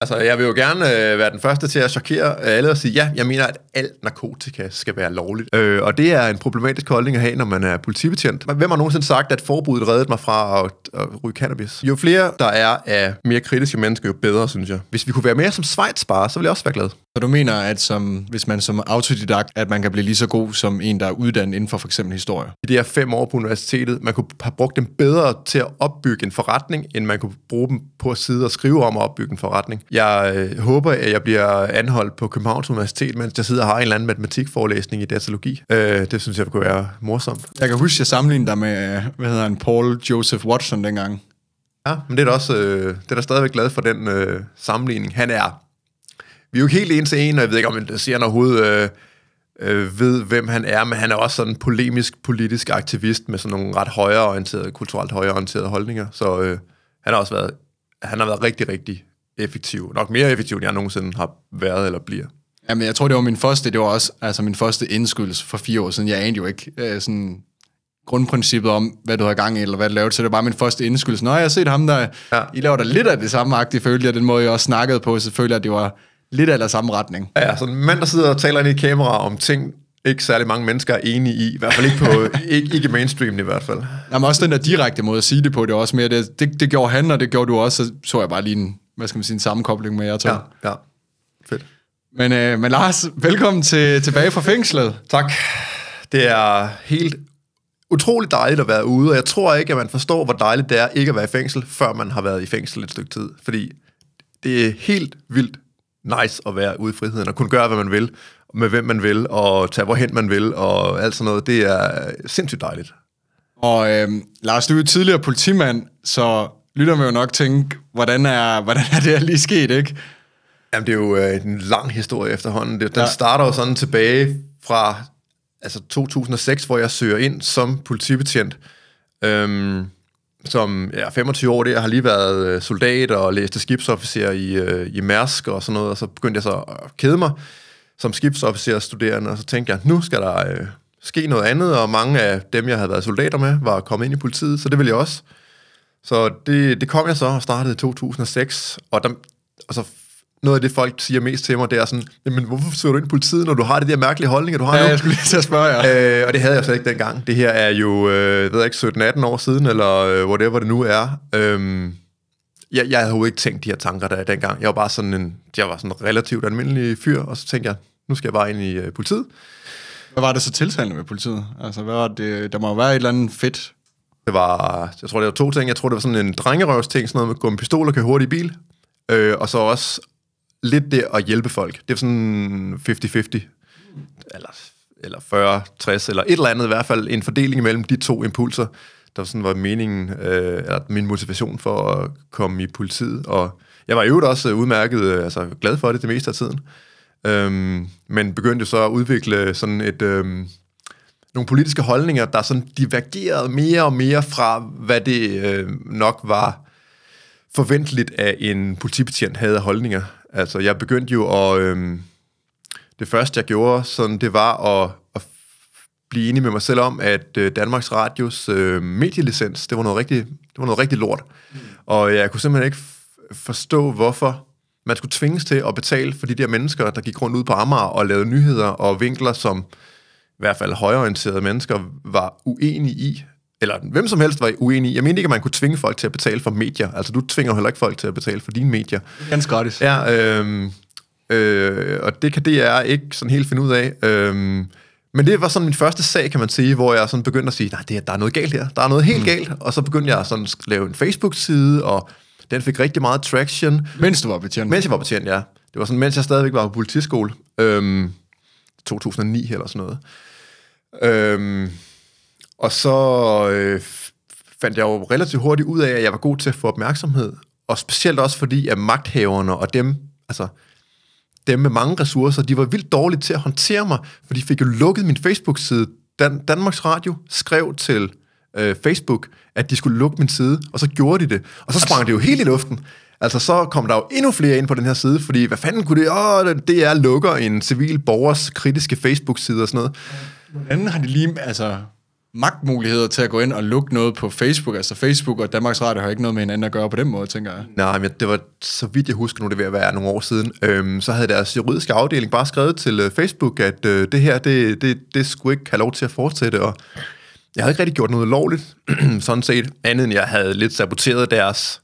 Altså, jeg vil jo gerne øh, være den første til at chokere alle og sige, ja, jeg mener, at alt narkotika skal være lovligt. Øh, og det er en problematisk holdning at have, når man er politibetjent. Hvem har nogensinde sagt, at forbuddet reddede mig fra at, at ryge cannabis? Jo flere der er af mere kritiske mennesker, jo bedre, synes jeg. Hvis vi kunne være mere som Schweiz bare, så ville jeg også være glad. Så du mener, at som, hvis man som autodidakt, at man kan blive lige så god som en, der er uddannet inden for for eksempel historie? I de her fem år på universitetet, man kunne have brugt dem bedre til at opbygge en forretning, end man kunne bruge dem på at sidde og skrive om at opbygge en forretning. Jeg øh, håber, at jeg bliver anholdt på Københavns Universitet, mens jeg sidder og har en eller anden matematikforelæsning i datalogi. Øh, det synes jeg kunne være morsomt. Jeg kan huske, at jeg sammenlignede dig med, hvad hedder han, Paul Joseph Watson dengang. Ja, men det er da også, øh, det er da stadigvæk glad for den øh, sammenligning. Han er vi er jo helt en til en, og jeg ved ikke, om det siger, han overhovedet øh, øh, ved, hvem han er, men han er også sådan en polemisk, politisk aktivist med sådan nogle ret højreorienterede, kulturelt højreorienterede holdninger. Så øh, han har også været, han har været rigtig, rigtig effektiv. Nok mere effektiv, end jeg nogensinde har været eller bliver. Jamen, jeg tror, det var min første, det var også altså min første indskydelse for fire år siden. Jeg anede jo ikke øh, sådan grundprincippet om, hvad du har gang i, eller hvad du lavede, så det var bare min første indskydelse. Nå, jeg har set ham, der ja. I laver da lidt af det samme agtige, følge, og den måde, jeg også snakkede på, så jeg, at det var lidt af samme retning. Ja, sådan en mand, der sidder og taler ind i et kamera om ting, ikke særlig mange mennesker er enige i, i hvert fald ikke, på, ikke, ikke mainstream i hvert fald. Jamen også den der direkte måde at sige det på, det er også mere, det, det, det gjorde han, og det gjorde du også, så så jeg bare lige en, hvad skal man sige, en sammenkobling med jer to. Ja, ja. Fedt. Men, øh, men Lars, velkommen til, tilbage fra fængslet. tak. Det er helt utroligt dejligt at være ude, og jeg tror ikke, at man forstår, hvor dejligt det er ikke at være i fængsel, før man har været i fængsel et stykke tid. Fordi det er helt vildt nice at være ude i friheden og kunne gøre, hvad man vil, med hvem man vil, og tage hvorhen man vil, og alt sådan noget. Det er sindssygt dejligt. Og øh, Lars, du er jo tidligere politimand, så lytter man jo nok tænke, hvordan er, hvordan er det her lige sket, ikke? Jamen, det er jo øh, en lang historie efterhånden. Det, Den ja. starter jo sådan tilbage fra altså 2006, hvor jeg søger ind som politibetjent. Øh, som er ja, 25 år der, har lige været øh, soldat og læste skibsofficer i, øh, i Mærsk og sådan noget, og så begyndte jeg så at kede mig som skibsofficer studerende, og så tænkte jeg, nu skal der øh, ske noget andet, og mange af dem, jeg havde været soldater med, var kommet ind i politiet, så det ville jeg også. Så det, det kom jeg så og startede i 2006, og der, så noget af det, folk siger mest til mig, det er sådan, men hvorfor søger du ind i politiet, når du har det der mærkelige holdninger, du har ja, nu? jeg skulle lige til at spørge jer. Øh, og det havde jeg slet ikke dengang. Det her er jo, øh, ved jeg ikke, 17-18 år siden, eller øh, whatever det nu er. Øhm, jeg, jeg havde jo ikke tænkt de her tanker der dengang. Jeg var bare sådan en, jeg var sådan en relativt almindelig fyr, og så tænkte jeg, nu skal jeg bare ind i øh, politiet. Hvad var det så tiltalende ved politiet? Altså, hvad var det, der må være et eller andet fedt det var, jeg tror, det var to ting. Jeg tror, det var sådan en drengerøvs ting, sådan noget med at gå med pistol og køre hurtigt i bil. Øh, og så også lidt det at hjælpe folk. Det er sådan 50-50, eller, eller 40-60, eller et eller andet i hvert fald, en fordeling mellem de to impulser, der sådan var meningen, øh, eller min motivation for at komme i politiet. Og jeg var i øvrigt også udmærket, øh, altså glad for det det meste af tiden. Øhm, men begyndte så at udvikle sådan et... øhm, nogle politiske holdninger, der sådan divergerede mere og mere fra, hvad det øh, nok var forventeligt, at en politibetjent havde holdninger. Altså, jeg begyndte jo at... Øh, det første, jeg gjorde, sådan, det var at, at blive enig med mig selv om, at øh, Danmarks Radios øh, medielicens, det var noget rigtig, det var noget rigtig lort. Mm. Og jeg kunne simpelthen ikke forstå, hvorfor man skulle tvinges til at betale for de der mennesker, der gik rundt ud på Amager og lavede nyheder og vinkler, som i hvert fald højorienterede mennesker var uenige i eller hvem som helst var uenig Jeg mener ikke, at man kunne tvinge folk til at betale for medier. Altså, du tvinger heller ikke folk til at betale for dine medier. Ganske gratis. Ja, øh, øh, og det kan DR ikke sådan helt finde ud af. Øh, men det var sådan min første sag, kan man sige, hvor jeg sådan begyndte at sige, nej, det, der er noget galt her. Der er noget helt mm. galt. Og så begyndte jeg sådan at lave en Facebook-side, og den fik rigtig meget traction. Mens du var betjent? Mens jeg var betjent, ja. Det var sådan, mens jeg stadigvæk var på politiskole. Øhm, 2009 eller sådan noget. Øhm, og så øh, fandt jeg jo relativt hurtigt ud af, at jeg var god til at få opmærksomhed. Og specielt også fordi, at magthaverne og dem, altså dem med mange ressourcer, de var vildt dårlige til at håndtere mig, for de fik jo lukket min Facebook-side. Dan- Danmarks Radio skrev til øh, Facebook, at de skulle lukke min side, og så gjorde de det. Og så sprang det jo helt i luften. Altså, så kom der jo endnu flere ind på den her side, fordi hvad fanden kunne det? Åh, er lukker en civil borgers kritiske Facebook-side og sådan noget. Hvordan har de lige... Altså, magtmuligheder til at gå ind og lukke noget på Facebook. Altså Facebook og Danmarks Radio har ikke noget med hinanden at gøre på den måde, tænker jeg. Nej, men det var, så vidt jeg husker nu, det ved at være nogle år siden, øhm, så havde deres juridiske afdeling bare skrevet til øh, Facebook, at øh, det her, det, det, det skulle ikke have lov til at fortsætte, og jeg havde ikke rigtig gjort noget lovligt, sådan set, andet end jeg havde lidt saboteret deres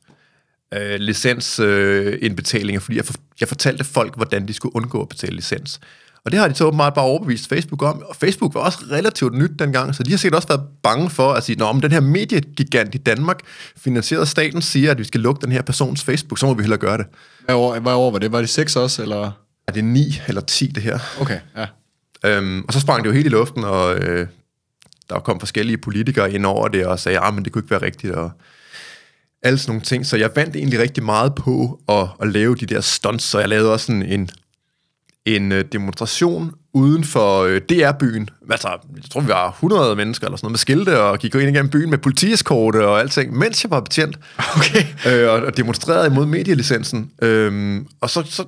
øh, licensindbetalinger, øh, fordi jeg, for, jeg fortalte folk, hvordan de skulle undgå at betale licens. Og det har de så åbenbart bare overbevist Facebook om. Og Facebook var også relativt nyt dengang, så de har sikkert også været bange for at sige, Nå, den her mediegigant i Danmark, finansieret af staten, siger, at vi skal lukke den her persons Facebook, så må vi hellere gøre det. Hvad år, hvad år var det? Var det 6 også, eller? Er det 9 eller 10, det her? Okay, ja. Øhm, og så sprang det jo helt i luften, og øh, der kom forskellige politikere ind over det og sagde, at ah, men det kunne ikke være rigtigt, og alle sådan nogle ting. Så jeg vandt egentlig rigtig meget på at, at lave de der stunts, så jeg lavede også sådan en en øh, demonstration uden for øh, DR-byen. Altså, jeg tror, vi var 100 mennesker eller sådan noget med skilte, og gik ind igennem byen med politiskorte og alting, mens jeg var betjent. Okay. Øh, og, og demonstrerede imod medielicensen. Øh, og så, så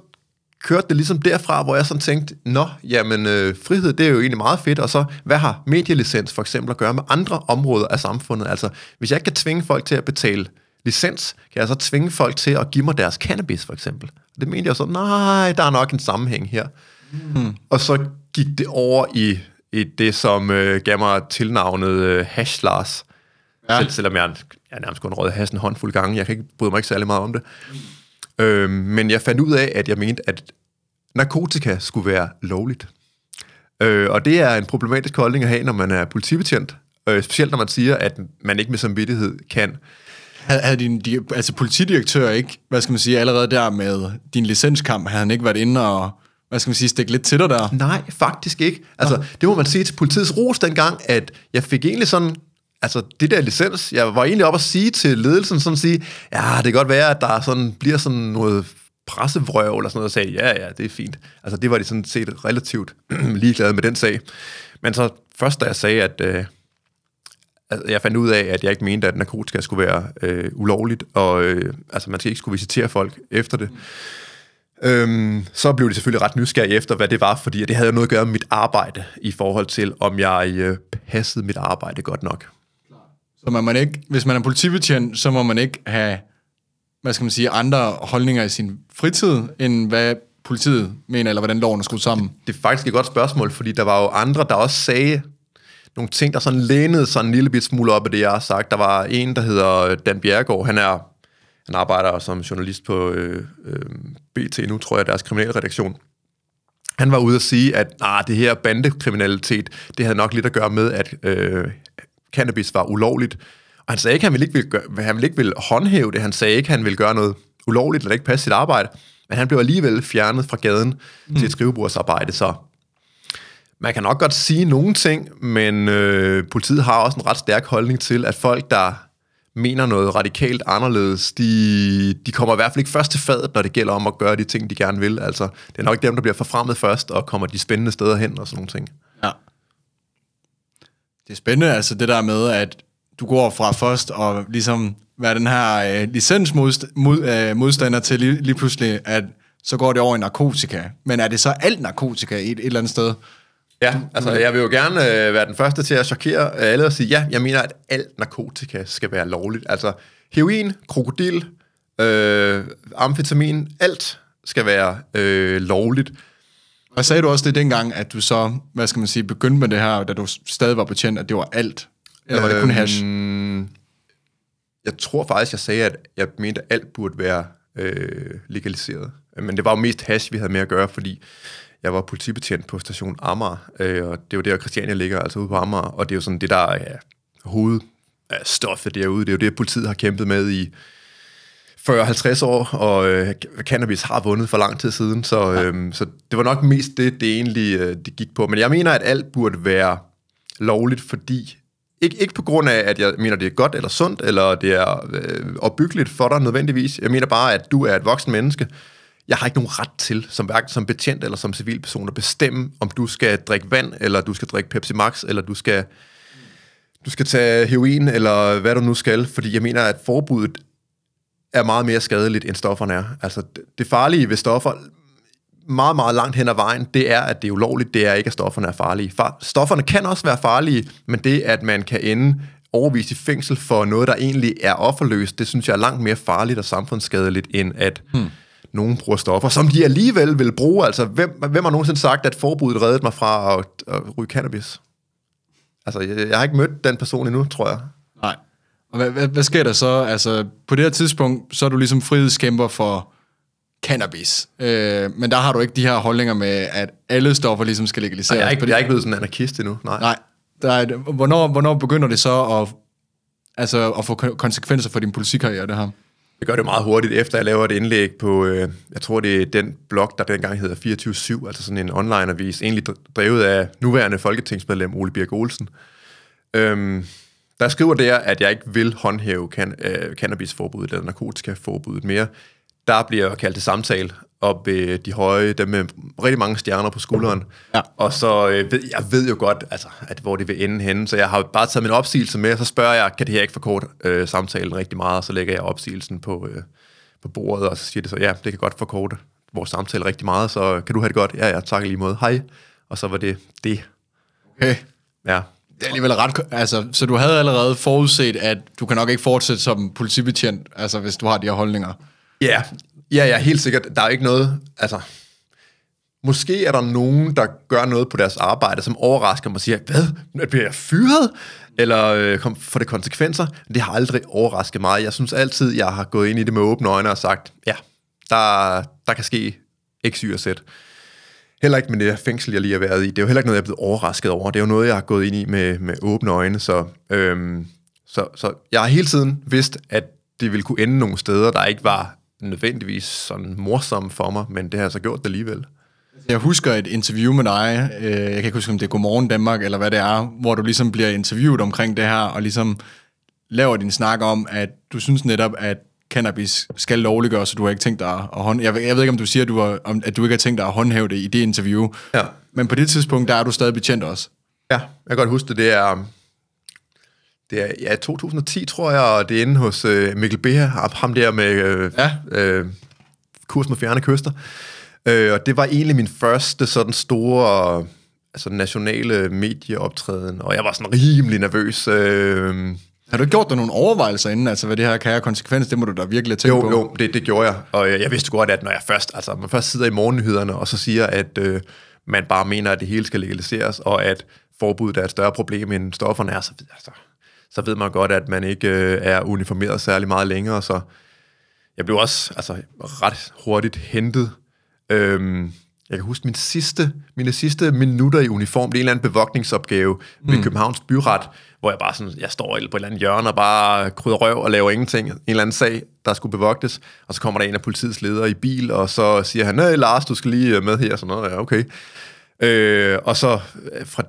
kørte det ligesom derfra, hvor jeg sådan tænkte, nå, jamen øh, frihed, det er jo egentlig meget fedt, og så hvad har medielicens for eksempel at gøre med andre områder af samfundet? Altså, hvis jeg ikke kan tvinge folk til at betale licens, kan jeg så tvinge folk til at give mig deres cannabis, for eksempel. Det mente jeg så, nej, der er nok en sammenhæng her. Mm. Og så gik det over i, i det, som øh, gav mig tilnavnet øh, Hash Lars. Ja. Selv, selvom jeg, jeg nærmest kun røget hash en håndfuld gange. Jeg kan ikke bryde mig ikke særlig meget om det. Mm. Øh, men jeg fandt ud af, at jeg mente, at narkotika skulle være lovligt. Øh, og det er en problematisk holdning at have, når man er politibetjent. Øh, specielt når man siger, at man ikke med samvittighed kan havde din di- altså politidirektør ikke, hvad skal man sige, allerede der med din licenskamp, havde han ikke været inde og, hvad skal man sige, stikke lidt til dig der? Nej, faktisk ikke. Altså, Nå. det må man sige til politiets ros dengang, at jeg fik egentlig sådan, altså det der licens, jeg var egentlig op at sige til ledelsen, sådan at sige, ja, det kan godt være, at der sådan bliver sådan noget pressevrøv eller sådan noget, og sagde, ja, ja, det er fint. Altså, det var de sådan set relativt ligeglade med den sag. Men så først, da jeg sagde, at øh, altså, jeg fandt ud af, at jeg ikke mente, at narkotika skulle være øh, ulovligt, og øh, altså, man skal ikke skulle visitere folk efter det. Mm. Øhm, så blev det selvfølgelig ret nysgerrig efter, hvad det var, fordi det havde noget at gøre med mit arbejde i forhold til, om jeg øh, passede mit arbejde godt nok. Så man, man ikke, hvis man er politibetjent, så må man ikke have hvad skal man sige, andre holdninger i sin fritid, end hvad politiet mener, eller hvordan loven er skruet sammen? Det, det er faktisk et godt spørgsmål, fordi der var jo andre, der også sagde, nogle ting, der sådan lænede sig en lille bit smule op af det, jeg har sagt. Der var en, der hedder øh, Dan Bjergård. Han er han arbejder som journalist på øh, øh, BT nu, tror jeg, deres kriminalredaktion. Han var ude at sige, at ah, det her bandekriminalitet, det havde nok lidt at gøre med, at øh, cannabis var ulovligt. Og han sagde ikke, at han ville ikke, ville gøre, han ville ikke ville håndhæve det. Han sagde ikke, at han ville gøre noget ulovligt eller ikke passe sit arbejde. Men han blev alligevel fjernet fra gaden mm. til et mm. skrivebordsarbejde, så man kan nok godt sige nogle ting, men øh, politiet har også en ret stærk holdning til, at folk, der mener noget radikalt anderledes, de, de kommer i hvert fald ikke først til fadet, når det gælder om at gøre de ting, de gerne vil. Altså, det er nok dem, der bliver forfremmet først, og kommer de spændende steder hen og sådan nogle ting. Ja. Det er spændende, altså det der med, at du går fra først og ligesom være den her øh, licensmodstander øh, til lige, lige pludselig, at så går det over i narkotika. Men er det så alt narkotika et, et eller andet sted? Ja, altså jeg vil jo gerne øh, være den første til at chokere øh, alle og sige, ja, jeg mener, at alt narkotika skal være lovligt. Altså heroin, krokodil, øh, amfetamin, alt skal være øh, lovligt. Og sagde du også det dengang, at du så, hvad skal man sige, begyndte med det her, da du stadig var betjent, at det var alt? Eller var det kun hash? Øhm, jeg tror faktisk, jeg sagde, at jeg mente, at alt burde være øh, legaliseret. Men det var jo mest hash, vi havde med at gøre, fordi jeg var politibetjent på station Amager, øh, og det er jo der, Christiania ligger, altså ude på Amager, og det er jo sådan det, der ja, hovedstoffet derude. Det er jo det, politiet har kæmpet med i 40-50 år, og øh, cannabis har vundet for lang tid siden, så, øh, ja. Øhm, så det var nok mest det, det egentlig øh, det gik på. Men jeg mener, at alt burde være lovligt, fordi ikke, ikke på grund af, at jeg mener, det er godt eller sundt, eller det er øh, opbyggeligt for dig nødvendigvis. Jeg mener bare, at du er et voksen menneske, jeg har ikke nogen ret til, som hverken som betjent eller som civilperson, at bestemme, om du skal drikke vand, eller du skal drikke Pepsi Max, eller du skal, du skal tage heroin, eller hvad du nu skal, fordi jeg mener, at forbuddet er meget mere skadeligt, end stofferne er. Altså, det farlige ved stoffer, meget, meget langt hen ad vejen, det er, at det er ulovligt, det er ikke, at stofferne er farlige. Far- stofferne kan også være farlige, men det, at man kan ende overvist i fængsel for noget, der egentlig er offerløst, det synes jeg er langt mere farligt og samfundsskadeligt, end at... Hmm nogen bruger stoffer, som de alligevel vil bruge. Altså, hvem, hvem har nogensinde sagt, at forbuddet reddede mig fra at, at ryge cannabis? Altså, jeg, jeg har ikke mødt den person endnu, tror jeg. Nej. Og hvad, hvad, hvad sker der så? Altså, på det her tidspunkt, så er du ligesom frihedskæmper for cannabis. Øh, men der har du ikke de her holdninger med, at alle stoffer ligesom skal legaliseres. jeg er ikke, jeg er ikke blevet sådan en anarkist endnu, nej. Nej. Der er hvornår, hvornår begynder det så at, altså, at få konsekvenser for din politikarriere, det her? Jeg gør det meget hurtigt, efter jeg laver et indlæg på, øh, jeg tror det er den blog, der dengang hedder 24-7, altså sådan en online-avis, egentlig drevet af nuværende folketingsmedlem Ole Birk Olsen. Øhm, der skriver der, at jeg ikke vil håndhæve kan, øh, cannabisforbuddet eller narkotikaforbuddet mere. Der bliver kaldt til samtale, op ved de høje, dem med rigtig mange stjerner på skulderen. Ja. Og så øh, ved jeg ved jo godt, altså, at hvor det vil ende henne, så jeg har bare taget min opsigelse med, og så spørger jeg, kan det her ikke forkorte øh, samtalen rigtig meget, og så lægger jeg opsigelsen på, øh, på bordet, og så siger det så, ja, det kan godt forkorte vores samtale rigtig meget, så kan du have det godt? Ja, ja, tak lige måde. Hej. Og så var det det. Okay. Ja. Det er alligevel ret... Altså, så du havde allerede forudset, at du kan nok ikke fortsætte som politibetjent, altså hvis du har de her holdninger. Ja, Ja, ja, helt sikkert. Der er ikke noget, altså... Måske er der nogen, der gør noget på deres arbejde, som overrasker mig og siger, hvad, bliver jeg fyret? Eller øh, får det konsekvenser? Det har aldrig overrasket mig. Jeg synes altid, jeg har gået ind i det med åbne øjne og sagt, ja, der, der kan ske X, Y og Z. Heller ikke med det fængsel, jeg lige har været i. Det er jo heller ikke noget, jeg er blevet overrasket over. Det er jo noget, jeg har gået ind i med, med åbne øjne. Så, øhm, så, så jeg har hele tiden vidst, at det ville kunne ende nogle steder, der ikke var nødvendigvis sådan morsomme for mig, men det har jeg så gjort det alligevel. Jeg husker et interview med dig, øh, jeg kan ikke huske, om det er Godmorgen Danmark, eller hvad det er, hvor du ligesom bliver interviewet omkring det her, og ligesom laver din snak om, at du synes netop, at cannabis skal lovliggøres, så du har ikke tænkt dig at hånd... Jeg, jeg ved ikke, om du siger, at du, har, om, at du ikke har tænkt dig at håndhæve det i det interview. Ja. Men på det tidspunkt, der er du stadig betjent også. Ja, jeg kan godt huske det. Det er, det er ja, 2010, tror jeg, og det er inde hos øh, Mikkel Beha, ham der med øh, ja. øh, kurs med fjerne kyster. Øh, og det var egentlig min første sådan store altså nationale medieoptræden, og jeg var sådan rimelig nervøs. Øh, har du ikke gjort dig nogle overvejelser inden, altså hvad det her kan have konsekvens? Det må du da virkelig tænke jo, på. Jo, jo, det, det gjorde jeg. Og jeg, jeg vidste godt, at når jeg først, altså man først sidder i morgennyhederne, og så siger, at øh, man bare mener, at det hele skal legaliseres, og at forbuddet er et større problem, end stofferne er, så, altså, så ved man godt, at man ikke øh, er uniformeret særlig meget længere, så jeg blev også altså, ret hurtigt hentet. Øhm, jeg kan huske min sidste, mine sidste minutter i uniform, det er en eller anden bevogtningsopgave mm. ved hmm. Københavns Byret, hvor jeg bare sådan, jeg står på et eller andet hjørne og bare krydder røv og laver ingenting. En eller anden sag, der skulle bevogtes, og så kommer der en af politiets ledere i bil, og så siger han, nej Lars, du skal lige øh, med her, og sådan noget, ja, okay. Øh, og så øh, fra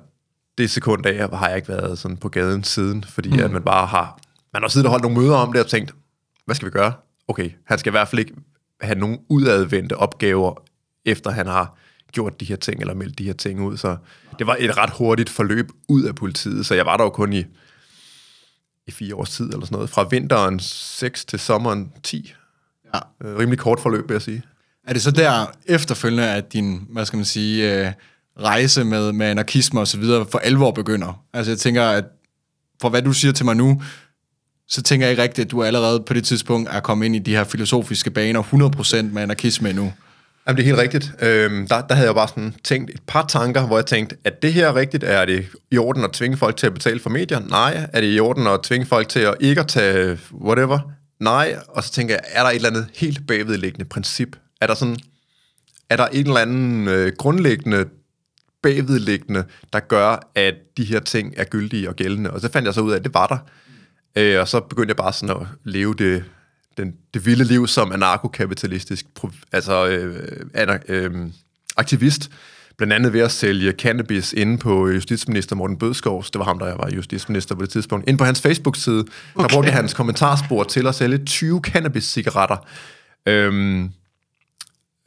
det sekund af har jeg ikke været sådan på gaden siden, fordi mm. at man bare har, man har siddet og holdt nogle møder om det og tænkt, hvad skal vi gøre? Okay, han skal i hvert fald ikke have nogen udadvendte opgaver, efter han har gjort de her ting, eller meldt de her ting ud. Så det var et ret hurtigt forløb ud af politiet, så jeg var der jo kun i, i fire års tid, eller sådan noget. Fra vinteren 6 til sommeren 10. Ja. Øh, rimelig kort forløb, vil jeg sige. Er det så der efterfølgende, at din, hvad skal man sige, øh, rejse med, med anarkisme og så videre for alvor begynder. Altså jeg tænker, at for hvad du siger til mig nu, så tænker jeg rigtigt, at du allerede på det tidspunkt er kommet ind i de her filosofiske baner 100% med anarkisme endnu. Jamen, det er helt rigtigt. Øhm, der, der havde jeg bare sådan tænkt et par tanker, hvor jeg tænkte, at det her er rigtigt? Er det i orden at tvinge folk til at betale for medier? Nej. Er det i orden at tvinge folk til at ikke at tage whatever? Nej. Og så tænker jeg, er der et eller andet helt bagvedliggende princip? Er der sådan, er der en eller anden øh, grundlæggende bagvedliggende, der gør, at de her ting er gyldige og gældende. Og så fandt jeg så ud af, at det var der. Øh, og så begyndte jeg bare sådan at leve det, den, det vilde liv som anarkokapitalistisk altså, øh, anar, øh, aktivist. Blandt andet ved at sælge cannabis inde på justitsminister Morten Bødskovs, det var ham, der var justitsminister på det tidspunkt, inde på hans Facebook-side, okay. der brugte hans kommentarspor til at sælge 20 cannabis-cigaretter øhm,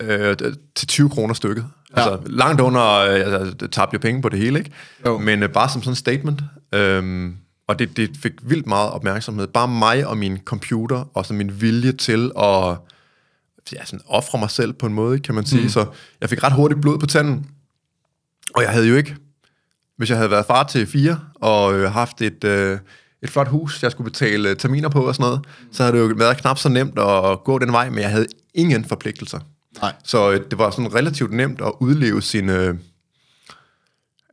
øh, til 20 kroner stykket. Altså, ja. Altså langt under, øh, altså, det tabte jo penge på det hele, ikke? Jo. Men øh, bare som sådan en statement. Øhm, og det, det fik vildt meget opmærksomhed. Bare mig og min computer, og så min vilje til at ja, sådan ofre mig selv på en måde, kan man sige. Mm. Så jeg fik ret hurtigt blod på tanden. Og jeg havde jo ikke, hvis jeg havde været far til fire, og øh, haft et... Øh, et flot hus, jeg skulle betale øh, terminer på og sådan noget, så havde det jo været knap så nemt at gå den vej, men jeg havde ingen forpligtelser. Nej. Så øh, det var sådan relativt nemt at udleve sine, øh, jeg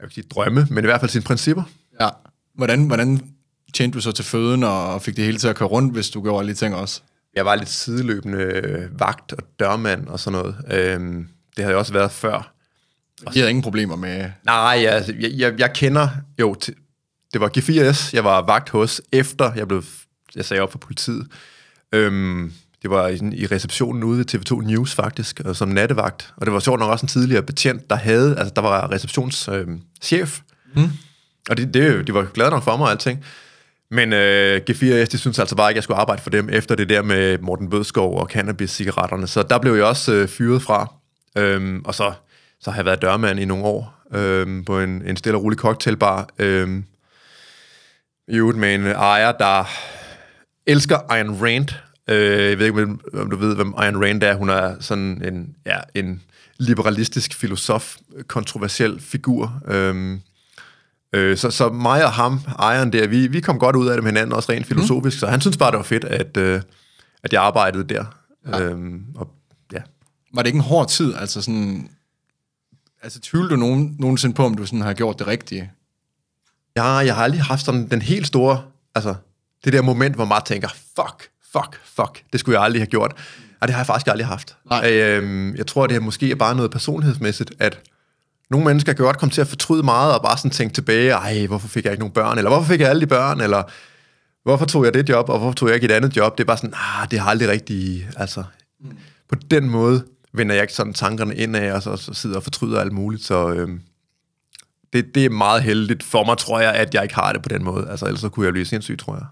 vil sige drømme, men i hvert fald sine principper. Ja. Hvordan, hvordan tjente du så til føden og fik det hele til at køre rundt, hvis du gjorde alle de ting også? Jeg var lidt sideløbende øh, vagt og dørmand og sådan noget. Øh, det havde jeg også været før. Og jeg havde ingen problemer med... Nej, jeg, jeg, jeg, jeg kender jo... Til, det var G4S, jeg var vagt hos, efter jeg blev... Jeg sagde op for politiet. Øh, det var i, i receptionen ude ved TV2 News faktisk, og som nattevagt. Og det var sjovt nok også en tidligere betjent, der havde, altså der var receptionschef. Øh, mm. Og det, det, de var glade nok for mig og alting. Men øh, G4S, de synes altså bare ikke, at jeg skulle arbejde for dem, efter det der med Morten Bødskov og cannabis-cigaretterne. Så der blev jeg også øh, fyret fra. Øhm, og så, så har jeg været dørmand i nogle år øhm, på en, en stille og rolig cocktailbar. Øhm, I øvrigt med en ejer, der elsker Ayn Rand, Øh, jeg ved ikke, om du ved, hvem Ayn Rand er. Hun er sådan en, ja, en liberalistisk filosof, kontroversiel figur. Øhm, øh, så, så mig og ham, Ayn der, vi, vi kom godt ud af det med hinanden, også rent filosofisk, mm. så han synes bare, det var fedt, at, øh, at jeg arbejdede der. Ja. Ah. Øhm, og, ja. Var det ikke en hård tid? Altså, sådan, altså tvivlede du nogen, nogensinde på, om du sådan har gjort det rigtige? Ja, jeg har aldrig haft sådan den helt store, altså det der moment, hvor man tænker, fuck, fuck, fuck, det skulle jeg aldrig have gjort. Og det har jeg faktisk aldrig haft. Nej. Øhm, jeg tror, det er måske bare noget personlighedsmæssigt, at nogle mennesker kan godt komme til at fortryde meget, og bare sådan tænke tilbage, ej, hvorfor fik jeg ikke nogen børn, eller hvorfor fik jeg alle de børn, eller hvorfor tog jeg det job, og hvorfor tog jeg ikke et andet job? Det er bare sådan, ah, det har aldrig rigtig, altså, mm. på den måde vender jeg ikke sådan tankerne ind af, og så, så sidder og fortryder alt muligt, så øhm, det, det er meget heldigt for mig, tror jeg, at jeg ikke har det på den måde, altså ellers så kunne jeg blive sindssyg, tror jeg.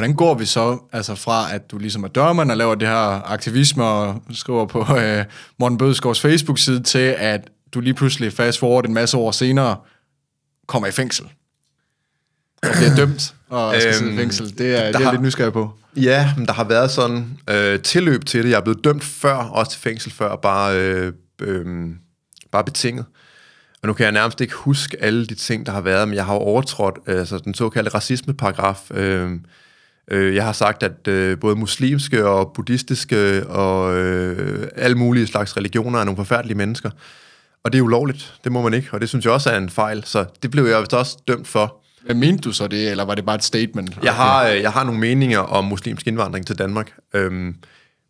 Hvordan går vi så altså fra, at du ligesom er dørmand og laver det her aktivisme og skriver på øh, Morten Bødesgaards Facebook-side, til at du lige pludselig fast forward en masse år senere kommer i fængsel? Og bliver dømt og skal øhm, sidde i øhm, fængsel. Det er, det er har, lidt nysgerrig på. Ja, men der har været sådan øh, tilløb til det. Jeg er blevet dømt før, også til fængsel før, bare, øh, øh, bare betinget. Og nu kan jeg nærmest ikke huske alle de ting, der har været, men jeg har overtrådt overtrådt øh, altså, den såkaldte racismeparagraf, øh, Øh, jeg har sagt, at øh, både muslimske og buddhistiske og øh, alle mulige slags religioner er nogle forfærdelige mennesker. Og det er ulovligt, det må man ikke, og det synes jeg også er en fejl, så det blev jeg også dømt for. Hvad mente du så det, eller var det bare et statement? Jeg har, øh, jeg har nogle meninger om muslimsk indvandring til Danmark, øhm,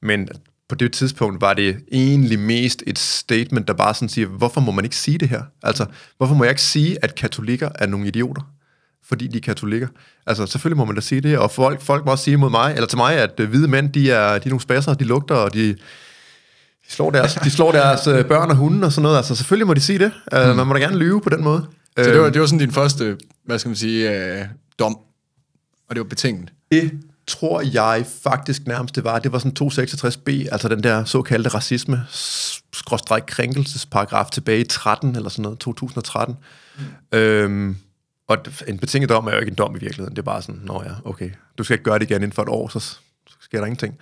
men på det tidspunkt var det egentlig mest et statement, der bare sådan siger, hvorfor må man ikke sige det her? Altså, hvorfor må jeg ikke sige, at katolikker er nogle idioter? fordi de er katolikker. Altså, selvfølgelig må man da sige det, og folk, folk må også sige mod mig, eller til mig, at øh, hvide mænd, de er, de er nogle spasser, de lugter, og de, de slår deres, de slår deres øh, børn og hunde og sådan noget. Altså, selvfølgelig må de sige det. Øh, mm. Man må da gerne lyve på den måde. Så det øh, var, det var sådan din første, hvad skal man sige, øh, dom, og det var betinget? Det tror jeg faktisk nærmest det var. Det var sådan 266b, altså den der såkaldte racisme skråstræk krænkelsesparagraf tilbage i 13 eller sådan noget, 2013. Mm. Øhm, og en betinget dom er jo ikke en dom i virkeligheden. Det er bare sådan, nå ja, okay, du skal ikke gøre det igen inden for et år, så, sker der ingenting.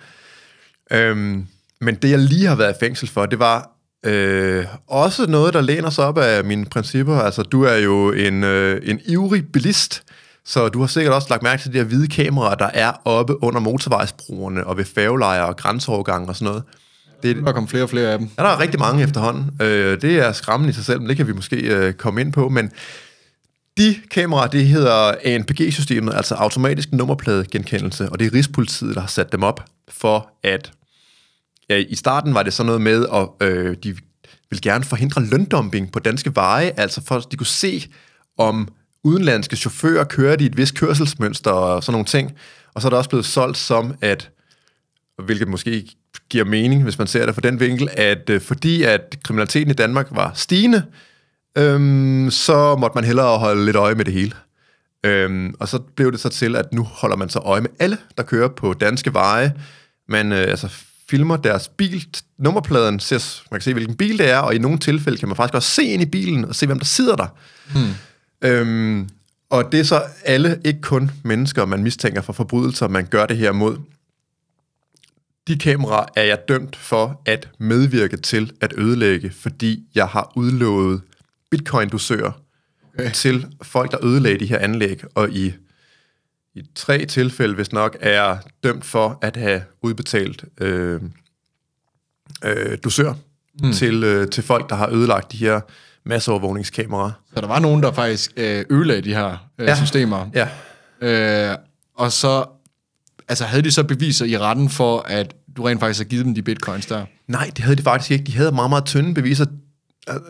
Øhm, men det, jeg lige har været i fængsel for, det var øh, også noget, der læner sig op af mine principper. Altså, du er jo en, øh, en ivrig bilist, så du har sikkert også lagt mærke til de her hvide kameraer, der er oppe under motorvejsbroerne og ved færgelejre og grænseovergange og sådan noget. Det, der kom flere og flere af dem. Ja, der er rigtig mange efterhånden. Øh, det er skræmmende i sig selv, men det kan vi måske øh, komme ind på. Men de kameraer, det hedder ANPG-systemet, altså automatisk nummerpladegenkendelse, og det er Rigspolitiet, der har sat dem op for at... Ja, I starten var det sådan noget med, at øh, de ville gerne forhindre løndumping på danske veje, altså for at de kunne se, om udenlandske chauffører kørte i et vist kørselsmønster og sådan nogle ting. Og så er det også blevet solgt som, at hvilket måske giver mening, hvis man ser det fra den vinkel, at øh, fordi at kriminaliteten i Danmark var stigende, øhm, så måtte man hellere holde lidt øje med det hele. Øhm, og så blev det så til, at nu holder man så øje med alle, der kører på danske veje. Man øh, altså, filmer deres bil. Nummerpladen ses, man kan se, hvilken bil det er, og i nogle tilfælde kan man faktisk også se ind i bilen og se, hvem der sidder der. Hmm. Øhm, og det er så alle, ikke kun mennesker, man mistænker for forbrydelser, man gør det her mod. De kameraer er jeg dømt for at medvirke til at ødelægge, fordi jeg har udlovet bitcoin dosører okay. til folk, der ødelagde de her anlæg, og i, i tre tilfælde, hvis nok, er dømt for at have udbetalt øh, øh, dosør mm. til, øh, til folk, der har ødelagt de her masseovervågningskameraer. Så der var nogen, der faktisk øh, ødelagde de her øh, ja. systemer. Ja. Øh, og så altså, havde de så beviser i retten for, at du rent faktisk har givet dem de bitcoins der? Nej, det havde de faktisk ikke. De havde meget, meget tynde beviser.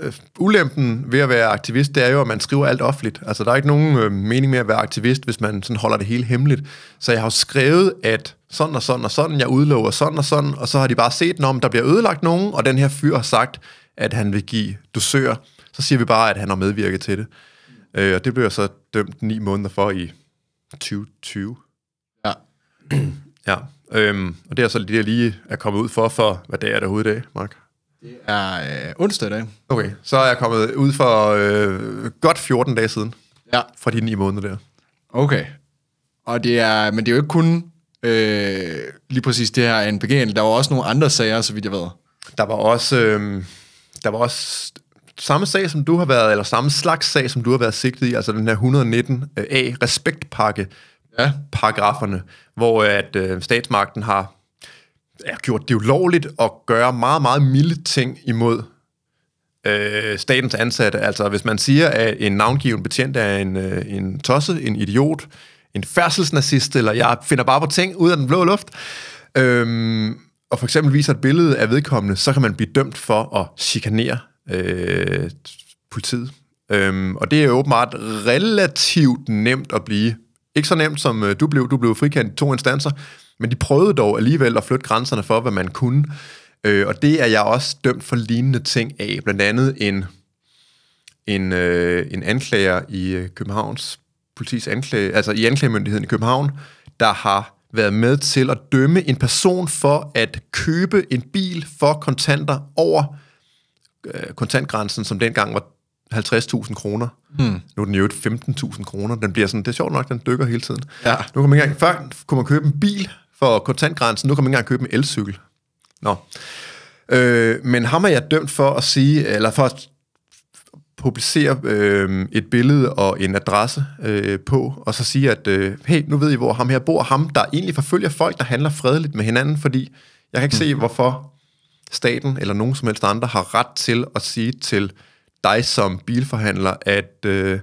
Øh, ulempen ved at være aktivist, det er jo, at man skriver alt offentligt. Altså, der er ikke nogen øh, mening med at være aktivist, hvis man sådan holder det hele hemmeligt. Så jeg har jo skrevet, at sådan og sådan og sådan, jeg udlover sådan og sådan, og så har de bare set, om der bliver ødelagt nogen, og den her fyr har sagt, at han vil give dusør. Så siger vi bare, at han har medvirket til det. Øh, og det blev jeg så dømt ni måneder for i 2020. Ja. ja. Øhm, og det er så det, jeg lige er kommet ud for, for hvad dag er det dag, Mark? Det er øh, onsdag i dag. Okay, så er jeg kommet ud for øh, godt 14 dage siden. Ja. Fra de 9 måneder der. Okay. Og det er, men det er jo ikke kun øh, lige præcis det her ANPG'en. Der var også nogle andre sager, så vidt jeg ved. Der var også, øh, der var også samme sag, som du har været, eller samme slags sag, som du har været sigtet i, altså den her 119A øh, respektpakke, ja. paragraferne, hvor øh, at øh, statsmagten har ja, gjort det ulovligt at gøre meget, meget milde ting imod øh, statens ansatte. Altså, hvis man siger, at en navngiven betjent er en, øh, en tosse, en idiot, en færdselsnazist, eller jeg finder bare på ting ud af den blå luft, øh, og for eksempel viser et billede af vedkommende, så kan man blive dømt for at chikanere øh, politiet. Øhm, og det er åbenbart relativt nemt at blive. Ikke så nemt som øh, du blev. Du blev frikendt i to instanser, men de prøvede dog alligevel at flytte grænserne for, hvad man kunne. Øh, og det er jeg også dømt for lignende ting af. Blandt andet en, en, øh, en anklager i øh, Københavns politis anklage, altså i anklagemyndigheden i København, der har været med til at dømme en person for at købe en bil for kontanter over øh, kontantgrænsen, som dengang var 50.000 kroner. Hmm. Nu er den jo 15.000 kroner. Den bliver sådan, det er sjovt nok, den dykker hele tiden. Ja. Nu kan man ikke engang, før kunne man købe en bil for kontantgrænsen. Nu kan man ikke engang købe en elcykel. Nå. Øh, men ham er jeg dømt for at sige, eller for at publicere øh, et billede og en adresse øh, på, og så sige, at øh, hey, nu ved I, hvor ham her bor. Ham, der egentlig forfølger folk, der handler fredeligt med hinanden, fordi jeg kan ikke mm. se, hvorfor staten eller nogen som helst andre har ret til at sige til dig som bilforhandler, at, øh,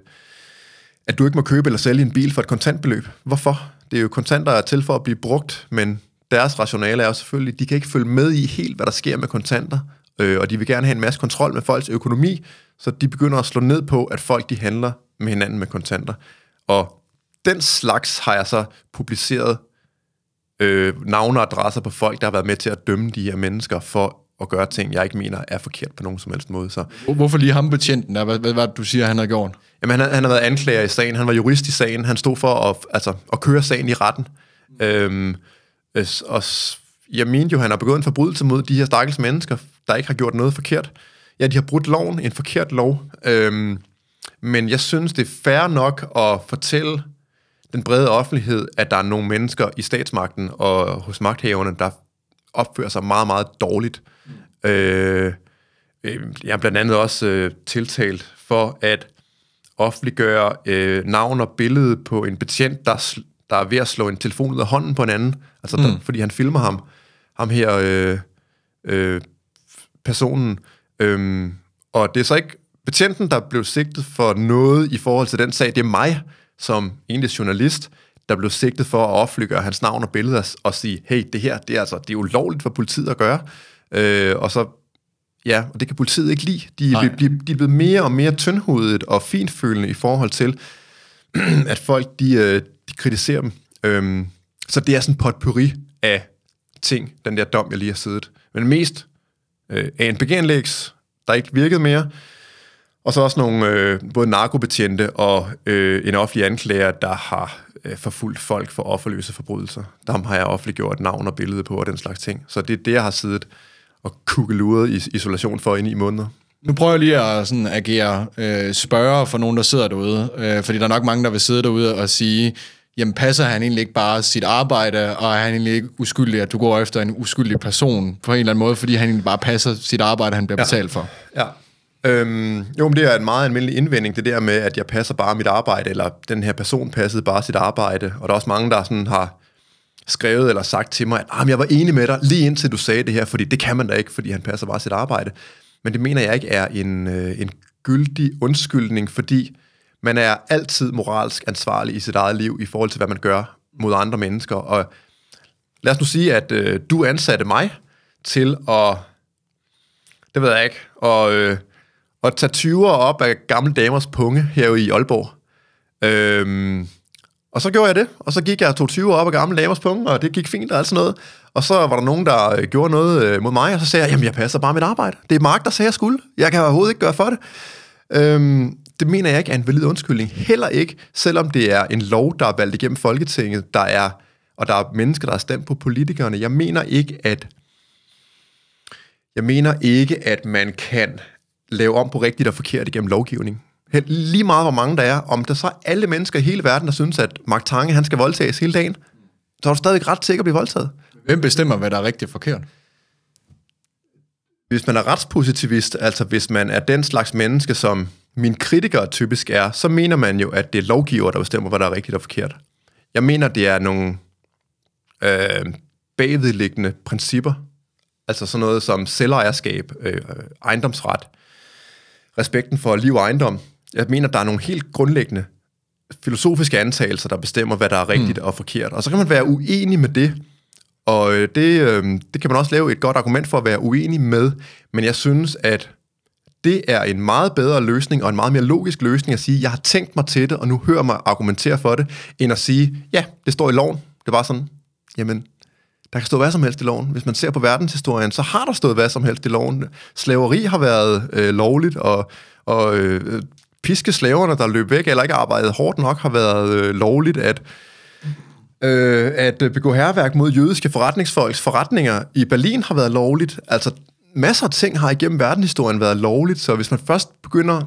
at du ikke må købe eller sælge en bil for et kontantbeløb. Hvorfor? Det er jo kontanter er til for at blive brugt, men deres rationale er jo selvfølgelig, de kan ikke følge med i helt, hvad der sker med kontanter, øh, og de vil gerne have en masse kontrol med folks økonomi, så de begynder at slå ned på, at folk de handler med hinanden med kontanter. Og den slags har jeg så publiceret øh, navne og adresser på folk, der har været med til at dømme de her mennesker for at gøre ting, jeg ikke mener er forkert på nogen som helst måde. Så. Hvorfor lige ham betjenten? Hvad, hvad, hvad du siger, han har gjort? Jamen, han, han har været anklager i sagen, han var jurist i sagen, han stod for at, altså, at køre sagen i retten. Øhm, øh, og jeg mente jo, han har begået en forbrydelse mod de her stakkels mennesker, der ikke har gjort noget forkert. Ja, de har brudt loven, en forkert lov. Øhm, men jeg synes, det er fair nok at fortælle den brede offentlighed, at der er nogle mennesker i statsmagten og hos magthaverne, der opfører sig meget, meget dårligt. Mm. Øh, jeg er blandt andet også øh, tiltalt for at offentliggøre øh, navn og billede på en betjent, der, der er ved at slå en telefon ud af hånden på en anden, altså mm. der, fordi han filmer ham, ham her øh, øh, personen. Øhm, og det er så ikke betjenten, der blev sigtet for noget i forhold til den sag. Det er mig, som egentlig journalist, der blev sigtet for at offentliggøre hans navn og billede og sige, hey, det her, det er, altså, det er ulovligt for politiet at gøre. Øh, og så Ja, og det kan politiet ikke lide. De er, blevet, de, er blevet mere og mere tyndhudet og fintfølende i forhold til, at folk de, øh, de kritiserer dem. Øhm, så det er sådan en potpourri af ting, den der dom, jeg lige har siddet. Men mest øh, ANPG-anlægs, der ikke virkede mere, og så også nogle øh, både narkobetjente og øh, en offentlig anklager, der har øh, forfulgt folk for offerløse forbrydelser. Dem har jeg offentliggjort navn og billede på og den slags ting. Så det er det, jeg har siddet og kukkeluret i isolation for i ni måneder? Nu prøver jeg lige at sådan agere øh, spørger for nogen, der sidder derude, øh, fordi der er nok mange, der vil sidde derude og sige, jamen passer han egentlig ikke bare sit arbejde, og er han egentlig ikke uskyldig, at du går efter en uskyldig person på en eller anden måde, fordi han egentlig bare passer sit arbejde, han bliver ja. betalt for? Ja. Øhm, jo, men det er en meget almindelig indvending, det der med, at jeg passer bare mit arbejde, eller den her person passede bare sit arbejde, og der er også mange, der sådan har skrevet eller sagt til mig, at ah, jeg var enig med dig lige indtil du sagde det her, fordi det kan man da ikke, fordi han passer bare sit arbejde. Men det mener jeg ikke er en, øh, en gyldig undskyldning, fordi man er altid moralsk ansvarlig i sit eget liv i forhold til, hvad man gør mod andre mennesker. Og lad os nu sige, at øh, du ansatte mig til at, det ved jeg ikke, og, øh, at tage 20'er op af gamle damers punge her i Aalborg. Øhm, og så gjorde jeg det, og så gik jeg 22 op og gamle lavers punge, og det gik fint og alt sådan noget. Og så var der nogen, der øh, gjorde noget øh, mod mig, og så sagde jeg, jamen jeg passer bare mit arbejde. Det er Mark, der sagde, jeg skulle. Jeg kan overhovedet ikke gøre for det. Øhm, det mener jeg ikke er en valid undskyldning. Heller ikke, selvom det er en lov, der er valgt igennem Folketinget, der er, og der er mennesker, der er stemt på politikerne. Jeg mener ikke, at jeg mener ikke, at man kan lave om på rigtigt og forkert igennem lovgivning. Lige meget hvor mange der er, om der så er alle mennesker i hele verden, der synes, at Mark Tange, han skal voldtages hele dagen, så er du stadig ret sikker at blive voldtaget. Hvem bestemmer, hvad der er rigtigt og forkert? Hvis man er retspositivist, altså hvis man er den slags menneske, som min kritiker typisk er, så mener man jo, at det er lovgiver, der bestemmer, hvad der er rigtigt og forkert. Jeg mener, det er nogle øh, bagvedliggende principper, altså sådan noget som selvejerskab, øh, øh ejendomsret, respekten for liv og ejendom, jeg mener, der er nogle helt grundlæggende filosofiske antagelser, der bestemmer, hvad der er rigtigt mm. og forkert. Og så kan man være uenig med det, og øh, det, øh, det kan man også lave et godt argument for at være uenig med, men jeg synes, at det er en meget bedre løsning og en meget mere logisk løsning at sige, jeg har tænkt mig til det, og nu hører mig argumentere for det, end at sige, ja, det står i loven, det var sådan, jamen, der kan stå hvad som helst i loven. Hvis man ser på verdenshistorien, så har der stået hvad som helst i loven. Slaveri har været øh, lovligt, og, og øh, piske slaverne, der løb væk, eller ikke arbejdede hårdt nok, har været øh, lovligt at, øh, at øh, begå herværk mod jødiske forretningsfolks forretninger i Berlin har været lovligt. Altså, masser af ting har igennem verdenshistorien været lovligt, så hvis man først begynder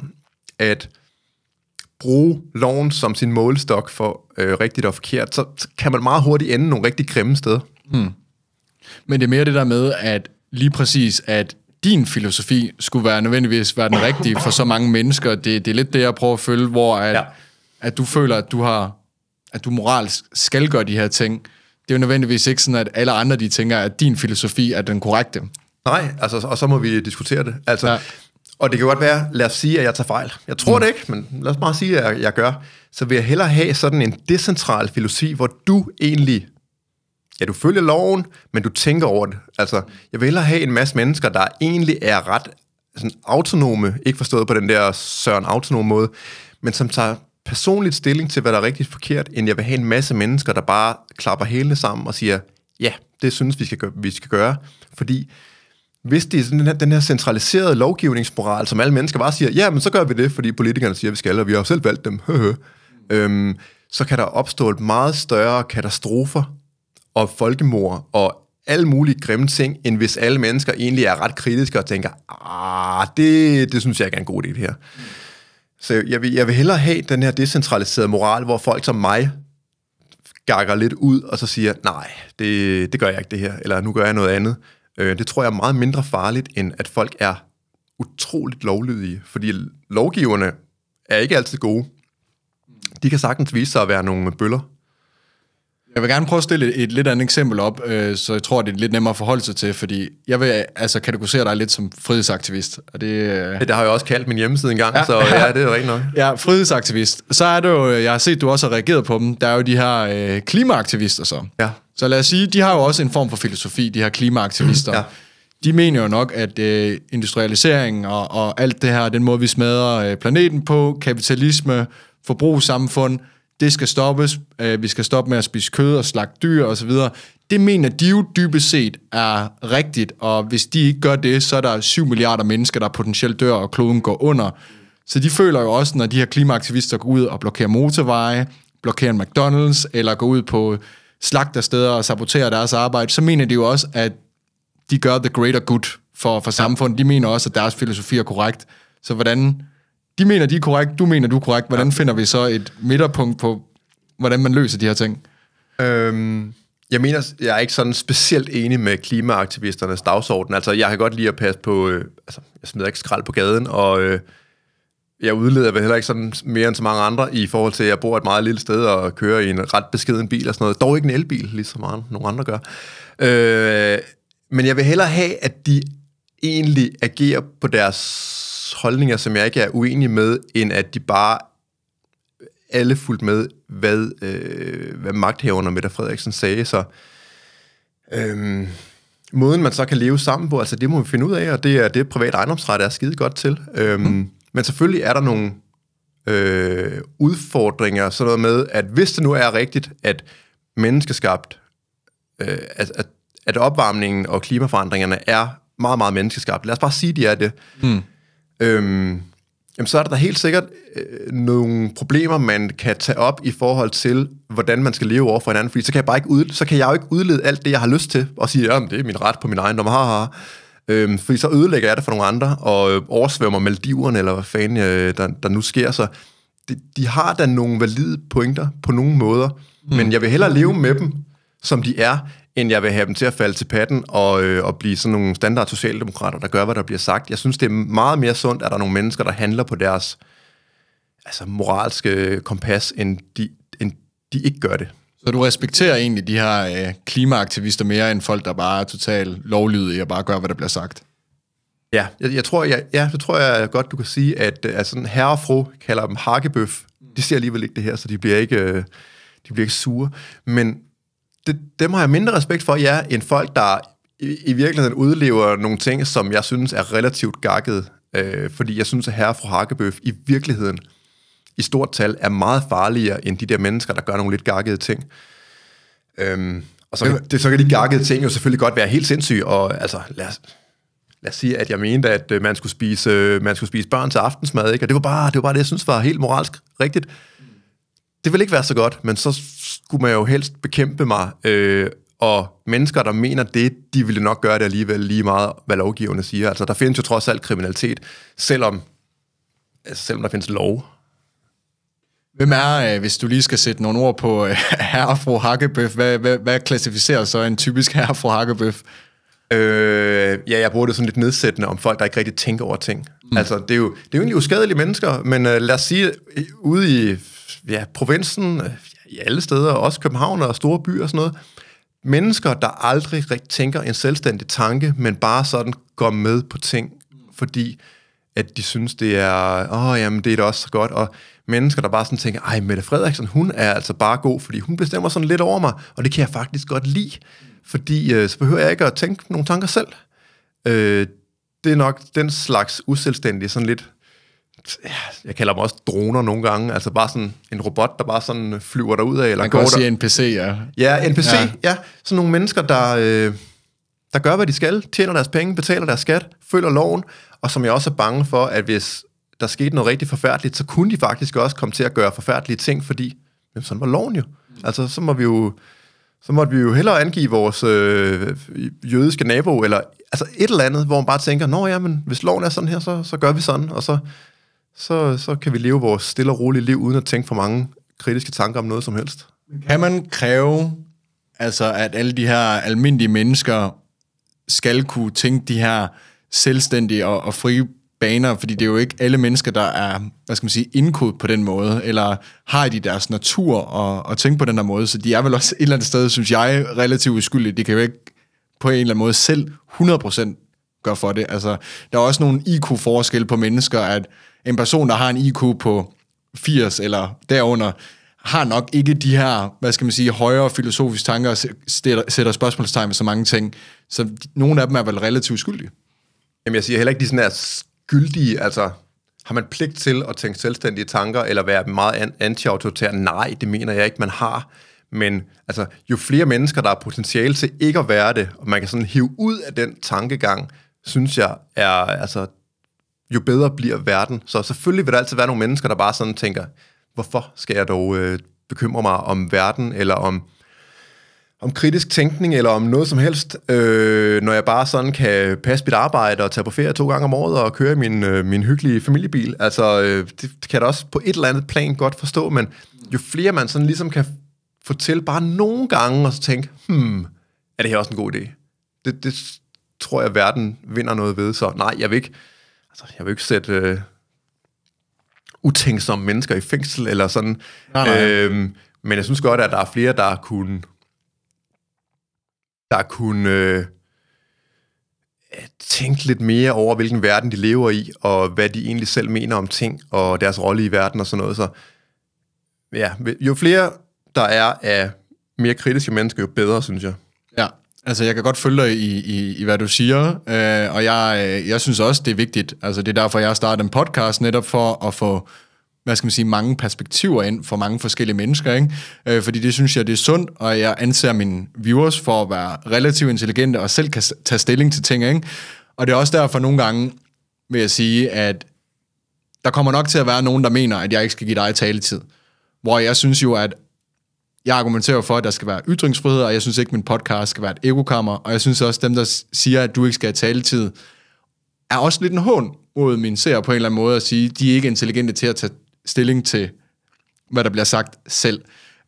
at bruge loven som sin målestok for øh, rigtigt og forkert, så, så kan man meget hurtigt ende nogle rigtig grimme steder. Hmm. Men det er mere det der med, at lige præcis, at din filosofi skulle være nødvendigvis være den rigtige for så mange mennesker. Det, det er lidt det, jeg prøver at følge, hvor at, ja. at du føler, at du har at du moralsk skal gøre de her ting. Det er jo nødvendigvis ikke sådan, at alle andre de tænker, at din filosofi er den korrekte. Nej, altså, og så må vi diskutere det. Altså, ja. Og det kan godt være, lad os sige, at jeg tager fejl. Jeg tror mm. det ikke, men lad os bare sige, at jeg, jeg gør. Så vil jeg hellere have sådan en decentral filosofi, hvor du egentlig ja, du følger loven, men du tænker over det. Altså, jeg vil hellere have en masse mennesker, der egentlig er ret sådan autonome, ikke forstået på den der Søren autonome måde, men som tager personligt stilling til, hvad der er rigtigt forkert, end jeg vil have en masse mennesker, der bare klapper hele sammen og siger, ja, det synes vi skal gøre, vi skal gøre. Fordi hvis det er sådan den her, den her centraliserede lovgivningsmoral, som alle mennesker bare siger, ja, men så gør vi det, fordi politikerne siger, at vi skal, og vi har jo selv valgt dem, øhm, så kan der opstå et meget større katastrofer, og folkemord og alle mulige grimme ting, end hvis alle mennesker egentlig er ret kritiske og tænker, ah, det, det synes jeg ikke er en god idé her. Mm. Så jeg vil, jeg vil hellere have den her decentraliserede moral, hvor folk som mig gakker lidt ud og så siger, nej, det, det gør jeg ikke det her, eller nu gør jeg noget andet. Øh, det tror jeg er meget mindre farligt, end at folk er utroligt lovlydige, fordi lovgiverne er ikke altid gode. De kan sagtens vise sig at være nogle bøller, jeg vil gerne prøve at stille et, et lidt andet eksempel op, øh, så jeg tror, det er lidt nemmere at forholde sig til, fordi jeg vil altså kategorisere dig lidt som frihedsaktivist. Og det, øh... det har jeg også kaldt min hjemmeside engang, ja, så ja, det er jo rigtigt nok. Ja, frihedsaktivist. Så er det jo, øh, jeg har set, du også har reageret på dem, der er jo de her øh, klimaaktivister så. Ja. Så lad os sige, de har jo også en form for filosofi, de her klimaaktivister. ja de mener jo nok, at øh, industrialisering og, og alt det her, den måde vi smadrer øh, planeten på, kapitalisme, forbrugssamfund, det skal stoppes, øh, vi skal stoppe med at spise kød og slagte dyr osv. Det mener de jo dybest set er rigtigt, og hvis de ikke gør det, så er der 7 milliarder mennesker, der potentielt dør, og kloden går under. Så de føler jo også, når de her klimaaktivister går ud og blokerer motorveje, blokerer en McDonald's, eller går ud på slagtersteder og saboterer deres arbejde, så mener de jo også, at de gør the greater good for, for samfundet. De mener også, at deres filosofi er korrekt. Så hvordan de mener, de er korrekt, du mener, du er korrekt. Hvordan ja. finder vi så et midterpunkt på, hvordan man løser de her ting? Øhm, jeg mener, jeg er ikke sådan specielt enig med klimaaktivisternes dagsorden. Altså, jeg kan godt lide at passe på... Øh, altså, jeg smider ikke skrald på gaden, og... Øh, jeg udleder vel heller ikke sådan mere end så mange andre i forhold til, at jeg bor et meget lille sted og kører i en ret beskeden bil og sådan noget. Dog ikke en elbil, ligesom andre, nogle andre gør. Øh, men jeg vil hellere have, at de egentlig agerer på deres holdninger, som jeg ikke er uenig med, end at de bare alle fuldt med, hvad, øh, hvad magthaverne Mette Frederiksen sagde. Så øhm, måden, man så kan leve sammen på, altså det må vi finde ud af, og det er det, privat ejendomsret er skide godt til. Øhm, mm. Men selvfølgelig er der nogle øh, udfordringer, sådan noget med, at hvis det nu er rigtigt, at menneskeskabt, øh, at, at, at opvarmningen og klimaforandringerne er meget, meget menneskeskabt. Lad os bare sige, de er det. Mm øhm, jamen så er der da helt sikkert øh, nogle problemer, man kan tage op i forhold til, hvordan man skal leve over for hinanden, fordi så kan jeg, bare ikke ud, så kan jeg jo ikke udlede alt det, jeg har lyst til, og sige, at det er min ret på min egen ejendom, haha. Øhm, fordi så ødelægger jeg det for nogle andre, og øh, oversvømmer Maldiverne, eller hvad fanden øh, der, der nu sker. Så de, de har da nogle valide pointer på nogle måder, mm. men jeg vil hellere leve med dem, som de er, end jeg vil have dem til at falde til patten og, øh, og blive sådan nogle standard socialdemokrater, der gør, hvad der bliver sagt. Jeg synes, det er meget mere sundt, at der er nogle mennesker, der handler på deres altså, moralske kompas, end de, end de ikke gør det. Så du respekterer egentlig de her øh, klimaaktivister mere end folk, der bare er totalt lovlydige og bare gør, hvad der bliver sagt? Ja, jeg, jeg tror, jeg, ja, det tror jeg godt, du kan sige, at altså, herre og fru kalder dem hakkebøf. De ser alligevel ikke det her, så de bliver ikke, øh, de bliver ikke sure. Men det, dem har jeg mindre respekt for, ja, end folk, der i, i virkeligheden udlever nogle ting, som jeg synes er relativt gakket. Øh, fordi jeg synes, at herre og fru Hakkebøf i virkeligheden i stort tal er meget farligere end de der mennesker, der gør nogle lidt gakkede ting. Øhm, og så det, så kan de gakkede ting jo selvfølgelig godt være helt sindssyge, og altså, lad os, lad os sige, at jeg mente, at øh, man skulle spise, øh, man skulle spise børn til aftensmad, ikke? og det var, bare, det var bare det, jeg synes var helt moralsk rigtigt. Det vil ikke være så godt, men så skulle man jo helst bekæmpe mig, øh, og mennesker, der mener det, de ville nok gøre det alligevel lige meget, hvad lovgiverne siger. Altså, der findes jo trods alt kriminalitet, selvom, altså, selvom der findes lov. Hvem er, øh, hvis du lige skal sætte nogle ord på øh, herre fru Hakkebøf, hvad, hvad, hvad klassificerer så en typisk herre fru Hakkebøf? Øh, ja, jeg bruger det sådan lidt nedsættende om folk, der ikke rigtig tænker over ting. Mm. Altså, det er, jo, det er jo egentlig uskadelige mennesker, men uh, lad os sige, ude i ja, provinsen, i alle steder, også København og store byer og sådan noget, mennesker, der aldrig tænker en selvstændig tanke, men bare sådan går med på ting, fordi at de synes, det er, åh, oh, jamen, det er da også så godt, og mennesker, der bare sådan tænker, ej, Mette Frederiksen, hun er altså bare god, fordi hun bestemmer sådan lidt over mig, og det kan jeg faktisk godt lide, fordi øh, så behøver jeg ikke at tænke nogle tanker selv. Øh, det er nok den slags uselvstændige, sådan lidt jeg kalder dem også droner nogle gange, altså bare sådan en robot, der bare sådan flyver derud af. Eller Man kan også der. sige NPC, ja. Ja, NPC, ja. ja. Sådan nogle mennesker, der, øh, der gør, hvad de skal, tjener deres penge, betaler deres skat, følger loven, og som jeg også er bange for, at hvis der skete noget rigtig forfærdeligt, så kunne de faktisk også komme til at gøre forfærdelige ting, fordi jamen, sådan var loven jo. Altså, så må vi jo så måtte vi jo hellere angive vores øh, jødiske nabo, eller altså et eller andet, hvor man bare tænker, nå ja, men hvis loven er sådan her, så, så gør vi sådan, og så så, så kan vi leve vores stille og rolige liv, uden at tænke for mange kritiske tanker om noget som helst. Kan man kræve, altså, at alle de her almindelige mennesker skal kunne tænke de her selvstændige og, og frie baner, fordi det er jo ikke alle mennesker, der er, hvad skal man sige, indkodet på den måde, eller har de deres natur at, at tænke på den der måde, så de er vel også et eller andet sted, synes jeg, relativt uskyldige. De kan jo ikke på en eller anden måde selv 100% gøre for det. Altså, der er også nogle IQ-forskel på mennesker, at en person, der har en IQ på 80 eller derunder, har nok ikke de her, hvad skal man sige, højere filosofiske tanker og sætter spørgsmålstegn ved så mange ting. Så nogle af dem er vel relativt skyldige. Jamen jeg siger heller ikke, de sådan er skyldige, altså har man pligt til at tænke selvstændige tanker, eller være meget anti-autoritær? Nej, det mener jeg ikke, man har. Men altså, jo flere mennesker, der har potentiale til ikke at være det, og man kan sådan hive ud af den tankegang, synes jeg er, altså, jo bedre bliver verden. Så selvfølgelig vil der altid være nogle mennesker, der bare sådan tænker, hvorfor skal jeg dog øh, bekymre mig om verden, eller om, om kritisk tænkning, eller om noget som helst, øh, når jeg bare sådan kan passe mit arbejde og tage på ferie to gange om året og køre min, øh, min hyggelige familiebil. Altså, øh, det, kan jeg da også på et eller andet plan godt forstå, men jo flere man sådan ligesom kan få til bare nogle gange, og så tænke, hmm, er det her også en god idé? Det, det tror jeg, verden vinder noget ved, så nej, jeg vil ikke altså, jeg vil ikke sætte øh, utænksomme mennesker i fængsel eller sådan. Nej, nej. Øhm, men jeg synes godt, at der er flere, der kunne, der kunne øh, tænke lidt mere over, hvilken verden de lever i, og hvad de egentlig selv mener om ting, og deres rolle i verden og sådan noget. Så ja, jo flere der er af mere kritiske mennesker, jo bedre, synes jeg. Altså, jeg kan godt følge dig i, i, i hvad du siger, øh, og jeg, øh, jeg synes også, det er vigtigt. Altså, det er derfor, jeg har startet en podcast, netop for at få hvad skal man sige, mange perspektiver ind for mange forskellige mennesker, ikke? Øh, fordi det synes jeg, det er sundt, og jeg anser mine viewers for at være relativt intelligente og selv kan tage stilling til ting, ikke? Og det er også derfor nogle gange, vil jeg sige, at der kommer nok til at være nogen, der mener, at jeg ikke skal give dig taletid. Hvor jeg synes jo, at jeg argumenterer for, at der skal være ytringsfrihed, og jeg synes ikke, min podcast skal være et egokammer, og jeg synes også, dem, der siger, at du ikke skal have taletid, er også lidt en hån mod min seer på en eller anden måde at sige, de er ikke intelligente til at tage stilling til, hvad der bliver sagt selv.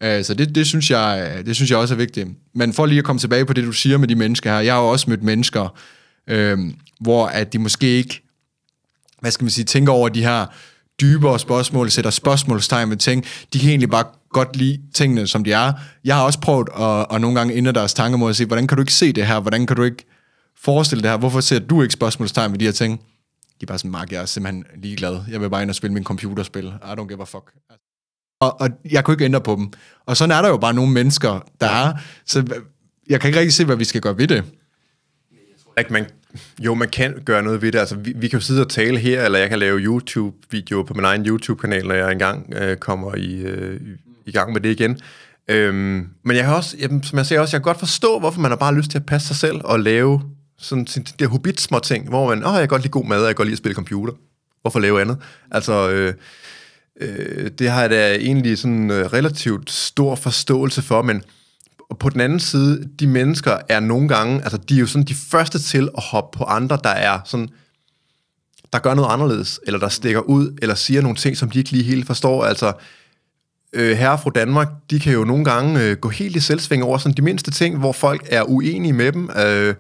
Øh, så det, det, synes jeg, øh, det synes jeg også er vigtigt. Men for lige at komme tilbage på det, du siger med de mennesker her, jeg har jo også mødt mennesker, øh, hvor at de måske ikke, hvad skal man sige, tænker over de her dybere spørgsmål, sætter spørgsmålstegn ved ting. De kan egentlig bare godt lide tingene, som de er. Jeg har også prøvet at, at nogle gange ændre deres tanker mod at sige, hvordan kan du ikke se det her? Hvordan kan du ikke forestille det her? Hvorfor ser du ikke spørgsmålstegn ved de her ting? De er bare sådan, Mark, jeg er simpelthen ligeglad. Jeg vil bare ind og spille min computerspil. I don't give a fuck. Og, og jeg kunne ikke ændre på dem. Og sådan er der jo bare nogle mennesker, der er. Så jeg kan ikke rigtig se, hvad vi skal gøre ved det. Jeg tror ikke, man jo, man kan gøre noget ved det. Altså, vi, vi kan jo sidde og tale her, eller jeg kan lave YouTube-videoer på min egen YouTube-kanal, når jeg engang øh, kommer i, øh, i gang med det igen. Øhm, men jeg har også, jamen, som jeg sagde også, jeg kan godt forstå, hvorfor man har bare lyst til at passe sig selv og lave sådan sin, de der hobbit-små ting, hvor man, åh, jeg kan godt lide god mad, og jeg kan godt lide at spille computer. Hvorfor lave andet? Altså, øh, øh, det har jeg da egentlig sådan øh, relativt stor forståelse for, men og på den anden side, de mennesker er nogle gange, altså de er jo sådan de første til at hoppe på andre, der er sådan, der gør noget anderledes, eller der stikker ud, eller siger nogle ting, som de ikke lige helt forstår. Altså, øh, herre fra Danmark, de kan jo nogle gange øh, gå helt i selvsving over sådan de mindste ting, hvor folk er uenige med dem. Øh,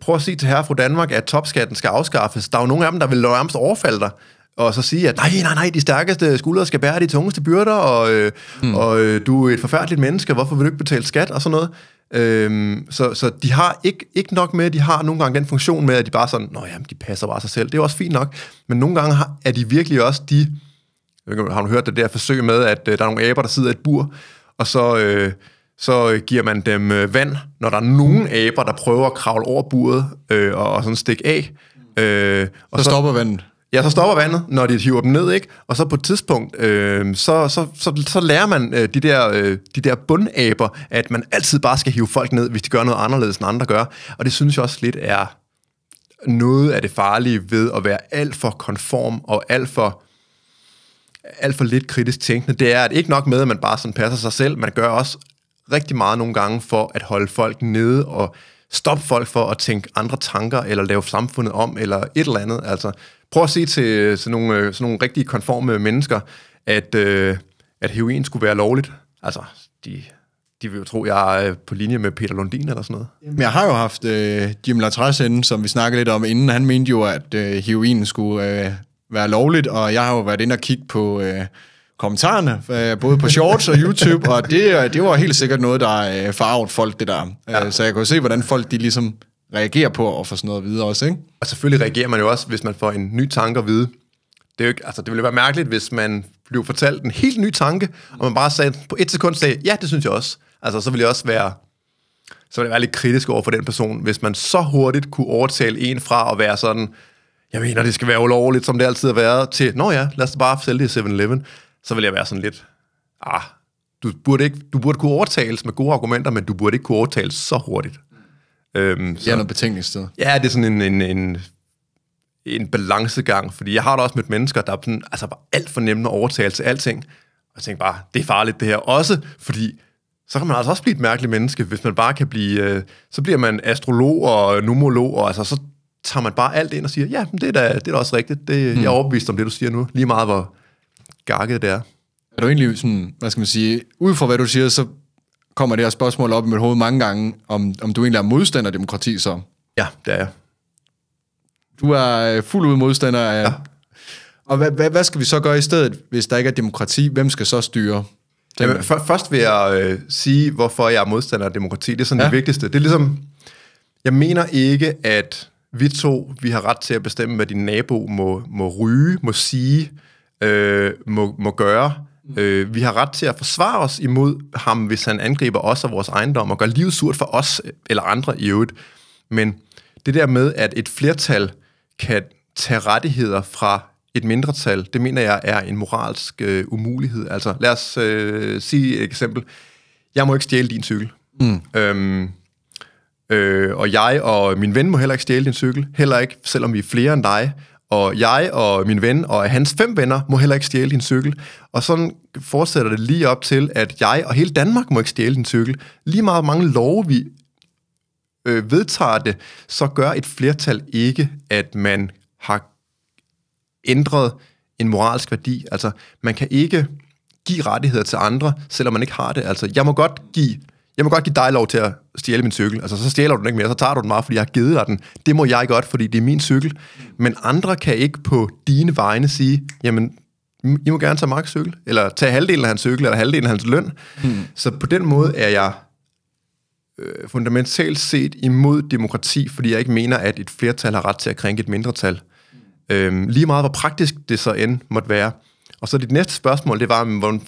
prøv at sige til herre fra Danmark, at topskatten skal afskaffes. Der er jo nogle af dem, der vil nærmest overfalde dig, og så sige, at nej, nej, nej, de stærkeste skuldre skal bære de tungeste byrder, og, øh, mm. og øh, du er et forfærdeligt menneske, hvorfor vil du ikke betale skat, og sådan noget. Øhm, så, så de har ikke, ikke nok med, de har nogle gange den funktion med, at de bare sådan, nå ja, de passer bare sig selv, det er jo også fint nok, men nogle gange har, er de virkelig også de, har du hørt det der forsøg med, at øh, der er nogle aber, der sidder i et bur, og så... Øh, så giver man dem øh, vand, når der er nogen aber, der prøver at kravle over buret øh, og, og sådan stikke af. Øh, så, og så stopper vandet? Ja, så stopper vandet, når de hiver dem ned, ikke? Og så på et tidspunkt, øh, så, så, så, så lærer man øh, de, der, øh, de der bundaber, at man altid bare skal hive folk ned, hvis de gør noget anderledes, end andre gør. Og det synes jeg også lidt er noget af det farlige ved at være alt for konform og alt for alt for lidt kritisk tænkende, det er, at ikke nok med, at man bare sådan passer sig selv, man gør også rigtig meget nogle gange for at holde folk nede og stoppe folk for at tænke andre tanker, eller lave samfundet om, eller et eller andet. Altså, prøv at sige til øh, sådan nogle, øh, sådan nogle rigtige konforme mennesker, at, øh, at heroin skulle være lovligt. Altså, de, de vil jo tro, jeg er øh, på linje med Peter Lundin eller sådan noget. Men jeg har jo haft øh, Jim Latras inden, som vi snakkede lidt om inden. Han mente jo, at øh, heroin skulle øh, være lovligt, og jeg har jo været inde og kigge på... Øh, kommentarerne, øh, både på Shorts og YouTube, og det, øh, det var helt sikkert noget, der øh, farvede folk, det der. Ja. Så jeg kunne se, hvordan folk de ligesom reagerer på at få sådan noget at vide også, ikke? Og selvfølgelig reagerer man jo også, hvis man får en ny tanke at vide. Det, er jo ikke, altså, det ville være mærkeligt, hvis man blev fortalt en helt ny tanke, og man bare sagde, på et sekund sagde, ja, det synes jeg også. Altså, så ville jeg også være, så ville jeg være lidt kritisk over for den person, hvis man så hurtigt kunne overtale en fra at være sådan, jeg mener, det skal være ulovligt, som det altid har været, til, nå ja, lad os bare sælge det i 7-Eleven så vil jeg være sådan lidt, ah, du burde, ikke, du burde kunne overtales med gode argumenter, men du burde ikke kunne overtales så hurtigt. Øhm, det er så, noget betænkningssted. Ja, det er sådan en, en, en, en balancegang, fordi jeg har da også mødt mennesker, der er sådan, altså var alt for nemme at overtale til alting, og jeg bare, det er farligt det her også, fordi så kan man altså også blive et mærkeligt menneske, hvis man bare kan blive, øh, så bliver man astrolog og numolog, og altså så tager man bare alt ind og siger, ja, men det er da, det er da også rigtigt, det, mm. jeg er mm. overbevist om det, du siger nu, lige meget hvor, gakket det er. Er du egentlig sådan, hvad skal man sige, ud fra hvad du siger, så kommer det her spørgsmål op i mit hoved mange gange, om, om du egentlig er modstander af demokrati så? Ja, det er jeg. Du er øh, fuld ud modstander af... Ja. Og hvad, hvad, hvad skal vi så gøre i stedet, hvis der ikke er demokrati? Hvem skal så styre? Jamen, for, først vil jeg øh, sige, hvorfor jeg er modstander af demokrati. Det er sådan ja. det vigtigste. Det er ligesom, jeg mener ikke, at vi to, vi har ret til at bestemme, hvad din nabo må, må ryge, må sige, øh, må, må gøre. Mm. Øh, vi har ret til at forsvare os imod ham, hvis han angriber os og vores ejendom og gør livet surt for os eller andre i øvrigt. Men det der med, at et flertal kan tage rettigheder fra et mindretal, det mener jeg er en moralsk øh, umulighed. Altså, lad os øh, sige et eksempel. Jeg må ikke stjæle din cykel. Mm. Øhm, øh, og jeg og min ven må heller ikke stjæle din cykel. Heller ikke, selvom vi er flere end dig og jeg og min ven og hans fem venner må heller ikke stjæle din cykel. Og sådan fortsætter det lige op til, at jeg og hele Danmark må ikke stjæle din cykel. Lige meget mange love, vi øh, vedtager det, så gør et flertal ikke, at man har ændret en moralsk værdi. Altså, man kan ikke give rettigheder til andre, selvom man ikke har det. Altså, jeg må godt give jeg må godt give dig lov til at stjæle min cykel. Altså, så stjæler du den ikke mere, så tager du den bare, fordi jeg har givet dig den. Det må jeg godt, fordi det er min cykel. Men andre kan ikke på dine vegne sige, jamen, I må gerne tage Marks cykel, eller tage halvdelen af hans cykel, eller halvdelen af hans løn. Hmm. Så på den måde er jeg øh, fundamentalt set imod demokrati, fordi jeg ikke mener, at et flertal har ret til at krænke et mindretal. Hmm. Øhm, lige meget hvor praktisk det så end måtte være. Og så dit næste spørgsmål, det var,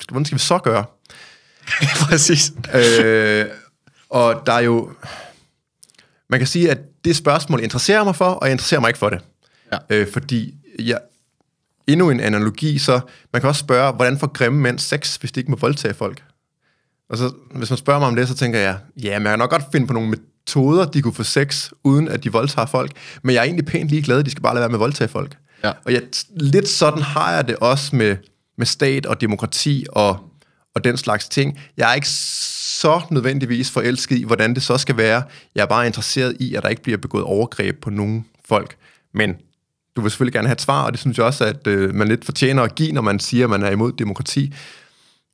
hvordan skal vi så gøre? Præcis. Øh, og der er jo... Man kan sige, at det spørgsmål interesserer mig for, og jeg interesserer mig ikke for det. Ja. Øh, fordi jeg, endnu en analogi, så man kan også spørge, hvordan får grimme mænd sex, hvis de ikke må voldtage folk? Og så, hvis man spørger mig om det, så tænker jeg, ja, man kan nok godt finde på nogle metoder, de kunne få sex, uden at de voldtager folk. Men jeg er egentlig pænt ligeglad, de skal bare lade være med at voldtage folk. Ja. Og jeg, lidt sådan har jeg det også med, med stat og demokrati og og den slags ting. Jeg er ikke så nødvendigvis forelsket i, hvordan det så skal være. Jeg er bare interesseret i, at der ikke bliver begået overgreb på nogen folk. Men du vil selvfølgelig gerne have et svar, og det synes jeg også, at øh, man lidt fortjener at give, når man siger, at man er imod demokrati.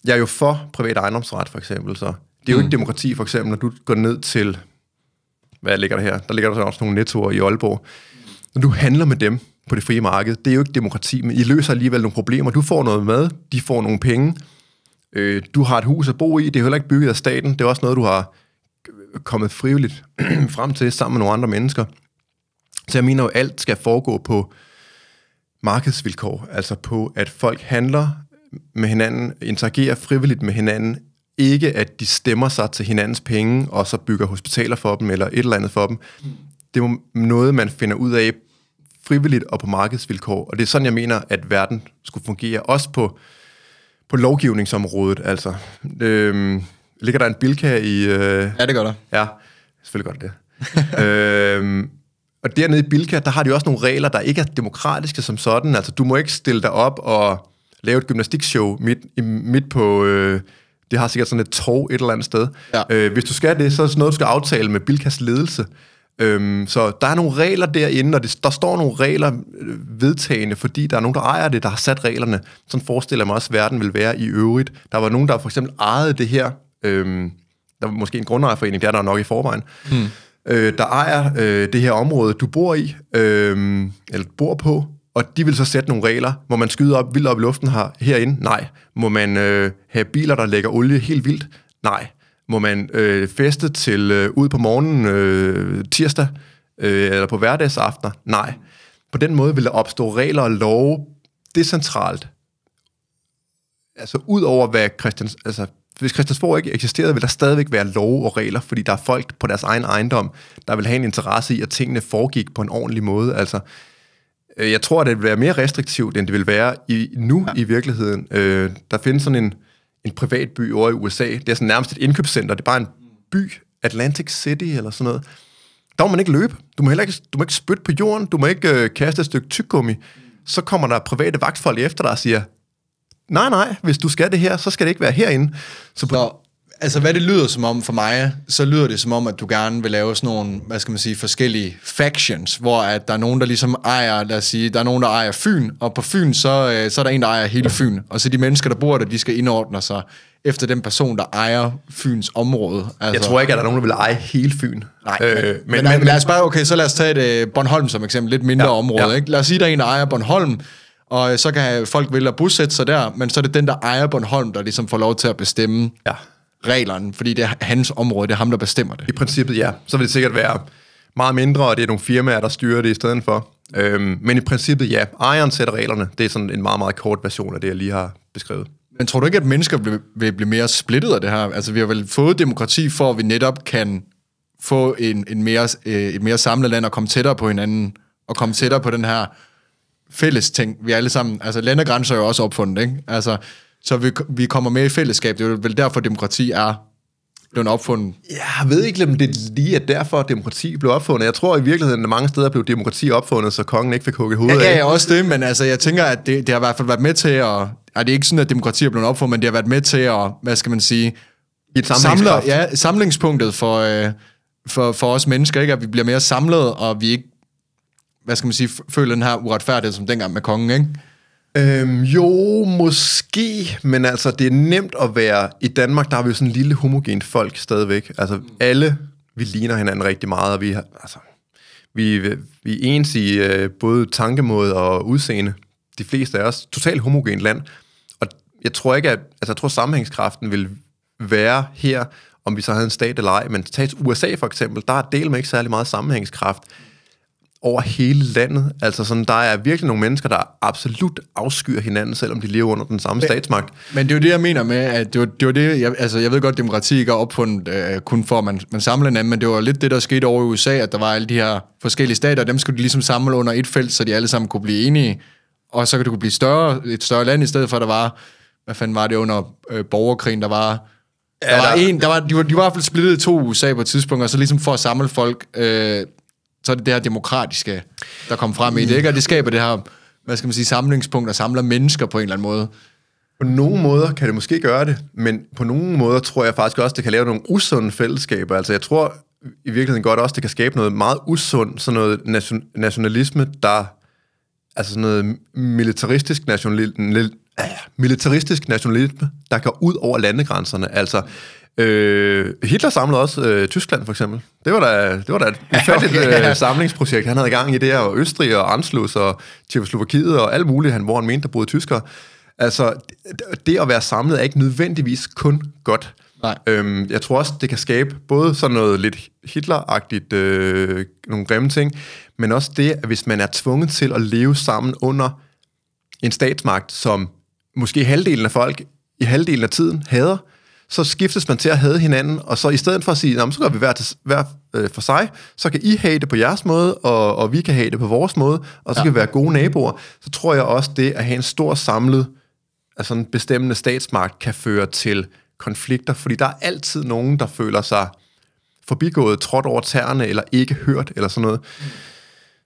Jeg er jo for privat ejendomsret, for eksempel, så det er jo mm. ikke demokrati, for eksempel, når du går ned til, hvad ligger der her? Der ligger der også nogle nettoer i Aalborg. Når du handler med dem på det frie marked, det er jo ikke demokrati, men I løser alligevel nogle problemer. Du får noget mad, de får nogle penge, Øh, du har et hus at bo i, det er heller ikke bygget af staten, det er også noget, du har kommet frivilligt frem til sammen med nogle andre mennesker. Så jeg mener jo, at alt skal foregå på markedsvilkår, altså på, at folk handler med hinanden, interagerer frivilligt med hinanden, ikke at de stemmer sig til hinandens penge, og så bygger hospitaler for dem, eller et eller andet for dem. Det er noget, man finder ud af frivilligt og på markedsvilkår, og det er sådan, jeg mener, at verden skulle fungere, også på på lovgivningsområdet, altså. Øhm, ligger der en bilka i... Øh, ja, det gør der. Ja, selvfølgelig gør det øhm, og dernede i Bilka, der har de også nogle regler, der ikke er demokratiske som sådan. Altså, du må ikke stille dig op og lave et gymnastikshow midt, midt på... Øh, det har sikkert sådan et tog et eller andet sted. Ja. Øh, hvis du skal det, så er det sådan noget, du skal aftale med Bilkas ledelse. Øhm, så der er nogle regler derinde, og det, der står nogle regler øh, vedtagende, fordi der er nogen, der ejer det, der har sat reglerne. Sådan forestiller jeg mig også, at verden vil være i øvrigt. Der var nogen, der for eksempel ejede det her. Øhm, der var måske en grundejerforening, der er der nok i forvejen. Hmm. Øh, der ejer øh, det her område, du bor i, øh, eller bor på, og de vil så sætte nogle regler. Må man skyde op vildt op i luften her, herinde? Nej. Må man øh, have biler, der lægger olie helt vildt? Nej må man øh, feste til øh, ud på morgenen øh, tirsdag øh, eller på hverdagsaftener? Nej. På den måde vil der opstå regler og love decentralt. Altså ud over hvad Christians, altså, hvis Christiansborg ikke eksisterede, vil der stadigvæk være love og regler, fordi der er folk på deres egen ejendom, der vil have en interesse i, at tingene foregik på en ordentlig måde. Altså, øh, jeg tror, at det vil være mere restriktivt, end det vil være i, nu ja. i virkeligheden. Øh, der findes sådan en en privat by over i USA. Det er sådan nærmest et indkøbscenter. Det er bare en by, Atlantic City eller sådan noget. Der må man ikke løbe. Du må, heller ikke, du må ikke spytte på jorden. Du må ikke øh, kaste et stykke tyggegummi. Så kommer der private vagtfolk efter dig og siger, nej, nej, hvis du skal det her, så skal det ikke være herinde. Så, så altså hvad det lyder som om for mig, så lyder det som om, at du gerne vil lave sådan nogle, hvad skal man sige, forskellige factions, hvor at der er nogen, der ligesom ejer, lad os sige, der er nogen, der ejer Fyn, og på Fyn, så, øh, så er der en, der ejer hele Fyn, og så de mennesker, der bor der, de skal indordne sig efter den person, der ejer Fyns område. Altså, jeg tror ikke, at der er nogen, der vil eje hele Fyn. Nej, øh, men, men, men, men lad os bare, okay, så lad os tage et, øh, Bornholm som eksempel, lidt mindre ja, område. Ja. Ikke? Lad os sige, der er en, der ejer Bornholm, og så kan folk vælge at bosætte sig der, men så er det den, der ejer Bornholm, der ligesom får lov til at bestemme, ja reglerne, fordi det er hans område, det er ham, der bestemmer det. I princippet ja, så vil det sikkert være meget mindre, og det er nogle firmaer, der styrer det i stedet for. Øhm, men i princippet ja, ejeren sætter reglerne. Det er sådan en meget, meget kort version af det, jeg lige har beskrevet. Men tror du ikke, at mennesker vil, vil blive mere splittet af det her? Altså, vi har vel fået demokrati for, at vi netop kan få en, en mere, øh, et mere samlet land og komme tættere på hinanden, og komme tættere på den her fælles ting, vi alle sammen... Altså, landegrænser er jo også opfundet, ikke? Altså, så vi, vi kommer med i fællesskab. Det er vel derfor, demokrati er blevet opfundet. Jeg ved ikke, om det lige er derfor, demokrati blev opfundet. Jeg tror i virkeligheden, at mange steder blev demokrati opfundet, så kongen ikke fik hugget hovedet ja, af. Ja, også det, men altså, jeg tænker, at det, det har i hvert fald været med til at... Er det ikke sådan, at demokrati er blevet opfundet, men det har været med til at, hvad skal man sige... I et samler, ja, samlingspunktet for, øh, for, for os mennesker, ikke? at vi bliver mere samlet, og vi ikke, hvad skal man sige, føler den her uretfærdighed, som dengang med kongen, ikke? Øhm, jo, måske, men altså, det er nemt at være... I Danmark, der har vi jo sådan en lille homogen folk stadigvæk. Altså, mm. alle, vi ligner hinanden rigtig meget, og vi har... Altså, vi, vi er ens i øh, både tankemåde og udseende. De fleste af os. Totalt homogent land. Og jeg tror ikke, at... Altså, jeg tror, sammenhængskraften vil være her, om vi så havde en stat eller ej. Men tages USA for eksempel, der er del med ikke særlig meget sammenhængskraft. Mm over hele landet. Altså sådan, der er virkelig nogle mennesker, der absolut afskyer hinanden, selvom de lever under den samme men, statsmagt. Men det er jo det, jeg mener med, at det var det, var det jeg, altså jeg ved godt, demokrati ikke er opfundet øh, kun for, at man, man samler hinanden, men det var lidt det, der skete over i USA, at der var alle de her forskellige stater, og dem skulle de ligesom samle under et felt, så de alle sammen kunne blive enige, og så kunne det kunne blive større, et større land, i stedet for, at der var, hvad fanden var det under øh, borgerkrigen, der var... Der ja, var en, der var, de, var, de var i hvert fald splittet i to USA på et tidspunkt, og så ligesom for at samle folk, øh, så er det det her demokratiske, der kommer frem i det, ikke? Og det skaber det her, hvad skal man sige, samlingspunkt, der samler mennesker på en eller anden måde. På nogle måder kan det måske gøre det, men på nogle måder tror jeg faktisk også, det kan lave nogle usunde fællesskaber. Altså jeg tror i virkeligheden godt også, det kan skabe noget meget usundt, sådan noget nation- nationalisme, der altså sådan noget militaristisk nationalisme, ah, militaristisk nationalisme, der går ud over landegrænserne. Altså, Øh, Hitler samlede også øh, Tyskland, for eksempel. Det var da, det var da et ja, okay. øh, samlingsprojekt, han havde i gang i det, og Østrig og Anschluss og Tjekoslovakiet og alt muligt, han, hvor han mente, der boede tyskere. Altså, det, at være samlet er ikke nødvendigvis kun godt. Nej. Øhm, jeg tror også, det kan skabe både sådan noget lidt Hitleragtigt, øh, nogle grimme ting, men også det, at hvis man er tvunget til at leve sammen under en statsmagt, som måske halvdelen af folk i halvdelen af tiden hader, så skiftes man til at hade hinanden, og så i stedet for at sige, så gør vi hver, til, hver øh, for sig, så kan I have det på jeres måde, og, og vi kan have det på vores måde, og så ja. kan vi være gode naboer, så tror jeg også, det at have en stor samlet, altså en bestemmende statsmagt, kan føre til konflikter, fordi der er altid nogen, der føler sig forbigået, trådt over tæerne, eller ikke hørt, eller sådan noget.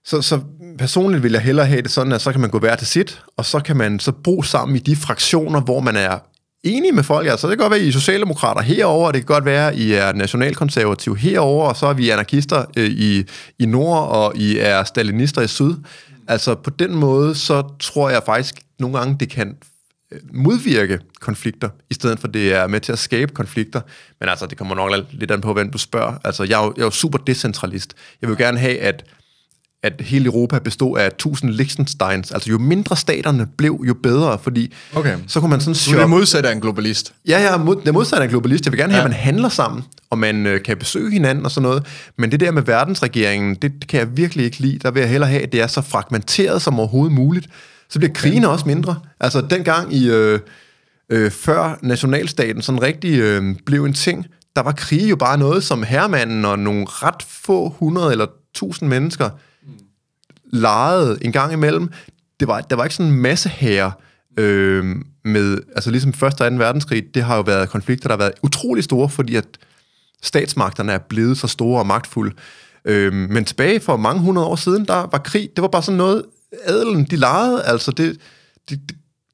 Så, så personligt vil jeg hellere have det sådan, at så kan man gå hver til sit, og så kan man så bo sammen i de fraktioner, hvor man er enige med folk. Altså, det kan godt være, at I er socialdemokrater herover, og det kan godt være, at I er nationalkonservative herover, og så er vi anarkister øh, i, i nord, og I er stalinister i syd. Altså, på den måde, så tror jeg faktisk nogle gange, det kan øh, modvirke konflikter, i stedet for det er med til at skabe konflikter. Men altså, det kommer nok lidt an på, hvem du spørger. Altså, jeg er jo, jeg er jo super decentralist. Jeg vil gerne have, at at hele Europa bestod af 1000 Liechtensteins. Altså jo mindre staterne blev, jo bedre, fordi okay. så kunne man sådan... Du er det modsatte af en globalist. Ja, ja, mod, det er modsatte af en globalist. Jeg vil gerne have, ja. at man handler sammen, og man øh, kan besøge hinanden og sådan noget. Men det der med verdensregeringen, det, det kan jeg virkelig ikke lide. Der vil jeg hellere have, at det er så fragmenteret som overhovedet muligt. Så bliver krigene okay. også mindre. Altså dengang i... Øh, øh, før nationalstaten sådan rigtig øh, blev en ting, der var krige jo bare noget, som herremanden og nogle ret få hundrede eller tusind mennesker lejede en gang imellem. Det var, der var ikke sådan en masse herre øh, med, altså ligesom 1. og 2. verdenskrig, det har jo været konflikter, der har været utrolig store, fordi at statsmagterne er blevet så store og magtfulde. Øh, men tilbage for mange hundrede år siden, der var krig, det var bare sådan noget, adelen, de lejede, altså det, det,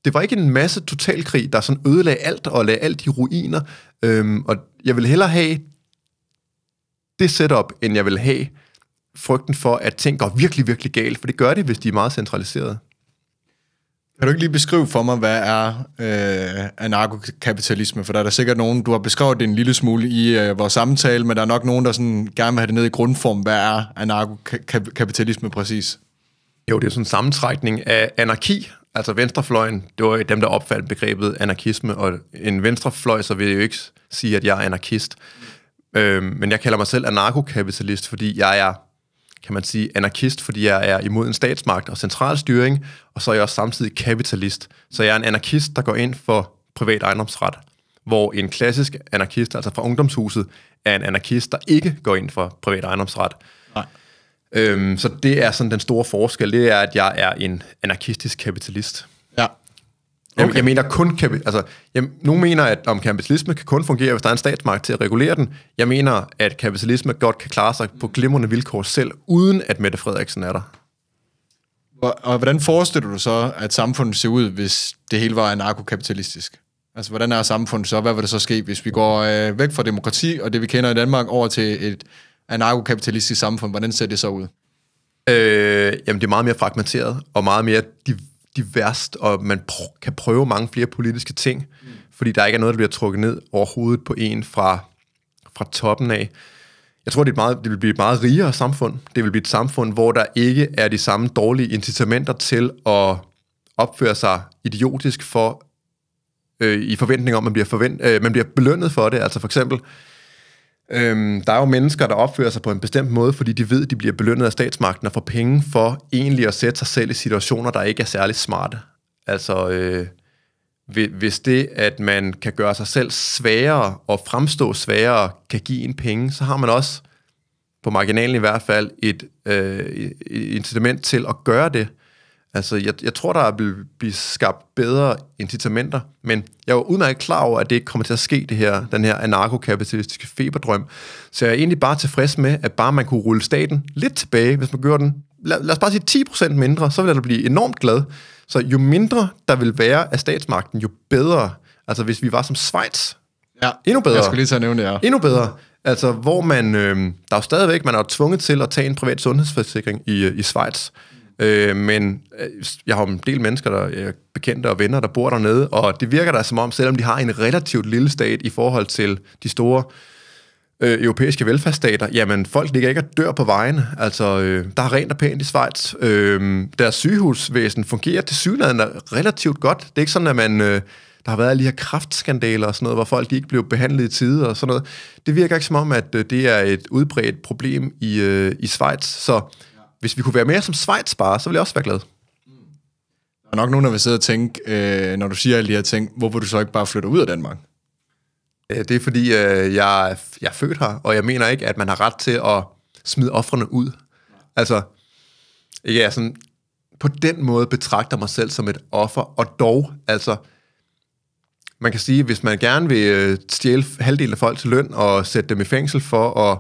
det var ikke en masse totalkrig, der sådan ødelagde alt og lagde alt i ruiner. Øhm, og jeg vil hellere have det setup, end jeg vil have frygten for, at ting går virkelig, virkelig galt, for det gør det, hvis de er meget centraliseret. Kan du ikke lige beskrive for mig, hvad er øh, anarkokapitalisme? For der er der sikkert nogen, du har beskrevet det en lille smule i øh, vores samtale, men der er nok nogen, der sådan gerne vil have det ned i grundform. Hvad er anarkokapitalisme præcis? Jo, det er sådan en sammentrækning af anarki, altså venstrefløjen. Det var dem, der opfandt begrebet anarkisme, og en venstrefløj, så vil jeg jo ikke sige, at jeg er anarkist. Øh, men jeg kalder mig selv anarkokapitalist, fordi jeg er kan man sige, anarkist, fordi jeg er imod en statsmagt og central styring, og så er jeg også samtidig kapitalist. Så jeg er en anarkist, der går ind for privat ejendomsret, hvor en klassisk anarkist, altså fra ungdomshuset, er en anarkist, der ikke går ind for privat ejendomsret. Nej. Øhm, så det er sådan den store forskel, det er, at jeg er en anarkistisk kapitalist. Ja, jeg, okay. jeg mener kun, altså, jeg, nogen mener, at om kapitalisme kan kun fungere, hvis der er en statsmagt til at regulere den. Jeg mener, at kapitalisme godt kan klare sig på glimrende vilkår selv, uden at Mette Frederiksen er der. Og, og hvordan forestiller du så, at samfundet ser ud, hvis det hele var anarkokapitalistisk? Altså, hvordan er samfundet så? Hvad vil der så ske, hvis vi går øh, væk fra demokrati og det, vi kender i Danmark, over til et anarkokapitalistisk samfund? Hvordan ser det så ud? Øh, jamen, det er meget mere fragmenteret og meget mere div- diverst, og man pr- kan prøve mange flere politiske ting, mm. fordi der ikke er noget, der bliver trukket ned over hovedet på en fra, fra toppen af. Jeg tror, det, er meget, det vil blive et meget rigere samfund. Det vil blive et samfund, hvor der ikke er de samme dårlige incitamenter til at opføre sig idiotisk for øh, i forventning om, at man bliver, forvent, øh, man bliver belønnet for det. Altså for eksempel, Øhm, der er jo mennesker, der opfører sig på en bestemt måde, fordi de ved, at de bliver belønnet af statsmagten og får penge for egentlig at sætte sig selv i situationer, der ikke er særlig smarte. Altså, øh, hvis det, at man kan gøre sig selv sværere og fremstå sværere, kan give en penge, så har man også, på marginalen i hvert fald, et øh, incitament til at gøre det. Altså, jeg, jeg tror, der vil blevet skabt bedre incitamenter, men jeg var udmærket klar over, at det ikke kommer til at ske, det her, den her anarkokapitalistiske feberdrøm. Så jeg er egentlig bare tilfreds med, at bare man kunne rulle staten lidt tilbage, hvis man gør den. Lad, lad os bare sige 10% mindre, så vil da blive enormt glad. Så jo mindre der vil være af statsmagten, jo bedre. Altså, hvis vi var som Schweiz, ja, endnu bedre. Jeg skulle lige så nævne det, ja. Endnu bedre. Altså, hvor man, øh, der er jo stadigvæk, man er tvunget til at tage en privat sundhedsforsikring i, øh, i Schweiz. Øh, men øh, jeg har en del mennesker, der er øh, bekendte og venner, der bor dernede, og det virker der som om, selvom de har en relativt lille stat i forhold til de store øh, europæiske velfærdsstater, jamen folk ligger ikke og dør på vejen. Altså, øh, der er rent og pænt i Schweiz. Øh, deres sygehusvæsen fungerer til synligheden relativt godt. Det er ikke sådan, at man... Øh, der har været alle de her kraftskandaler og sådan noget, hvor folk ikke blev behandlet i tide og sådan noget. Det virker ikke som om, at øh, det er et udbredt problem i, øh, i Schweiz. Så hvis vi kunne være mere som Schweiz bare, så ville jeg også være glad. Der er nok nogen, der vil sidde og tænke, øh, når du siger alle de her ting, hvorfor du så ikke bare flytter ud af Danmark? Øh, det er fordi, øh, jeg, jeg er født her, og jeg mener ikke, at man har ret til at smide offrene ud. Altså, ikke er sådan, på den måde betragter mig selv som et offer, og dog, altså, man kan sige, hvis man gerne vil øh, stjæle halvdelen af folk til løn og sætte dem i fængsel for at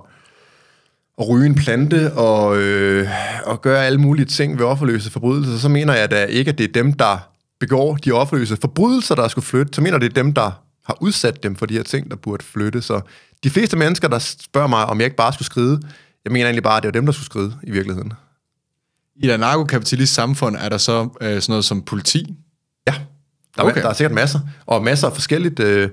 at ryge en plante og, øh, og gøre alle mulige ting ved offerløse forbrydelser, så mener jeg da ikke, at det er dem, der begår de offerløse forbrydelser, der skulle flytte. Så mener det er dem, der har udsat dem for de her ting, der burde flytte. Så de fleste mennesker, der spørger mig, om jeg ikke bare skulle skride, jeg mener egentlig bare, at det er dem, der skulle skride i virkeligheden. I et anarkokapitalist samfund er der så øh, sådan noget som politi? Ja, der er, okay. der er sikkert masser, og masser af forskelligt... Øh,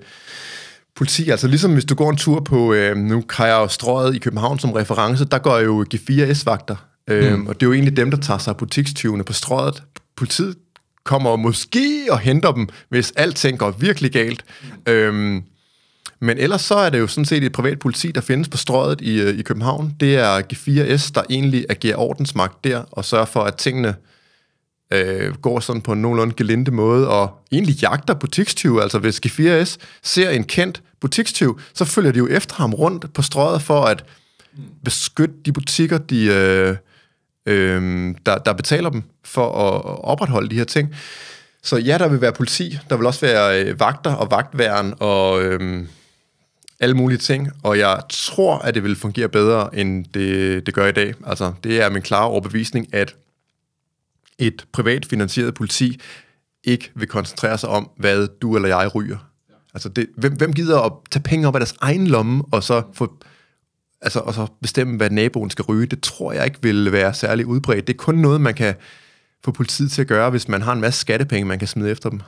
politi. Altså ligesom hvis du går en tur på, øh, nu kan jeg jo strøget i København som reference, der går jo G4S-vagter. Øh, mm. Og det er jo egentlig dem, der tager sig af butikstyvene på strøget. Politiet kommer måske og henter dem, hvis alting går virkelig galt. Mm. Øh, men ellers så er det jo sådan set et privat politi, der findes på strøget i, øh, i København. Det er G4S, der egentlig agerer ordensmagt der og sørger for, at tingene øh, øh, går sådan på en nogenlunde gelinde måde og egentlig jagter butikstyve. Altså hvis G4S ser en kendt butikstyv, så følger de jo efter ham rundt på strøget for at beskytte de butikker, de, øh, øh, der, der betaler dem for at opretholde de her ting. Så ja, der vil være politi, der vil også være øh, vagter og vagtværen og øh, alle mulige ting, og jeg tror, at det vil fungere bedre, end det, det gør i dag. Altså, det er min klare overbevisning, at et privat finansieret politi ikke vil koncentrere sig om, hvad du eller jeg ryger. Altså, det, hvem, hvem gider at tage penge op af deres egen lomme, og så, få, altså, og så bestemme, hvad naboen skal ryge? Det tror jeg ikke vil være særlig udbredt. Det er kun noget, man kan få politiet til at gøre, hvis man har en masse skattepenge, man kan smide efter dem.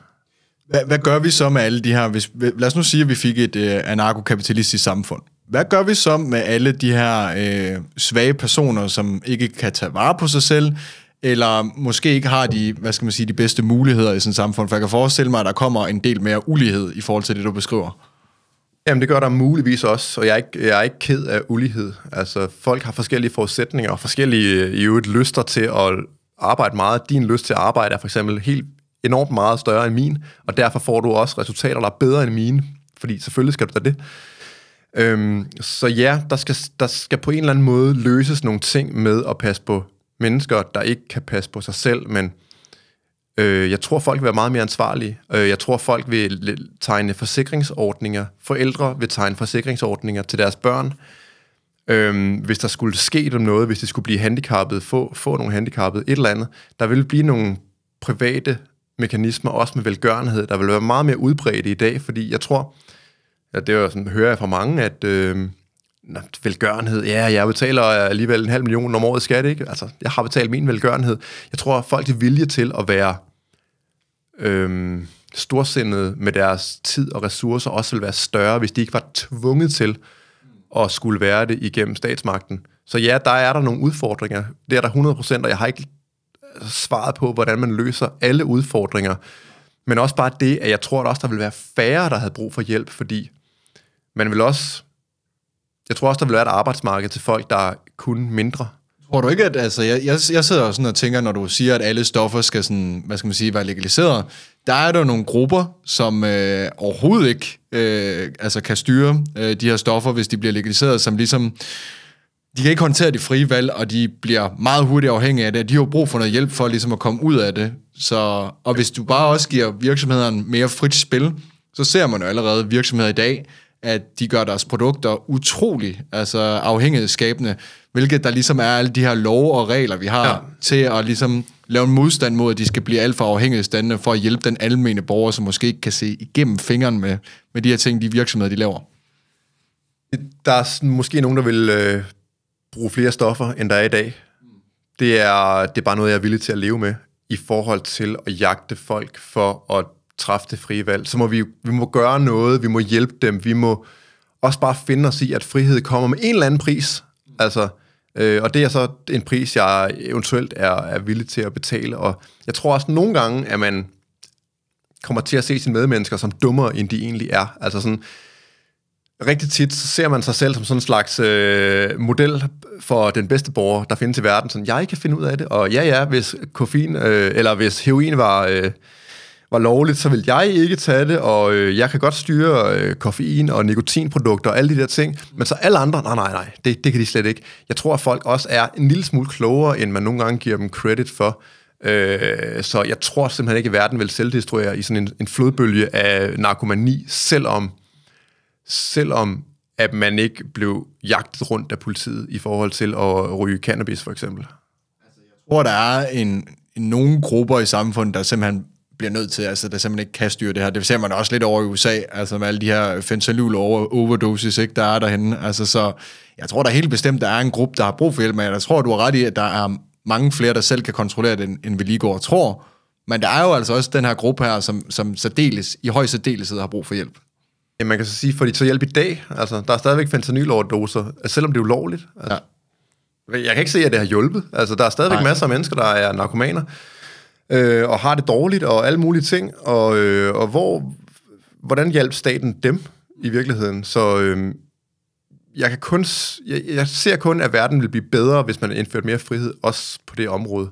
Hvad, hvad gør vi så med alle de her... Hvis, lad os nu sige, at vi fik et øh, anarkokapitalistisk samfund. Hvad gør vi så med alle de her øh, svage personer, som ikke kan tage vare på sig selv, eller måske ikke har de, hvad skal man sige, de bedste muligheder i sådan et samfund? For jeg kan forestille mig, at der kommer en del mere ulighed i forhold til det, du beskriver. Jamen det gør der muligvis også, og jeg er ikke, jeg er ikke ked af ulighed. Altså folk har forskellige forudsætninger og forskellige øh, i øvrigt lyster til at arbejde meget. Din lyst til at arbejde er for eksempel helt enormt meget større end min, og derfor får du også resultater, der er bedre end mine, fordi selvfølgelig skal du da det. Øhm, så ja, der skal, der skal på en eller anden måde løses nogle ting med at passe på mennesker, der ikke kan passe på sig selv, men øh, jeg tror, folk vil være meget mere ansvarlige. Øh, jeg tror, folk vil tegne forsikringsordninger. Forældre vil tegne forsikringsordninger til deres børn. Øh, hvis der skulle ske dem noget, hvis de skulle blive handicappet, få, få nogle handicappet, et eller andet, der vil blive nogle private mekanismer, også med velgørenhed, der vil være meget mere udbredt i dag, fordi jeg tror, ja, det er jo sådan, hører jeg fra mange, at øh, velgørenhed, ja, jeg betaler alligevel en halv million om året i skat, ikke? Altså, jeg har betalt min velgørenhed. Jeg tror, at folk er vilje til at være øhm, storsindede med deres tid og ressourcer, også vil være større, hvis de ikke var tvunget til at skulle være det igennem statsmagten. Så ja, der er der nogle udfordringer. Det er der 100%, og jeg har ikke svaret på, hvordan man løser alle udfordringer. Men også bare det, at jeg tror, at også der vil være færre, der havde brug for hjælp, fordi man vil også jeg tror også, der vil være et arbejdsmarked til folk, der kunne mindre. Tror du ikke, at altså, jeg, jeg, jeg sidder sådan og tænker, når du siger, at alle stoffer skal sådan, hvad skal man sige, være legaliseret, der er der nogle grupper, som øh, overhovedet ikke øh, altså kan styre øh, de her stoffer, hvis de bliver legaliseret, som ligesom, de kan ikke håndtere de frie valg, og de bliver meget hurtigt afhængige af det. De har jo brug for noget hjælp for ligesom at komme ud af det. Så, og hvis du bare også giver virksomhederne mere frit spil, så ser man jo allerede virksomheder i dag, at de gør deres produkter utrolig altså afhængighedsskabende, hvilket der ligesom er alle de her love og regler, vi har ja. til at ligesom lave en modstand mod, at de skal blive alt for afhængighedsdannende for at hjælpe den almindelige borger, som måske ikke kan se igennem fingeren med, med de her ting, de virksomheder, de laver. Der er måske nogen, der vil øh, bruge flere stoffer, end der er i dag. Det er, det er bare noget, jeg er villig til at leve med i forhold til at jagte folk for at træffe det frie valg, så må vi, vi må gøre noget, vi må hjælpe dem, vi må også bare finde os i, at frihed kommer med en eller anden pris. Altså, øh, og det er så en pris, jeg eventuelt er, er villig til at betale. Og jeg tror også nogle gange, at man kommer til at se sine medmennesker som dummere, end de egentlig er. Altså sådan, rigtig tit så ser man sig selv som sådan en slags øh, model for den bedste borger, der findes i verden. Sådan, jeg kan finde ud af det, og ja, ja, hvis koffein, øh, eller hvis heroin var... Øh, var lovligt, så ville jeg ikke tage det, og øh, jeg kan godt styre øh, koffein og nikotinprodukter og alle de der ting, men så alle andre, nej, nej, nej, det, det kan de slet ikke. Jeg tror, at folk også er en lille smule klogere, end man nogle gange giver dem credit for. Øh, så jeg tror simpelthen ikke, at verden vil selvdestruere i sådan en, en flodbølge af narkomani, selvom, selvom at man ikke blev jagtet rundt af politiet i forhold til at ryge cannabis, for eksempel. Altså, jeg tror, der er en, nogle grupper i samfundet, der simpelthen bliver nødt til, altså der simpelthen ikke kan styre det her. Det ser man også lidt over i USA, altså med alle de her fentanyl over overdosis, ikke, der er derhenne. Altså så, jeg tror der helt bestemt, der er en gruppe, der har brug for hjælp, men jeg tror, du har ret i, at der er mange flere, der selv kan kontrollere det, end vi lige går og tror. Men der er jo altså også den her gruppe her, som, som særdeles, i høj særdeleshed har brug for hjælp. Ja, man kan så sige, får de til hjælp i dag? Altså, der er stadigvæk fentanyl overdoser, altså, selvom det er ulovligt. Altså. Ja. Jeg kan ikke se, at det har hjulpet. Altså, der er stadigvæk Nej. masser af mennesker, der er narkomaner øh, og har det dårligt og alle mulige ting, og, øh, og hvor, hvordan hjalp staten dem i virkeligheden? Så øh, jeg, kan kun, jeg, jeg ser kun, at verden vil blive bedre, hvis man indfører mere frihed, også på det område.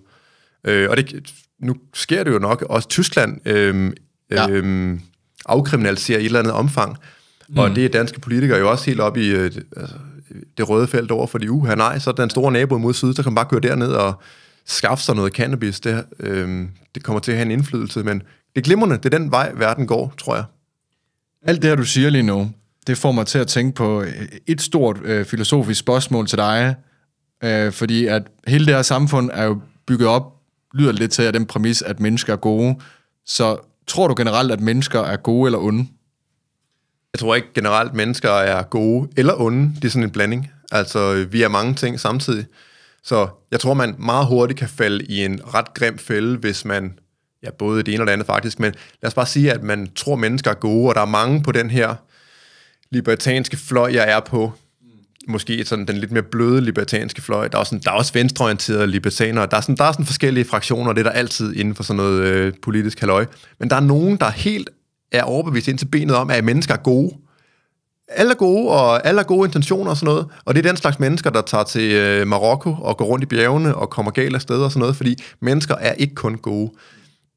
Øh, og det, nu sker det jo nok, også Tyskland øh, ja. øh, afkriminaliserer i et eller andet omfang, mm. og det er danske politikere jo også helt op i øh, altså, det røde felt over, for de uha nej, så er den store nabo mod syd, så kan man bare køre derned og skaffe sig noget cannabis, det, øh, det kommer til at have en indflydelse, men det er glimrende, det er den vej, verden går, tror jeg. Alt det her, du siger lige nu, det får mig til at tænke på øh, et stort øh, filosofisk spørgsmål til dig, øh, fordi at hele det her samfund er jo bygget op, lyder lidt til, at den præmis, at mennesker er gode. Så tror du generelt, at mennesker er gode eller onde? Jeg tror ikke generelt, at mennesker er gode eller onde. Det er sådan en blanding. Altså, vi er mange ting samtidig. Så jeg tror, man meget hurtigt kan falde i en ret grim fælde, hvis man, ja, både det ene og det andet faktisk, men lad os bare sige, at man tror, at mennesker er gode, og der er mange på den her libertanske fløj, jeg er på, måske sådan den lidt mere bløde libertanske fløj. Der er, sådan, der er også venstreorienterede libertanere. Der er, sådan, der er sådan forskellige fraktioner, det er der altid inden for sådan noget øh, politisk halløj. Men der er nogen, der helt er overbevist ind til benet om, at mennesker er gode, alle gode, og alle gode intentioner og sådan noget. Og det er den slags mennesker, der tager til øh, Marokko og går rundt i bjergene og kommer galt af steder og sådan noget, fordi mennesker er ikke kun gode.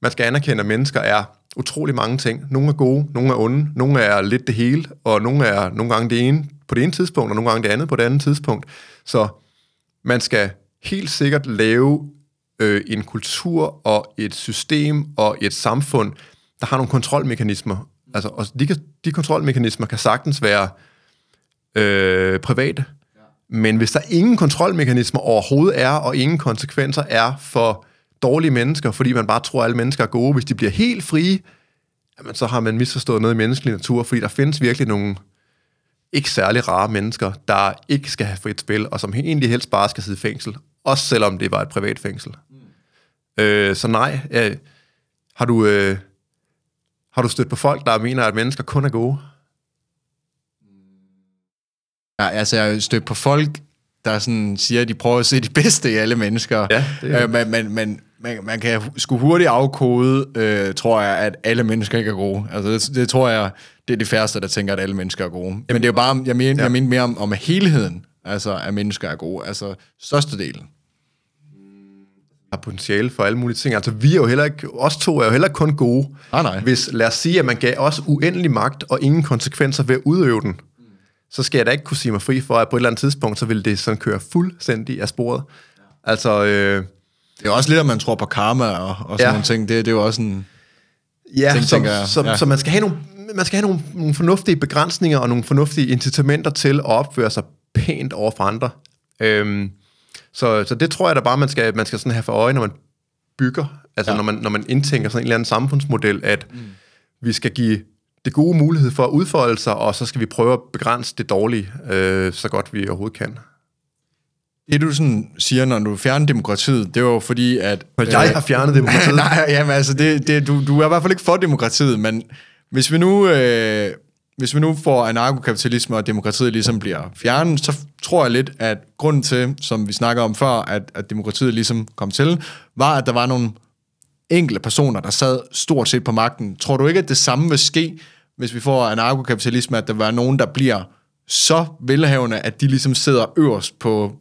Man skal anerkende, at mennesker er utrolig mange ting. Nogle er gode, nogle er onde, nogle er lidt det hele, og nogle er nogle gange det ene på det ene tidspunkt, og nogle gange det andet på det andet tidspunkt. Så man skal helt sikkert lave øh, en kultur og et system og et samfund, der har nogle kontrolmekanismer Altså, og de, de kontrolmekanismer kan sagtens være øh, private, ja. men hvis der ingen kontrolmekanismer overhovedet er, og ingen konsekvenser er for dårlige mennesker, fordi man bare tror, at alle mennesker er gode, hvis de bliver helt frie, jamen, så har man misforstået noget i menneskelig natur, fordi der findes virkelig nogle ikke særlig rare mennesker, der ikke skal have frit spil, og som egentlig helst bare skal sidde i fængsel, også selvom det var et privat fængsel. Mm. Øh, så nej, øh, har du... Øh, har du stødt på folk, der mener, at mennesker kun er gode? Ja, altså jeg har stødt på folk, der sådan siger, at de prøver at se de bedste i alle mennesker. Ja, det er... Øh, men, men, men man, man kan sgu hurtigt afkode, øh, tror jeg, at alle mennesker ikke er gode. Altså det, det tror jeg, det er det færreste, der tænker, at alle mennesker er gode. Jamen, men det er jo bare, jeg mener, ja. jeg mener mere om, om helheden, altså at mennesker er gode, altså størstedelen har potentiale for alle mulige ting. Altså, vi er jo heller ikke, os to er jo heller kun gode. Nej, ah, nej. Hvis, lad os sige, at man gav os uendelig magt og ingen konsekvenser ved at udøve den, så skal jeg da ikke kunne sige mig fri for, at på et eller andet tidspunkt, så vil det sådan køre fuldstændig af sporet. Altså, øh, det er også lidt, at man tror på karma og, og sådan ja. nogle ting. Det, det er jo også en... Ja, ting, som, tænker, som, ja. så man skal have, nogle, man skal have nogle, nogle fornuftige begrænsninger og nogle fornuftige incitamenter til at opføre sig pænt over for andre. Øh, så, så det tror jeg da bare, man skal, man skal sådan have for øje, når man bygger, altså ja. når, man, når man indtænker sådan en eller anden samfundsmodel, at mm. vi skal give det gode mulighed for at udfolde sig, og så skal vi prøve at begrænse det dårlige, øh, så godt vi overhovedet kan. Det du sådan siger, når du fjerner demokratiet, det var jo fordi, at... For jeg øh, har fjernet demokratiet. nej, jamen altså, det, det, du, du er i hvert fald ikke for demokratiet, men hvis vi nu... Øh, hvis vi nu får anarkokapitalisme og demokratiet ligesom bliver fjernet, så tror jeg lidt, at grunden til, som vi snakker om før, at, at demokratiet ligesom kom til, var, at der var nogle enkelte personer, der sad stort set på magten. Tror du ikke, at det samme vil ske, hvis vi får anarkokapitalisme, at der var nogen, der bliver så velhavende, at de ligesom sidder øverst på,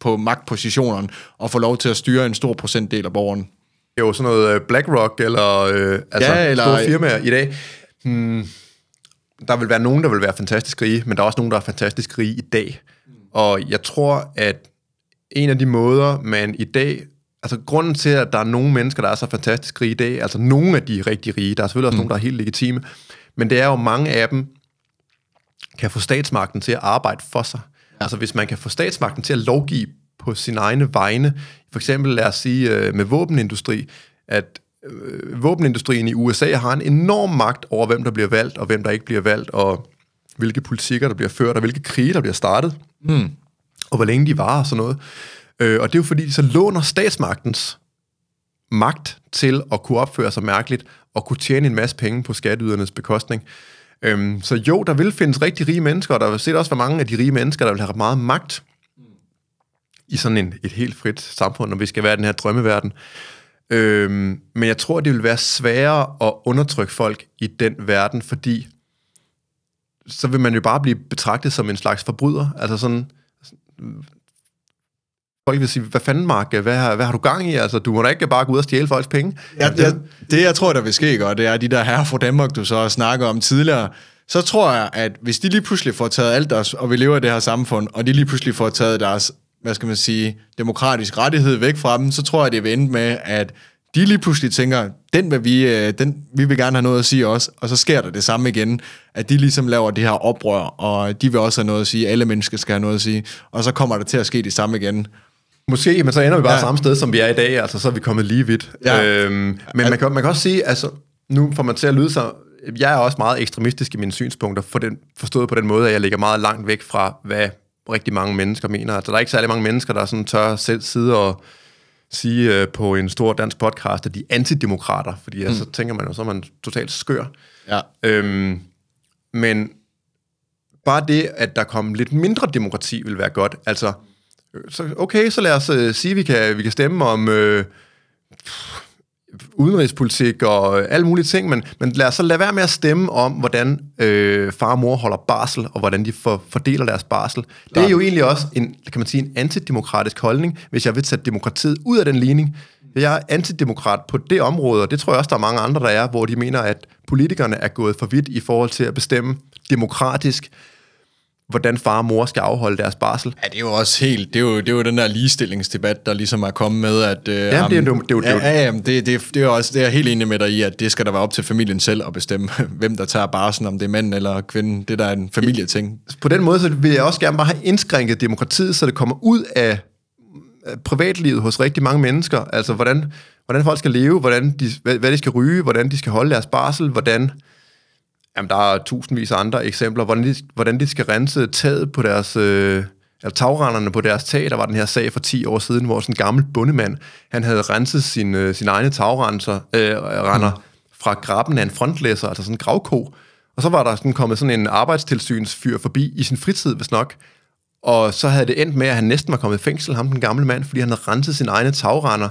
på magtpositionen og får lov til at styre en stor procentdel af borgeren? Jo, sådan noget øh, BlackRock eller, øh, altså ja, eller store firmaer i dag. Hmm der vil være nogen, der vil være fantastisk rige, men der er også nogen, der er fantastisk rige i dag. Og jeg tror, at en af de måder, man i dag... Altså grunden til, at der er nogle mennesker, der er så fantastisk rige i dag, altså nogle af de rigtig rige, der er selvfølgelig også mm. nogle, der er helt legitime, men det er jo mange af dem, kan få statsmagten til at arbejde for sig. Ja. Altså hvis man kan få statsmagten til at lovgive på sin egne vegne, for eksempel lad os sige øh, med våbenindustri, at øh, våbenindustrien i USA har en enorm magt over, hvem der bliver valgt, og hvem der ikke bliver valgt, og hvilke politikker, der bliver ført, og hvilke krige, der bliver startet, mm. og hvor længe de varer og sådan noget. Øh, og det er jo fordi, så låner statsmagtens magt til at kunne opføre sig mærkeligt, og kunne tjene en masse penge på skatteydernes bekostning. Øhm, så jo, der vil findes rigtig rige mennesker, og der vil set også være mange af de rige mennesker, der vil have meget magt i sådan en, et helt frit samfund, når vi skal være i den her drømmeverden. Øhm, men jeg tror, det vil være sværere at undertrykke folk i den verden, fordi så vil man jo bare blive betragtet som en slags forbryder. Altså sådan, folk vil sige, hvad fanden Mark, hvad, har, hvad har du gang i? Altså, du må da ikke bare gå ud og stjæle folks penge. Ja, det, altså- det jeg tror, der vil ske godt, det er de der herre fra Danmark, du så snakker om tidligere, så tror jeg, at hvis de lige pludselig får taget alt deres, og vi lever i det her samfund, og de lige pludselig får taget deres hvad skal man sige, demokratisk rettighed væk fra dem, så tror jeg, det vil ende med, at de lige pludselig tænker, den vil vi, øh, den, vi vil gerne have noget at sige også, og så sker der det samme igen, at de ligesom laver det her oprør, og de vil også have noget at sige, alle mennesker skal have noget at sige, og så kommer der til at ske det samme igen. Måske, men så ender vi bare ja. samme sted, som vi er i dag, altså så er vi kommet lige vidt. Ja. Øhm, men man kan, man kan også sige, altså nu får man til at lyde sig, jeg er også meget ekstremistisk i mine synspunkter, for den, forstået på den måde, at jeg ligger meget langt væk fra, hvad rigtig mange mennesker mener. Altså, der er ikke særlig mange mennesker, der sådan tør selv sidde og sige øh, på en stor dansk podcast, at de er antidemokrater, fordi altså, mm. altså, så tænker man jo, så er man totalt skør. Ja. Øhm, men bare det, at der kom lidt mindre demokrati, vil være godt. Altså, øh, så, okay, så lad os øh, sige, at vi kan, vi kan stemme om... Øh, udenrigspolitik og øh, alle mulige ting, men, men lad os så lade være med at stemme om, hvordan øh, far og mor holder barsel, og hvordan de for, fordeler deres barsel. Det er jo egentlig også en, kan man sige, en antidemokratisk holdning, hvis jeg vil tage demokratiet ud af den ligning. Jeg er antidemokrat på det område, og det tror jeg også, der er mange andre, der er, hvor de mener, at politikerne er gået for vidt i forhold til at bestemme demokratisk, hvordan far og mor skal afholde deres barsel. Ja, det er jo også helt, det er jo, det er jo den der ligestillingsdebat, der ligesom er kommet med, at... Øh, ja, det er jo... Det, det, ja, ja, ja, det, det, det er også, det er helt enig med dig i, at det skal der være op til familien selv at bestemme, hvem der tager barsen, om det er mand eller kvinden. Det der er en familieting. På den måde, så vil jeg også gerne bare have indskrænket demokratiet, så det kommer ud af privatlivet hos rigtig mange mennesker. Altså, hvordan, hvordan folk skal leve, hvordan de, hvad, hvad de skal ryge, hvordan de skal holde deres barsel, hvordan Jamen, der er tusindvis af andre eksempler, hvordan de, hvordan de skal rense taget på deres... Øh, eller tagrenderne på deres tag. Der var den her sag for 10 år siden, hvor sådan en gammel bondemand, han havde renset sin, øh, sin egne tagrenser, øh, render mm. fra graben af en frontlæser, altså sådan en gravko. Og så var der sådan kommet sådan en arbejdstilsynsfyr forbi i sin fritid, hvis nok. Og så havde det endt med, at han næsten var kommet i fængsel, ham den gamle mand, fordi han havde renset sin egne tagrender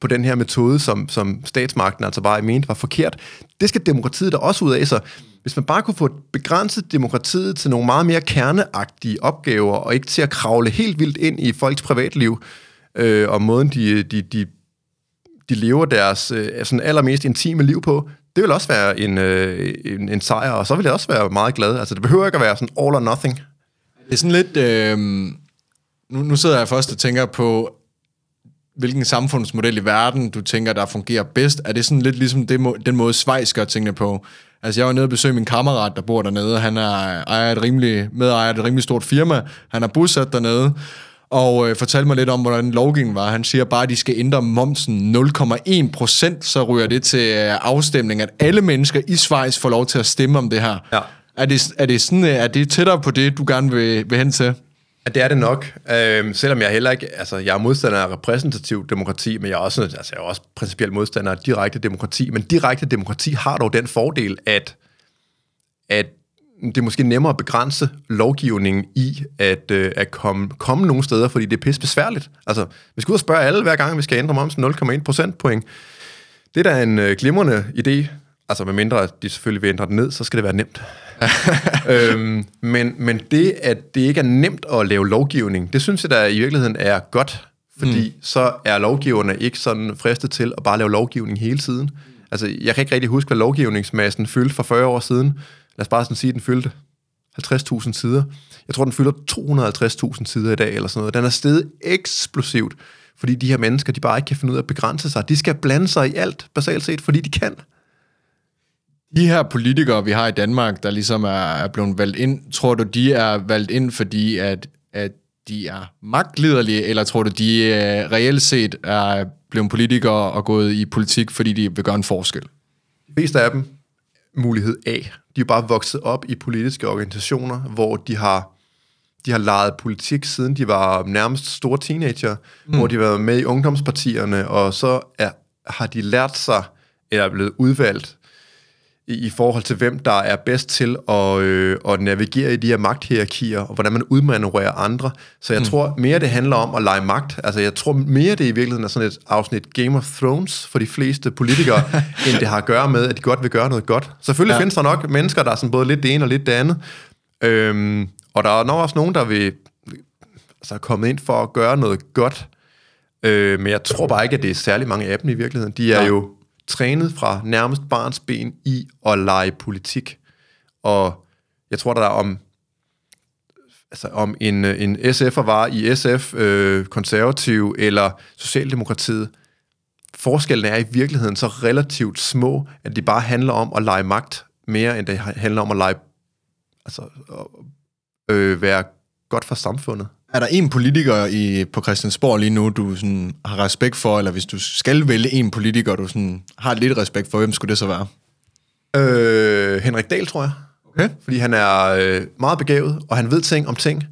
på den her metode, som, som statsmagten altså bare mente var forkert. Det skal demokratiet der også ud af, så hvis man bare kunne få begrænset demokratiet til nogle meget mere kerneagtige opgaver, og ikke til at kravle helt vildt ind i folks privatliv, øh, og måden de, de, de, de lever deres øh, sådan allermest intime liv på, det vil også være en, øh, en, en sejr, og så vil jeg også være meget glad. Altså, det behøver ikke at være sådan all or nothing. Det er sådan lidt... Øh, nu, nu sidder jeg først og tænker på, hvilken samfundsmodel i verden, du tænker, der fungerer bedst. Er det sådan lidt ligesom det må, den måde, Schweiz gør tingene på? Altså, jeg var nede og besøgte min kammerat, der bor dernede. Han er ejer et rimelig, medejer et rimelig stort firma. Han er bosat dernede og øh, fortalte mig lidt om, hvordan lovgivningen var. Han siger bare, at de skal ændre momsen 0,1 procent, så ryger det til øh, afstemning, at alle mennesker i Schweiz får lov til at stemme om det her. Ja. Er, det, er, det sådan, øh, er det tættere på det, du gerne vil, vil hen til? at det er det nok. Øhm, selvom jeg heller ikke, altså jeg er modstander af repræsentativ demokrati, men jeg er også, altså, jeg er også principielt modstander af direkte demokrati, men direkte demokrati har dog den fordel, at, at det er måske nemmere at begrænse lovgivningen i at, øh, at komme, komme nogle steder, fordi det er pisse besværligt. Altså, vi skal ud og spørge alle, hver gang vi skal ændre momsen 0,1 procentpoint. Det er da en øh, glimrende idé. Altså, medmindre de selvfølgelig vil ændre den ned, så skal det være nemt. øhm, men, men det, at det ikke er nemt at lave lovgivning, det synes jeg da i virkeligheden er godt, fordi mm. så er lovgiverne ikke sådan fristet til at bare lave lovgivning hele tiden. Altså, jeg kan ikke rigtig huske, hvad lovgivningsmassen fyldte for 40 år siden. Lad os bare sådan sige, at den fyldte 50.000 sider. Jeg tror, den fylder 250.000 sider i dag, eller sådan noget. Den er steget eksplosivt, fordi de her mennesker, de bare ikke kan finde ud af at begrænse sig. De skal blande sig i alt, basalt set, fordi de kan. De her politikere, vi har i Danmark, der ligesom er, er blevet valgt ind, tror du, de er valgt ind, fordi at, at de er magtliderlige, eller tror du, de uh, reelt set er blevet politikere og gået i politik, fordi de vil gøre en forskel? De fleste af dem, mulighed A. De er bare vokset op i politiske organisationer, hvor de har de har leget politik, siden de var nærmest store teenager, mm. hvor de har været med i ungdomspartierne, og så er, har de lært sig, eller er blevet udvalgt i forhold til, hvem der er bedst til at, øh, at navigere i de her magthierarkier, og hvordan man udmanøvrerer andre. Så jeg mm. tror mere, det handler om at lege magt. Altså jeg tror mere, det i virkeligheden er sådan et afsnit Game of Thrones for de fleste politikere, end det har at gøre med, at de godt vil gøre noget godt. Selvfølgelig ja. findes der nok mennesker, der er sådan både lidt det ene og lidt det andet. Øhm, og der er nok også nogen, der vil altså, komme ind for at gøre noget godt. Øh, men jeg tror bare ikke, at det er særlig mange af dem i virkeligheden. De er ja. jo trænet fra nærmest barns ben i at lege politik. Og jeg tror, der er om, altså om en, øh, en SF'er var i SF, øh, konservativ eller Socialdemokratiet, forskellen er i virkeligheden så relativt små, at det bare handler om at lege magt mere, end det handler om at lege, altså, øh, være godt for samfundet. Er der en politiker i, på Christiansborg lige nu, du sådan har respekt for, eller hvis du skal vælge en politiker, du sådan har lidt respekt for, hvem skulle det så være? Øh, Henrik Dahl, tror jeg. Okay. Fordi han er øh, meget begavet, og han ved ting om ting.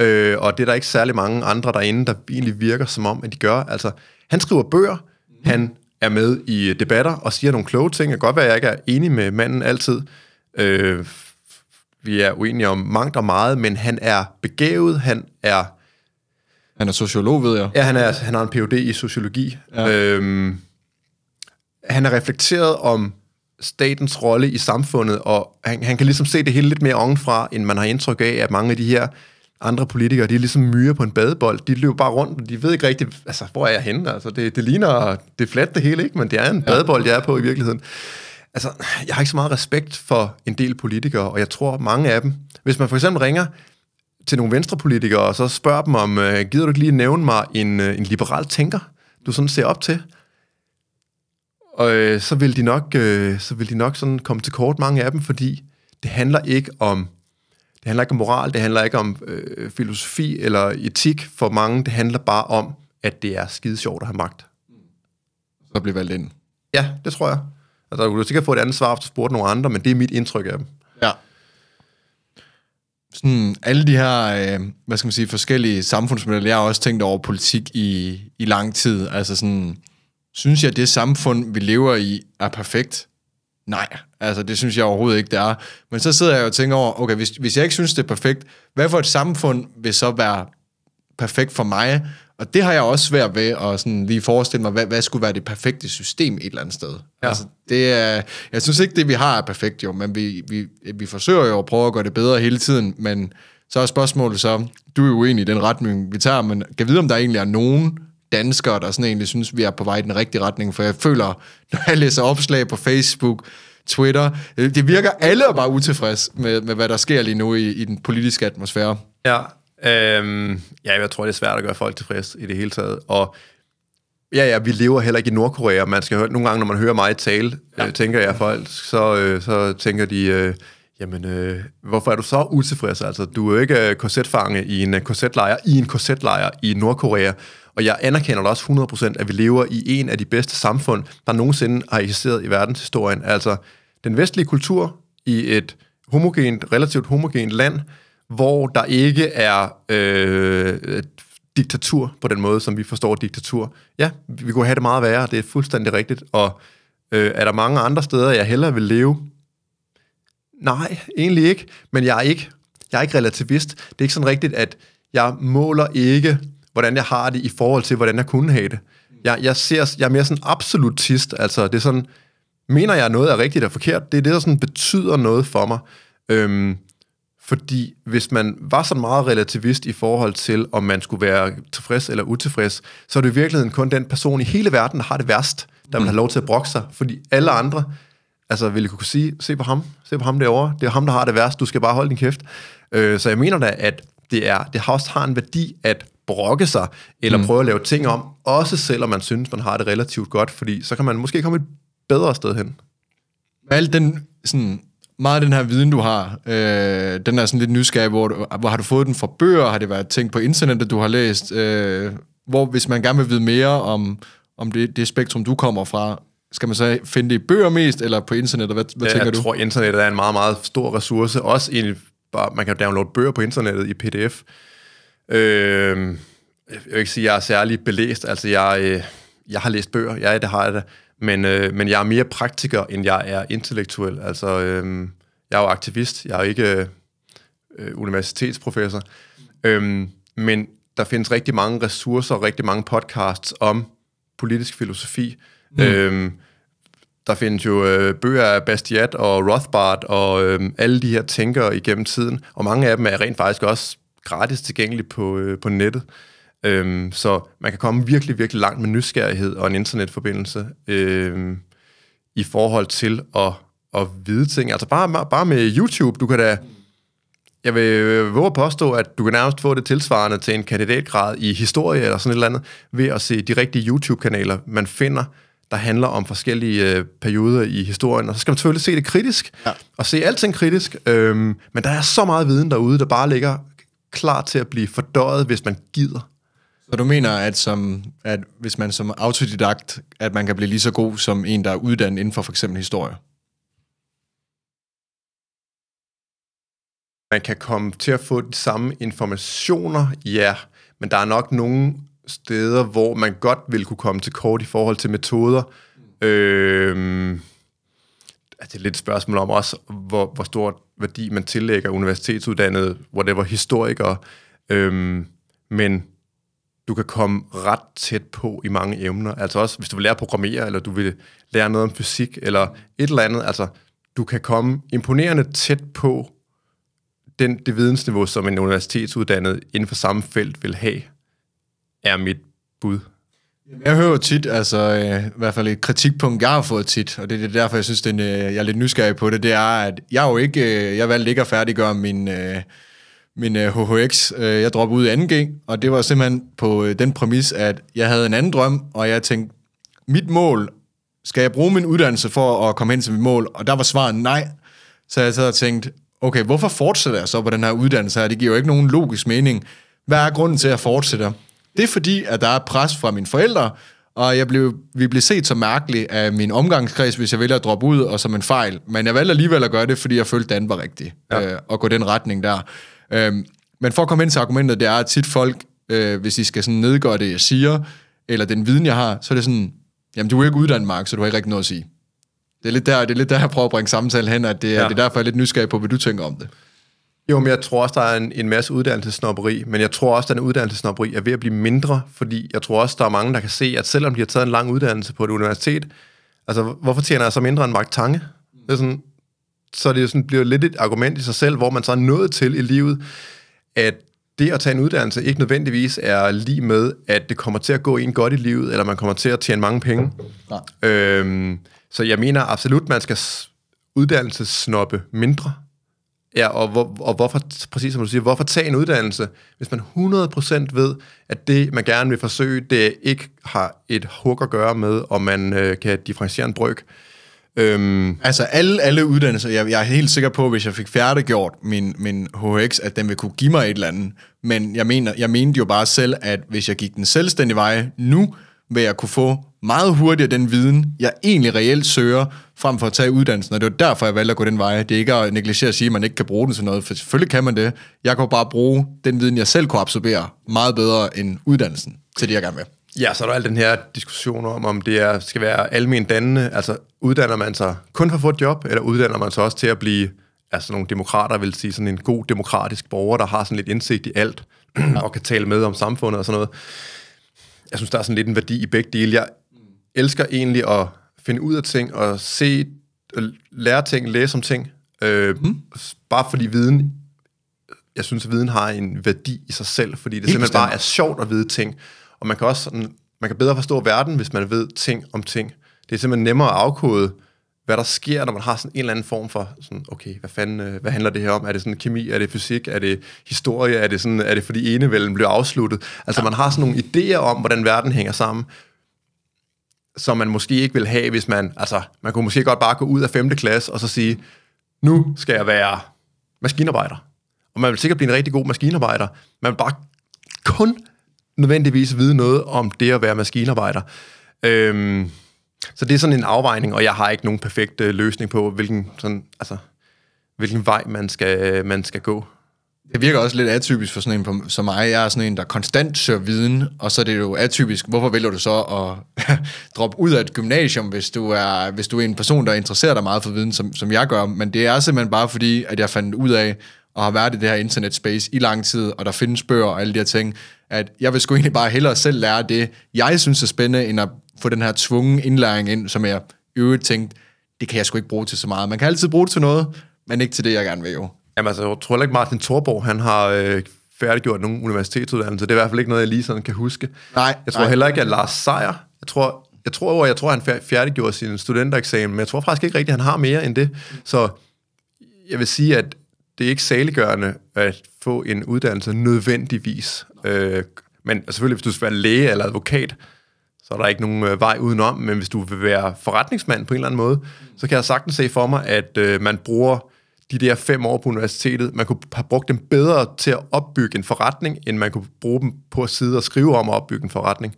Øh, og det er der ikke særlig mange andre derinde, der egentlig virker som om, at de gør. Altså, han skriver bøger, mm. han er med i debatter og siger nogle kloge ting. Det kan godt være, at jeg ikke er enig med manden altid. Øh, vi er uenige om mangt og meget, men han er begavet, han er... Han er sociolog, ved jeg. Ja, han, er, han har en Ph.D. i sociologi. Ja. Øhm, han er reflekteret om statens rolle i samfundet, og han, han kan ligesom se det hele lidt mere ovenfra, end man har indtryk af, at mange af de her andre politikere, de er ligesom myre på en badebold. De løber bare rundt, og de ved ikke rigtigt, altså, hvor er jeg henne? Altså, det, det ligner, det er flat det hele, ikke? men det er en badebold, jeg er på i virkeligheden. Altså, jeg har ikke så meget respekt for en del politikere, og jeg tror, mange af dem... Hvis man for eksempel ringer til nogle venstrepolitikere, og så spørger dem om, øh, gider du ikke lige nævne mig en, øh, en liberal tænker, du sådan ser op til? Og øh, så vil de nok, øh, så vil de nok sådan komme til kort, mange af dem, fordi det handler ikke om det handler ikke om moral, det handler ikke om øh, filosofi eller etik for mange. Det handler bare om, at det er skide sjovt at have magt. Så bliver valgt ind. Ja, det tror jeg. Altså, du kunne sikkert få et andet svar, hvis du spurgte nogle andre, men det er mit indtryk af dem. Ja. Sådan, alle de her, øh, hvad skal man sige, forskellige samfundsmodeller, jeg har også tænkt over politik i, i lang tid. Altså sådan, synes jeg, at det samfund, vi lever i, er perfekt? Nej, altså det synes jeg overhovedet ikke, det er. Men så sidder jeg og tænker over, okay, hvis, hvis jeg ikke synes, det er perfekt, hvad for et samfund vil så være perfekt for mig? Og det har jeg også svært ved at sådan lige forestille mig, hvad, hvad skulle være det perfekte system et eller andet sted. Ja. Altså, det er, jeg synes ikke, det vi har er perfekt jo, men vi, vi, vi forsøger jo at prøve at gøre det bedre hele tiden, men så er spørgsmålet så, du er jo uenig i den retning, vi tager, men kan vide, om der egentlig er nogen danskere, der sådan egentlig synes, vi er på vej i den rigtige retning, for jeg føler, når jeg læser opslag på Facebook, Twitter, øh, det virker alle bare utilfreds med, med hvad der sker lige nu i, i den politiske atmosfære. Ja, Øhm, ja, jeg tror, det er svært at gøre folk tilfredse i det hele taget. Og ja, ja, vi lever heller ikke i Nordkorea. Man skal høre, nogle gange, når man hører mig tale, øh, ja. øh, tænker jeg folk, så, øh, så tænker de, øh, jamen, øh, hvorfor er du så utilfreds? Altså, du er jo ikke øh, korsetfange i en øh, korsetlejr, i en korsetlejr i Nordkorea. Og jeg anerkender da også 100%, at vi lever i en af de bedste samfund, der nogensinde har eksisteret i verdenshistorien. Altså, den vestlige kultur i et homogent, relativt homogent land, hvor der ikke er øh, diktatur på den måde, som vi forstår diktatur. Ja, vi kunne have det meget værre, det er fuldstændig rigtigt. Og øh, er der mange andre steder, jeg hellere vil leve? Nej, egentlig ikke. Men jeg er ikke, jeg er ikke relativist. Det er ikke sådan rigtigt, at jeg måler ikke, hvordan jeg har det i forhold til, hvordan jeg kunne have det. Jeg, jeg, ser, jeg er mere sådan absolutist. Altså, det er sådan, mener jeg noget er rigtigt og forkert? Det er det, der sådan betyder noget for mig. Øhm, fordi hvis man var så meget relativist i forhold til, om man skulle være tilfreds eller utilfreds, så er det i virkeligheden kun den person i hele verden, der har det værst, der vil have lov til at brokke sig. Fordi alle andre, altså ville kunne sige, se på ham, se på ham derovre, det er ham, der har det værst, du skal bare holde din kæft. Øh, så jeg mener da, at det, er, det har også har en værdi at brokke sig, eller mm. prøve at lave ting om, også selvom man synes, man har det relativt godt, fordi så kan man måske komme et bedre sted hen. Al den sådan, meget af den her viden, du har, øh, den er sådan lidt nysgerrig, hvor, hvor har du fået den fra bøger? Har det været ting på internettet, du har læst? Øh, hvor hvis man gerne vil vide mere om, om det, det spektrum, du kommer fra, skal man så finde det i bøger mest, eller på internettet? Hvad, hvad ja, tænker jeg du? Jeg tror, internettet er en meget, meget stor ressource. Også egentlig bare, man kan downloade bøger på internettet i pdf. Øh, jeg vil ikke sige, at jeg er særlig belæst. Altså, jeg, øh, jeg har læst bøger. Jeg, det har jeg da. Men, øh, men jeg er mere praktiker, end jeg er intellektuel. Altså, øh, jeg er jo aktivist, jeg er ikke øh, universitetsprofessor. Øh, men der findes rigtig mange ressourcer og rigtig mange podcasts om politisk filosofi. Mm. Øh, der findes jo øh, bøger af Bastiat og Rothbard og øh, alle de her tænkere igennem tiden, og mange af dem er rent faktisk også gratis tilgængelige på, øh, på nettet. Øhm, så man kan komme virkelig, virkelig langt med nysgerrighed og en internetforbindelse øhm, i forhold til at, at vide ting. Altså bare, bare med YouTube, du kan da... Jeg vil våge at påstå, at du kan nærmest få det tilsvarende til en kandidatgrad i historie eller sådan et eller andet, ved at se de rigtige YouTube-kanaler, man finder, der handler om forskellige øh, perioder i historien. Og så skal man selvfølgelig se det kritisk, ja. og se alting kritisk. Øhm, men der er så meget viden derude, der bare ligger klar til at blive fordøjet, hvis man gider. Så du mener, at, som, at hvis man som autodidakt, at man kan blive lige så god som en, der er uddannet inden for for eksempel historie? Man kan komme til at få de samme informationer, ja, men der er nok nogle steder, hvor man godt vil kunne komme til kort i forhold til metoder. Mm. Øhm, det er lidt et spørgsmål om også, hvor, hvor stor værdi man tillægger universitetsuddannede, whatever, historikere. Øhm, men du kan komme ret tæt på i mange emner. Altså også, hvis du vil lære at programmere, eller du vil lære noget om fysik, eller et eller andet. Altså, du kan komme imponerende tæt på den, det vidensniveau, som en universitetsuddannet inden for samme felt vil have, er mit bud. Jeg hører tit, altså øh, i hvert fald et kritikpunkt, jeg har fået tit, og det er derfor, jeg synes, den, øh, jeg er lidt nysgerrig på det, det er, at jeg jo ikke, øh, jeg valgte ikke at færdiggøre min... Øh, min uh, øh, HHX. Uh, øh, jeg droppede ud i 2G, og det var simpelthen på uh, den præmis, at jeg havde en anden drøm, og jeg tænkte, mit mål, skal jeg bruge min uddannelse for at komme hen til mit mål? Og der var svaret nej. Så jeg sad og tænkte, okay, hvorfor fortsætter jeg så på den her uddannelse her? Det giver jo ikke nogen logisk mening. Hvad er grunden til, at jeg fortsætter? Det er fordi, at der er pres fra mine forældre, og jeg blev, vi blev set så mærkeligt af min omgangskreds, hvis jeg ville at droppe ud, og som en fejl. Men jeg valgte alligevel at gøre det, fordi jeg følte, at den var rigtig, ja. øh, at gå den retning der. Øhm, men for at komme ind til argumentet, det er, at tit folk, øh, hvis de skal sådan nedgøre det, jeg siger, eller den viden, jeg har, så er det sådan, jamen du er ikke uddannet, Mark, så du har ikke rigtig noget at sige. Det er lidt der, det er lidt der jeg prøver at bringe samtalen hen, at det, ja. det er derfor, jeg er lidt nysgerrig på, hvad du tænker om det. Jo, men jeg tror også, der er en, en masse uddannelsesnopperi, men jeg tror også, at den uddannelsesnopperi er ved at blive mindre, fordi jeg tror også, der er mange, der kan se, at selvom de har taget en lang uddannelse på et universitet, altså hvorfor tjener jeg så mindre end Mark Tange? Det er sådan, så det sådan bliver lidt et argument i sig selv, hvor man så er nået til i livet, at det at tage en uddannelse ikke nødvendigvis er lige med, at det kommer til at gå en godt i livet, eller man kommer til at tjene mange penge. Nej. Øhm, så jeg mener absolut, man skal uddannelsessnoppe mindre. Ja, og, hvor, og hvorfor, præcis som du siger, hvorfor tage en uddannelse, hvis man 100% ved, at det, man gerne vil forsøge, det ikke har et hug at gøre med, om man øh, kan differentiere en bryg. Øhm, altså alle, alle uddannelser, jeg, jeg er helt sikker på, hvis jeg fik færdiggjort min, min HX, at den vil kunne give mig et eller andet. Men jeg, mener, jeg mente jo bare selv, at hvis jeg gik den selvstændige vej nu, vil jeg kunne få meget hurtigere den viden, jeg egentlig reelt søger, frem for at tage uddannelsen. Og det var derfor, jeg valgte at gå den vej. Det er ikke at negligere at sige, at man ikke kan bruge den til noget, for selvfølgelig kan man det. Jeg kan bare bruge den viden, jeg selv kunne absorbere meget bedre end uddannelsen til det, jeg gerne vil. Ja, så er der al den her diskussion om, om det er, skal være almen dannende. Altså, uddanner man sig kun for at få et job, eller uddanner man sig også til at blive, altså nogle demokrater vil sige, sådan en god demokratisk borger, der har sådan lidt indsigt i alt, og kan tale med om samfundet og sådan noget. Jeg synes, der er sådan lidt en værdi i begge dele. Jeg elsker egentlig at finde ud af ting, og se, øh, lære ting, læse om ting, øh, mm. bare fordi viden, jeg synes, at viden har en værdi i sig selv, fordi det Helt simpelthen bestemt. bare er sjovt at vide ting, og man kan også sådan, man kan bedre forstå verden, hvis man ved ting om ting. Det er simpelthen nemmere at afkode, hvad der sker, når man har sådan en eller anden form for, sådan, okay, hvad fanden, øh, hvad handler det her om? Er det sådan kemi, er det fysik, er det historie, er det, sådan, er det fordi enevælden blev afsluttet? Altså ja. man har sådan nogle idéer om, hvordan verden hænger sammen, som man måske ikke vil have, hvis man, altså man kunne måske godt bare gå ud af 5. klasse og så sige, nu skal jeg være maskinarbejder. Og man vil sikkert blive en rigtig god maskinarbejder. Man vil bare kun nødvendigvis vide noget om det at være maskinarbejder. Øhm, så det er sådan en afvejning, og jeg har ikke nogen perfekt øh, løsning på, hvilken, sådan, altså, hvilken vej man skal, øh, man skal gå. Det virker også lidt atypisk for sådan en som mig. Jeg er sådan en, der konstant søger viden, og så er det jo atypisk. Hvorfor vælger du så at droppe ud af et gymnasium, hvis du, er, hvis du er en person, der interesserer dig meget for viden, som, som jeg gør? Men det er simpelthen bare fordi, at jeg fandt ud af, og har været i det her internet space i lang tid, og der findes bøger og alle de her ting, at jeg vil sgu egentlig bare hellere selv lære det, jeg synes er spændende, end at få den her tvungen indlæring ind, som jeg øvrigt tænkte, det kan jeg sgu ikke bruge til så meget. Man kan altid bruge det til noget, men ikke til det, jeg gerne vil jo. Jamen altså, jeg tror heller ikke Martin Thorborg, han har øh, færdiggjort nogen universitetsuddannelse. Det er i hvert fald ikke noget, jeg lige sådan kan huske. Nej. Jeg tror nej. heller ikke, at Lars Seier, jeg tror, jeg tror, jeg tror, han færdiggjorde sin studentereksamen, men jeg tror faktisk ikke rigtigt, at han har mere end det. Så jeg vil sige, at det er ikke saliggørende at få en uddannelse nødvendigvis. Øh, men altså, selvfølgelig, hvis du skal være læge eller advokat, så er der ikke nogen øh, vej udenom. Men hvis du vil være forretningsmand på en eller anden måde, så kan jeg sagtens se for mig, at øh, man bruger de der fem år på universitetet. Man kunne have brugt dem bedre til at opbygge en forretning, end man kunne bruge dem på at sidde og skrive om at opbygge en forretning.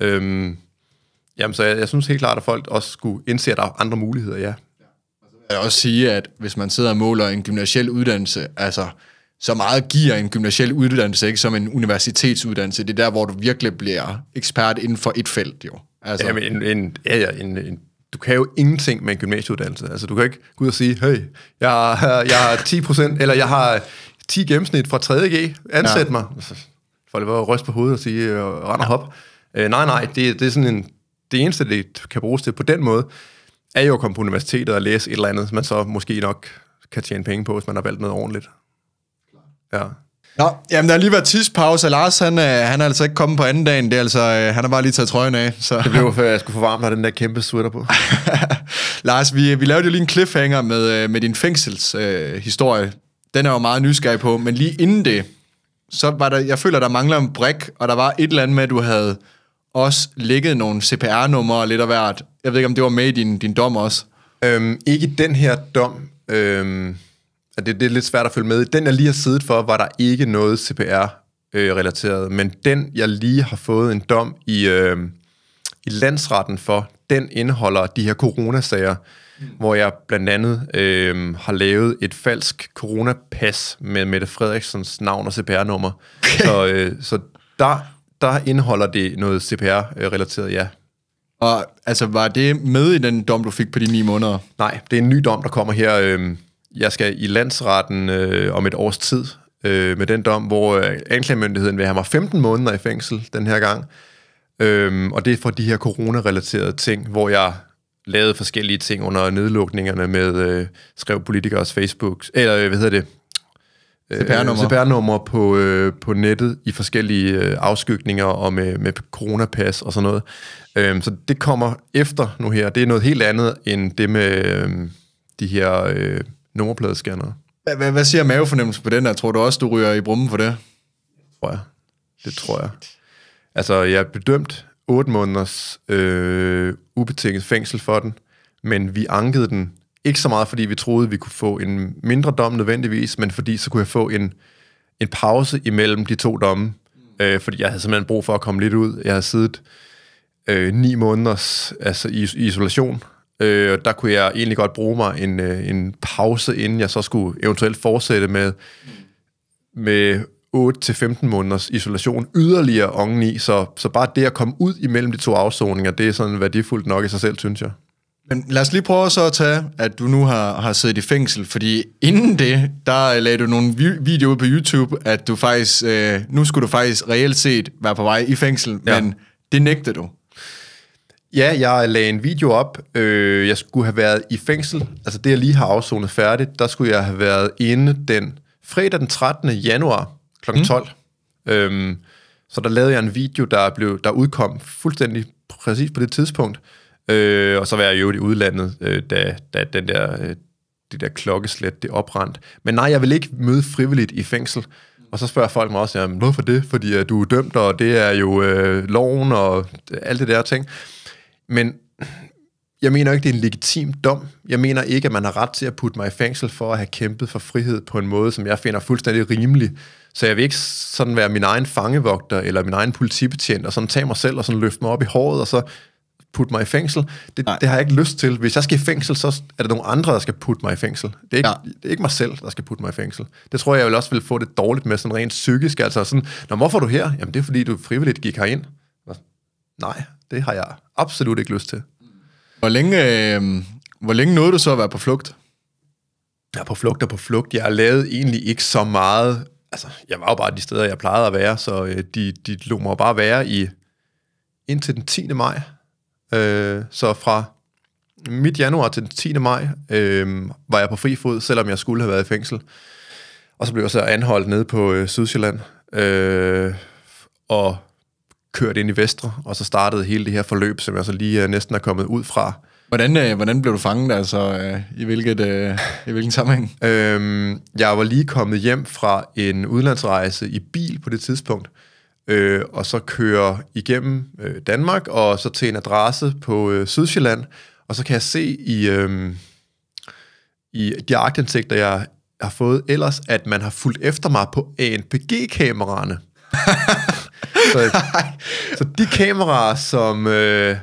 Øhm, jamen, så jeg, jeg synes helt klart, at folk også skulle indse, at der er andre muligheder, ja jeg også sige, at hvis man sidder og måler en gymnasiel uddannelse, altså så meget giver en gymnasiel uddannelse ikke som en universitetsuddannelse. Det er der, hvor du virkelig bliver ekspert inden for et felt, jo. Altså. Ja, men en, en, ja, ja, en, en, du kan jo ingenting med en gymnasieuddannelse. Altså, du kan ikke gå ud og sige, hey, jeg, jeg har 10 procent, eller jeg har 10 gennemsnit fra 3.G, ansæt ja. mig. Folk var ryste på hovedet og sige, øh, rende ja. hop. Øh, nej, nej, det, det er sådan en, det eneste, det kan bruges til på den måde, er jo at komme på universitetet og læse et eller andet, man så måske nok kan tjene penge på, hvis man har valgt noget ordentligt. Ja. Nå, jamen der har lige været tidspause, og Lars han, øh, han er altså ikke kommet på anden dagen, det er altså, øh, han har bare lige taget trøjen af. Så. Det blev før jeg skulle få varmt den der kæmpe sweater på. Lars, vi, vi lavede jo lige en cliffhanger med, øh, med din fængselshistorie. Øh, historie. den er jo meget nysgerrig på, men lige inden det, så var der, jeg føler, der mangler en brik, og der var et eller andet med, at du havde også ligget nogle CPR-numre lidt af hvert. Jeg ved ikke, om det var med i din, din dom også. Øhm, ikke den her dom. Øhm, det, det er lidt svært at følge med i. Den, jeg lige har siddet for, var der ikke noget CPR-relateret. Øh, men den, jeg lige har fået en dom i, øh, i landsretten for, den indeholder de her coronasager, mm. hvor jeg blandt andet øh, har lavet et falsk coronapas med Mette Frederiksens navn og CPR-nummer. Okay. Så, øh, så der der indeholder det noget CPR-relateret, ja. Og altså, var det med i den dom, du fik på de ni måneder? Nej, det er en ny dom, der kommer her. Øh, jeg skal i landsretten øh, om et års tid øh, med den dom, hvor øh, anklagemyndigheden vil have mig 15 måneder i fængsel den her gang. Øh, og det er for de her corona-relaterede ting, hvor jeg lavede forskellige ting under nedlukningerne med øh, skrev politikers Facebook, eller øh, hvad hedder det, Øh, CPR-nummer. CPR-nummer på, øh, på nettet i forskellige øh, afskygninger og med, med coronapas og sådan noget. Øhm, så det kommer efter nu her. Det er noget helt andet end det med øh, de her øh, nummerpladescannere. Hvad, hvad siger mavefornemmelsen på den der? Tror du også, du ryger i brummen for det? Tror jeg. Det tror jeg. Altså, jeg er bedømt 8 måneders øh, ubetinget fængsel for den, men vi ankede den ikke så meget, fordi vi troede, vi kunne få en mindre dom nødvendigvis, men fordi så kunne jeg få en, en pause imellem de to domme, øh, fordi jeg havde simpelthen brug for at komme lidt ud. Jeg havde siddet øh, ni måneder altså, i, i isolation, øh, og der kunne jeg egentlig godt bruge mig en, øh, en pause, inden jeg så skulle eventuelt fortsætte med, med 8-15 måneders isolation yderligere i. så, så bare det at komme ud imellem de to afsoninger, det er sådan værdifuldt nok i sig selv, synes jeg. Men lad os lige prøve så at tage, at du nu har, har siddet i fængsel, fordi inden det, der øh, lagde du nogle videoer på YouTube, at du faktisk, øh, nu skulle du faktisk reelt set være på vej i fængsel, ja. men det nægtede du. Ja, jeg lagde en video op. Øh, jeg skulle have været i fængsel. Altså det, jeg lige har afsonet færdigt, der skulle jeg have været inde den fredag den 13. januar kl. 12. Mm. Øhm, så der lavede jeg en video, der, blev, der udkom fuldstændig præcis på det tidspunkt. Øh, og så var jeg jo i udlandet, øh, da, da den der, øh, det der klokkeslet, det oprandt. Men nej, jeg vil ikke møde frivilligt i fængsel. Og så spørger folk mig også, jamen, hvorfor det? Fordi at øh, du er dømt, og det er jo øh, loven og alt det der ting. Men jeg mener ikke, det er en legitim dom. Jeg mener ikke, at man har ret til at putte mig i fængsel for at have kæmpet for frihed på en måde, som jeg finder fuldstændig rimelig. Så jeg vil ikke sådan være min egen fangevogter eller min egen politibetjent, og sådan tage mig selv og sådan løfte mig op i håret, og så putte mig i fængsel. Det, det har jeg ikke lyst til. Hvis jeg skal i fængsel, så er det nogle andre, der skal putte mig i fængsel. Det er ikke, ja. det er ikke mig selv, der skal putte mig i fængsel. Det tror jeg, jeg vil også vil få det dårligt med, sådan rent psykisk. Altså sådan, Nå, hvorfor er du her? Jamen, det er, fordi du frivilligt gik herind. Nej, det har jeg absolut ikke lyst til. Hvor længe, øh, hvor længe nåede du så at være på flugt? Jeg er på flugt og på flugt. Jeg har lavet egentlig ikke så meget. Altså, jeg var jo bare de steder, jeg plejede at være, så øh, de, de lå mig bare være i indtil den 10. maj Øh, så fra midt januar til den 10. maj øh, var jeg på fri fod, selvom jeg skulle have været i fængsel. Og så blev jeg så anholdt nede på øh, Sydsjælland øh, og kørt ind i Vestre, og så startede hele det her forløb, som jeg så lige øh, næsten er kommet ud fra. Hvordan, øh, hvordan blev du fanget, altså øh, i, hvilket, øh, i hvilken sammenhæng? Øh, jeg var lige kommet hjem fra en udlandsrejse i bil på det tidspunkt, øh, og så kører igennem øh, Danmark, og så til en adresse på øh, Sydsjælland, og så kan jeg se i, øh, i de aktindsigter, jeg har fået ellers, at man har fulgt efter mig på ANPG-kameraerne. så, så de kameraer, som... Øh,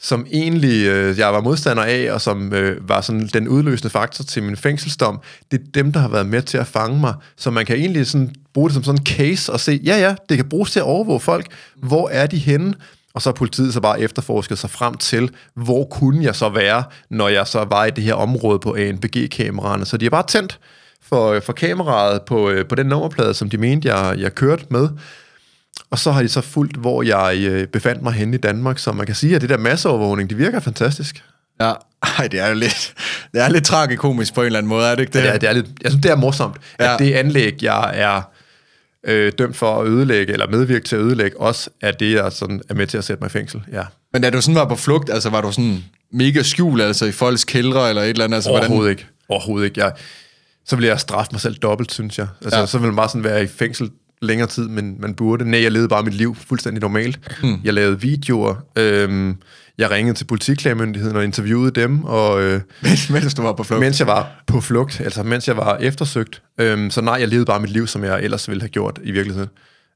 som egentlig øh, jeg var modstander af, og som øh, var sådan den udløsende faktor til min fængselsdom, det er dem, der har været med til at fange mig. Så man kan egentlig sådan bruge det som sådan en case og se, ja ja, det kan bruges til at overvåge folk. Hvor er de henne? Og så har politiet så bare efterforsket sig frem til, hvor kunne jeg så være, når jeg så var i det her område på ANPG-kameraerne. Så de har bare tændt for, øh, for kameraet på, øh, på den nummerplade, som de mente, jeg, jeg kørte med. Og så har de så fulgt, hvor jeg øh, befandt mig henne i Danmark, så man kan sige, at det der masseovervågning, det virker fantastisk. Ja, Ej, det er jo lidt, det er lidt tragikomisk på en eller anden måde, er det ikke det? Ja, det er, det er lidt, jeg synes, det er morsomt, ja. at det anlæg, jeg er øh, dømt for at ødelægge, eller medvirke til at ødelægge, også er det, jeg sådan er med til at sætte mig i fængsel, ja. Men da du sådan var på flugt, altså var du sådan mega skjul, altså i folks kældre eller et eller andet? Altså, Overhovedet hvordan... ikke. Overhovedet ikke. Jeg, så ville jeg straffe mig selv dobbelt, synes jeg. Altså, ja. så ville man bare sådan være i fængsel længere tid, men man burde. Nej, jeg levede bare mit liv fuldstændig normalt. Mm. Jeg lavede videoer. Øhm, jeg ringede til politiklagemyndigheden og interviewede dem. Og, øh, mens, mens du var på flugt? Mens jeg var på flugt, altså mens jeg var eftersøgt. Øhm, så nej, jeg levede bare mit liv, som jeg ellers ville have gjort i virkeligheden.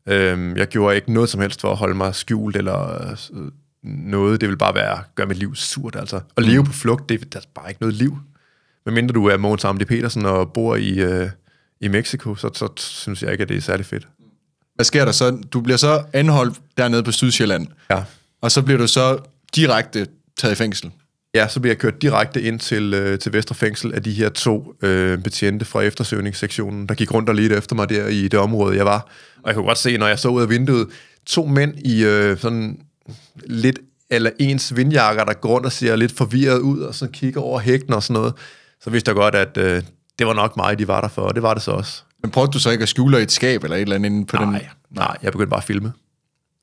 Øhm, jeg gjorde ikke noget som helst for at holde mig skjult eller øh, noget. Det ville bare være at gøre mit liv surt. Altså. At leve mm. på flugt, det er, er altså bare ikke noget liv. Medmindre du er Mogens Amdi Petersen og bor i... Øh, i Mexico, så, så synes jeg ikke, at det er særlig fedt. Hvad sker der så? Du bliver så anholdt dernede på Sydsjælland. Ja. Og så bliver du så direkte taget i fængsel. Ja, så bliver jeg kørt direkte ind til, øh, til Vestre Fængsel af de her to øh, betjente fra eftersøgningssektionen, der gik rundt og lidt efter mig der i det område, jeg var. Og jeg kunne godt se, når jeg så ud af vinduet, to mænd i øh, sådan lidt eller ens vindjakker, der går rundt og ser lidt forvirret ud, og så kigger over hækken og sådan noget. Så vidste jeg godt, at øh, det var nok mig, de var der for, og det var det så også. Men prøvede du så ikke at skjule et skab eller et eller andet inden på nej, den? Nej, jeg begyndte bare at filme.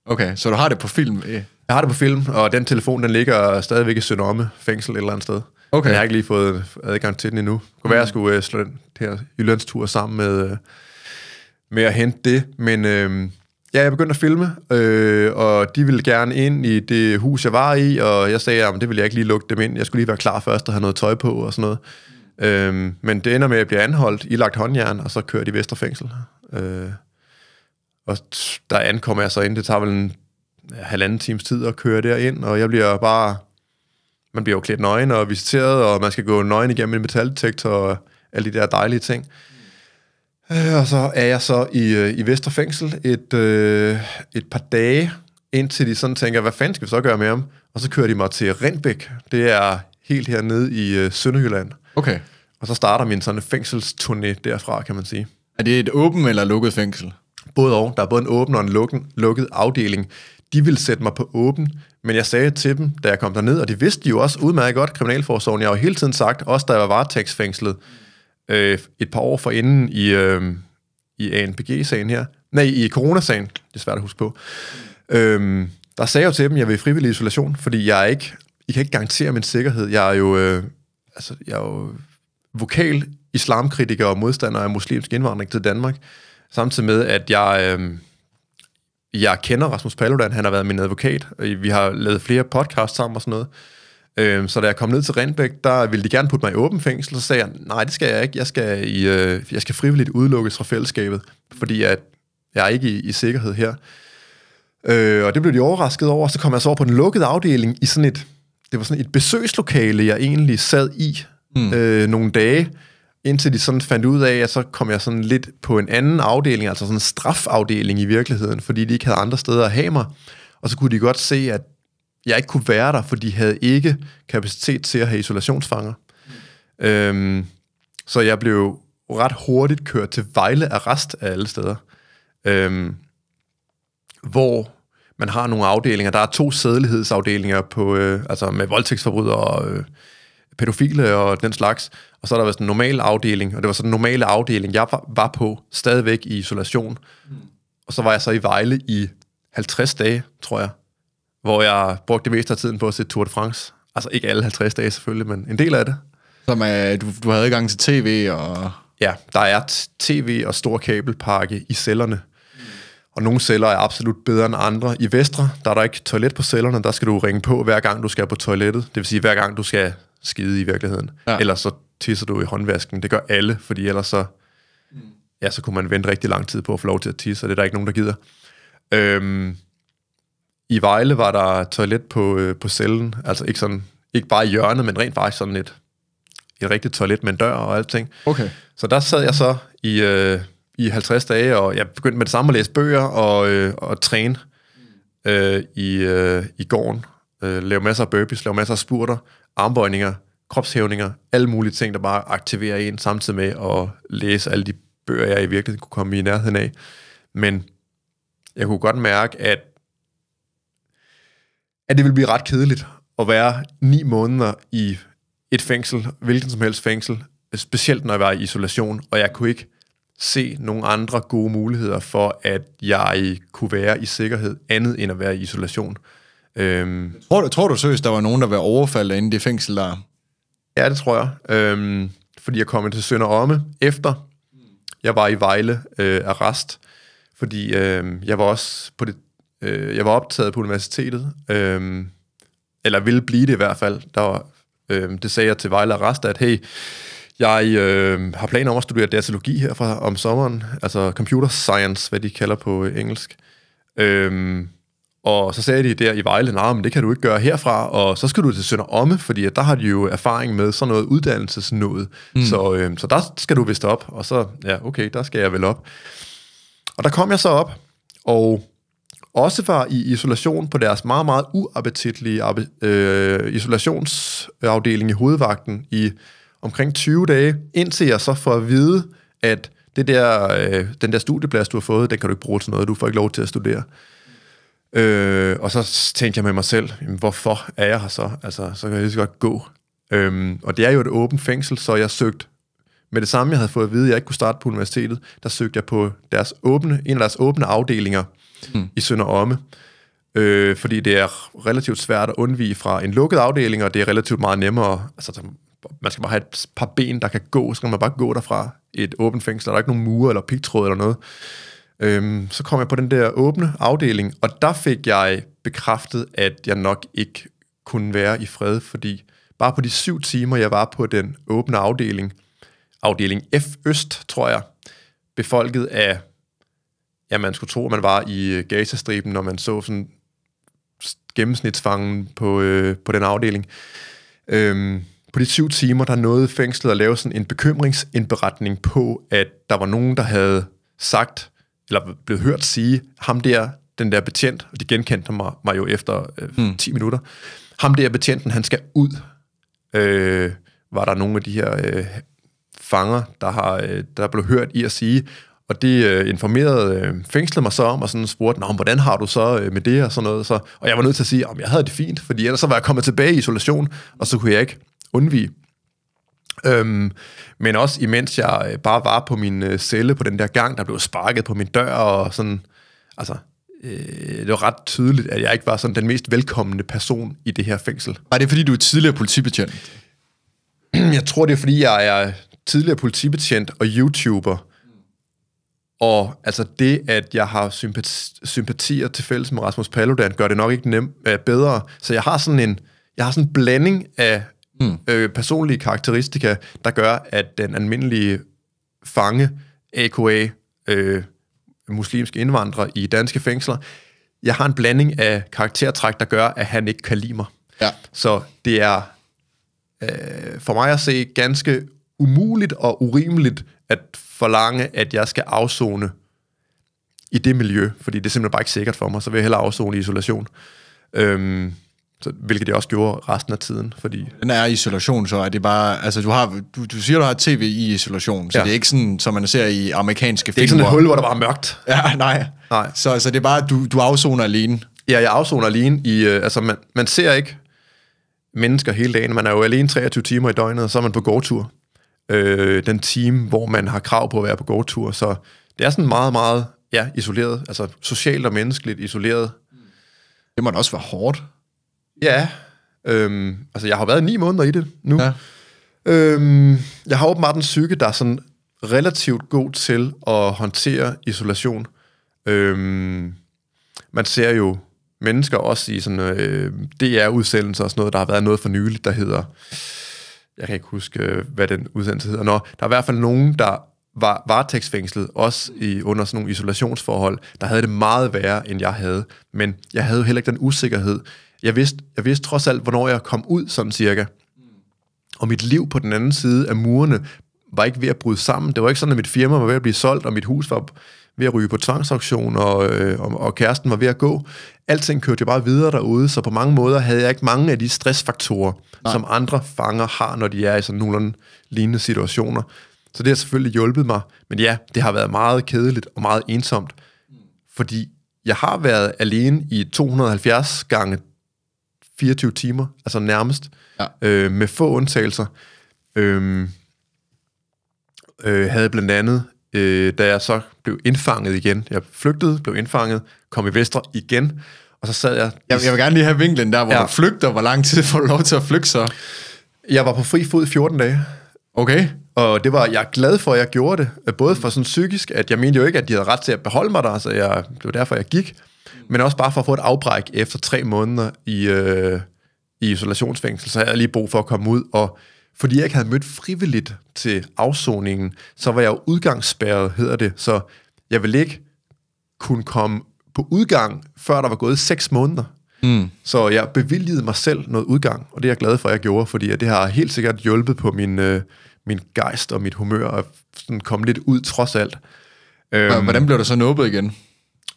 Okay, så du har det på film? Eh? Jeg har det på film, og den telefon, den ligger stadigvæk i Sønderomme fængsel et eller andet sted. Okay. Men jeg har ikke lige fået adgang til den endnu. Det kunne være, at jeg skulle uh, slå den her Jyllandstur sammen med, uh, med at hente det, men... Uh, Ja, jeg begyndte at filme, uh, og de ville gerne ind i det hus, jeg var i, og jeg sagde, at det ville jeg ikke lige lukke dem ind. Jeg skulle lige være klar først og have noget tøj på og sådan noget. Øhm, men det ender med at blive anholdt, ilagt håndjern, og så kører de Vesterfængsel. Øh, og der ankommer jeg så ind. Det tager vel en halvanden times tid at køre derind, og jeg bliver bare... Man bliver jo klædt nøgen og visiteret, og man skal gå nøgen igennem en metaldetektor og alle de der dejlige ting. Øh, og så er jeg så i, øh, i Vesterfængsel et, øh, et par dage, indtil de sådan tænker, hvad fanden skal vi så gøre med ham? Og så kører de mig til Rindbæk. Det er helt hernede i øh, Sønderjylland. Mm. Okay. Og så starter min sådan fængselsturné derfra, kan man sige. Er det et åbent eller lukket fængsel? Både og. Der er både en åben og en lukken, lukket afdeling. De ville sætte mig på åben, men jeg sagde til dem, da jeg kom derned, og de vidste de jo også udmærket godt, Kriminalforsorgen. Jeg har jo hele tiden sagt, også da jeg var varetægtsfængslet, øh, et par år forinden i, øh, i ANPG-sagen her, nej, i coronasagen, det er svært at huske på, øh, der sagde jeg jo til dem, at jeg vil i frivillig isolation, fordi jeg er ikke, I kan ikke garantere min sikkerhed. Jeg er jo øh, altså, jeg er jo vokal islamkritiker og modstander af muslimsk indvandring til Danmark, samtidig med, at jeg, øh, jeg kender Rasmus Paludan, han har været min advokat, og vi har lavet flere podcasts sammen og sådan noget. Øh, så da jeg kom ned til Rindbæk, der ville de gerne putte mig i åben fængsel, så sagde jeg, nej, det skal jeg ikke, jeg skal, i, øh, jeg skal frivilligt udelukkes fra fællesskabet, fordi at jeg er ikke i, i sikkerhed her. Øh, og det blev de overrasket over, så kom jeg så over på den lukkede afdeling i sådan et det var sådan et besøgslokale, jeg egentlig sad i mm. øh, nogle dage, indtil de sådan fandt ud af, at så kom jeg sådan lidt på en anden afdeling, altså sådan en strafafdeling i virkeligheden, fordi de ikke havde andre steder at have mig. Og så kunne de godt se, at jeg ikke kunne være der, for de havde ikke kapacitet til at have isolationsfanger. Mm. Øhm, så jeg blev ret hurtigt kørt til Vejle Arrest af alle steder. Øhm, hvor man har nogle afdelinger. Der er to sædelighedsafdelinger på, øh, altså med voldtægtsforbrydere og øh, pædofile og den slags. Og så er der været sådan en normal afdeling, og det var sådan en normale afdeling, jeg var, var på, stadigvæk i isolation. Mm. Og så var jeg så i Vejle i 50 dage, tror jeg, hvor jeg brugte det meste af tiden på at se Tour de France. Altså ikke alle 50 dage selvfølgelig, men en del af det. Som er, du, du havde adgang til tv og... Ja, der er tv og stor kabelpakke i cellerne. Og nogle celler er absolut bedre end andre. I Vestre, der er der ikke toilet på cellerne, der skal du ringe på, hver gang du skal på toilettet. Det vil sige, hver gang du skal skide i virkeligheden. Ja. Ellers så tisser du i håndvasken. Det gør alle, fordi ellers så, mm. ja, så kunne man vente rigtig lang tid på at få lov til at tisse, og det er der ikke nogen, der gider. Øhm, I Vejle var der toilet på, øh, på cellen, altså ikke, sådan, ikke bare i hjørnet, men rent faktisk sådan et, et rigtigt toilet med en dør og alting. Okay. Så der sad jeg så i... Øh, i 50 dage, og jeg begyndte med det samme at læse bøger og, øh, og træne øh, i, øh, i gården. Øh, lave masser af burpees, lave masser af spurter, armbøjninger, kropshævninger, alle mulige ting, der bare aktiverer en samtidig med at læse alle de bøger, jeg i virkeligheden kunne komme i nærheden af. Men jeg kunne godt mærke, at, at det ville blive ret kedeligt at være ni måneder i et fængsel, hvilken som helst fængsel, specielt når jeg var i isolation, og jeg kunne ikke se nogle andre gode muligheder for, at jeg kunne være i sikkerhed, andet end at være i isolation. Øhm, tror, du, tror du seriøst, der var nogen, der var overfaldet inde i det fængsel der? Ja, det tror jeg. Øhm, fordi jeg kom til Sønder Omme efter, jeg var i Vejle øh, arrest, fordi øh, jeg var også på det, øh, jeg var optaget på universitetet, øh, eller ville blive det i hvert fald. Der var, øh, det sagde jeg til Vejle arrest, at hey, jeg øh, har planer om at studere datalogi her fra om sommeren, altså computer science, hvad de kalder på engelsk. Øhm, og så sagde de der i Vejle, nej, men det kan du ikke gøre herfra, og så skal du til Omme, fordi at der har de jo erfaring med sådan noget uddannelsesnåde. Mm. Så, øh, så der skal du vist op, og så, ja, okay, der skal jeg vel op. Og der kom jeg så op, og også var i isolation på deres meget, meget uappetitlige øh, isolationsafdeling i hovedvagten i omkring 20 dage, indtil jeg så får at vide, at det der, øh, den der studieplads, du har fået, den kan du ikke bruge til noget, du får ikke lov til at studere. Øh, og så tænkte jeg med mig selv, jamen, hvorfor er jeg her så? Altså, så kan jeg lige så godt gå. Øhm, og det er jo et åbent fængsel, så jeg søgte med det samme, jeg havde fået at vide, at jeg ikke kunne starte på universitetet, der søgte jeg på deres åbne, en af deres åbne afdelinger mm. i Omme. Øh, fordi det er relativt svært at undvige fra en lukket afdeling, og det er relativt meget nemmere. Altså, man skal bare have et par ben, der kan gå, så kan man bare gå derfra et åbent fængsel, og der er ikke nogen mure eller pigtråd eller noget. Øhm, så kom jeg på den der åbne afdeling, og der fik jeg bekræftet, at jeg nok ikke kunne være i fred, fordi bare på de syv timer, jeg var på den åbne afdeling, afdeling F Øst, tror jeg, befolket af, ja, man skulle tro, at man var i øh, Gazastriben, når man så sådan gennemsnitsfangen på, øh, på den afdeling. Øhm, på de syv timer, der nåede fængslet at lave sådan en bekymringsindberetning på, at der var nogen, der havde sagt, eller blevet hørt sige, ham der, den der betjent, og de genkendte mig, mig jo efter øh, mm. 10 minutter, ham der betjenten, han skal ud. Øh, var der nogle af de her øh, fanger, der, har, øh, der blev hørt i at sige, og det øh, informerede øh, fængslet mig så om, og sådan spurgte, Nå, hvordan har du så øh, med det og sådan noget. Så, og jeg var nødt til at sige, at jeg havde det fint, fordi ellers så var jeg kommet tilbage i isolation, og så kunne jeg ikke undvige. Øhm, men også imens jeg øh, bare var på min øh, celle på den der gang, der blev sparket på min dør og sådan, altså, øh, det var ret tydeligt, at jeg ikke var sådan den mest velkomne person i det her fængsel. Var det fordi, du er tidligere politibetjent? Jeg tror, det er fordi, jeg er tidligere politibetjent og YouTuber. Og altså det, at jeg har sympati- sympatier til fælles med Rasmus Paludan, gør det nok ikke nem, øh, bedre. Så jeg har sådan en jeg har sådan en blanding af mm. øh, personlige karakteristika, der gør, at den almindelige fange, AKA, øh, muslimske indvandrer i danske fængsler, jeg har en blanding af karaktertræk, der gør, at han ikke kan lide mig. Ja. Så det er øh, for mig at se ganske umuligt og urimeligt at forlange, at jeg skal afzone i det miljø, fordi det er simpelthen bare ikke sikkert for mig, så vil jeg hellere afzone i isolation. Øhm, så, hvilket det også gjorde resten af tiden, fordi... Den er isolation, så er det bare... Altså, du, har, du, du siger, du har tv i isolation, så ja. det er ikke sådan, som man ser i amerikanske film. Det er ikke sådan et hul, hvor der bare er mørkt. Ja, nej. nej. Så altså, det er bare, du, du afsoner alene. Ja, jeg afsoner alene i... Øh, altså, man, man ser ikke mennesker hele dagen. Man er jo alene 23 timer i døgnet, og så er man på gårdtur. Øh, den time, hvor man har krav på at være på gårdtur. Så det er sådan meget, meget ja, isoleret. Altså socialt og menneskeligt isoleret. Det må da også være hårdt. Ja, øhm, altså jeg har været ni måneder i det nu. Ja. Øhm, jeg har åbenbart en psyke, der er sådan relativt god til at håndtere isolation. Øhm, man ser jo mennesker også i sådan øh, DR-udsendelser og sådan noget. Der har været noget for nyligt, der hedder... Jeg kan ikke huske, øh, hvad den udsendelse hedder. Nå, der er i hvert fald nogen, der var varetægtsfængslet, også i, under sådan nogle isolationsforhold, der havde det meget værre, end jeg havde. Men jeg havde jo heller ikke den usikkerhed, jeg vidste, jeg vidste trods alt, hvornår jeg kom ud, sådan cirka. Og mit liv på den anden side af murene var ikke ved at bryde sammen. Det var ikke sådan, at mit firma var ved at blive solgt, og mit hus var ved at ryge på tvangsauktion, og, øh, og, og kæresten var ved at gå. Alting kørte jo bare videre derude, så på mange måder havde jeg ikke mange af de stressfaktorer, Nej. som andre fanger har, når de er i sådan nogle lignende situationer. Så det har selvfølgelig hjulpet mig. Men ja, det har været meget kedeligt og meget ensomt, fordi jeg har været alene i 270 gange 24 timer, altså nærmest, ja. øh, med få undtagelser. Øhm, øh, havde blandt andet, øh, da jeg så blev indfanget igen, jeg flygtede, blev indfanget, kom i Vestre igen, og så sad jeg... Jeg, jeg vil gerne lige have vinklen der, hvor ja. du flygter. Hvor lang tid får du lov til at flygte så? Jeg var på fri fod 14 dage. Okay. Og det var, jeg er glad for, at jeg gjorde det. Både for sådan psykisk, at jeg mente jo ikke, at de havde ret til at beholde mig der, så altså jeg, det var derfor, jeg gik. Mm. Men også bare for at få et afbræk efter tre måneder i, øh, i isolationsfængsel, så havde jeg lige brug for at komme ud. Og fordi jeg ikke havde mødt frivilligt til afsoningen, så var jeg jo udgangsspærret, hedder det. Så jeg ville ikke kunne komme på udgang, før der var gået seks måneder. Mm. Så jeg bevilligede mig selv noget udgang, og det er jeg glad for, at jeg gjorde, fordi det har helt sikkert hjulpet på min, øh, min gejst og mit humør at sådan komme lidt ud trods alt. Øhm, Hvordan blev det så nåbet igen?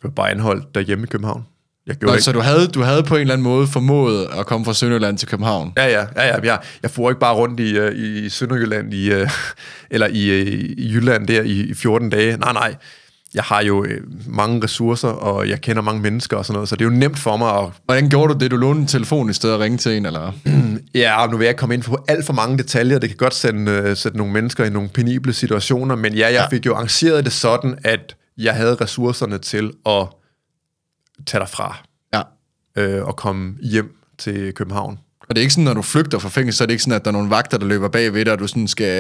blev bare anholdt derhjemme i København. Jeg gjorde Nå, ikke. så du havde, du havde på en eller anden måde formået at komme fra Sønderjylland til København? Ja, ja. ja, ja jeg, jeg for ikke bare rundt i, øh, i Sønderjylland i, øh, eller i, øh, i Jylland der i, i 14 dage. Nej, nej. Jeg har jo mange ressourcer, og jeg kender mange mennesker og sådan noget, så det er jo nemt for mig at... Hvordan gjorde du det? Du lånte en telefon i stedet at ringe til en, eller? ja, nu vil jeg komme ind på alt for mange detaljer. Det kan godt sende, sætte nogle mennesker i nogle penible situationer, men ja, jeg ja. fik jo arrangeret det sådan, at jeg havde ressourcerne til at tage dig fra. Ja. Øh, og komme hjem til København. Og det er ikke sådan, når du flygter fra fængsel, så er det ikke sådan, at der er nogle vagter, der løber bagved dig, og du sådan skal,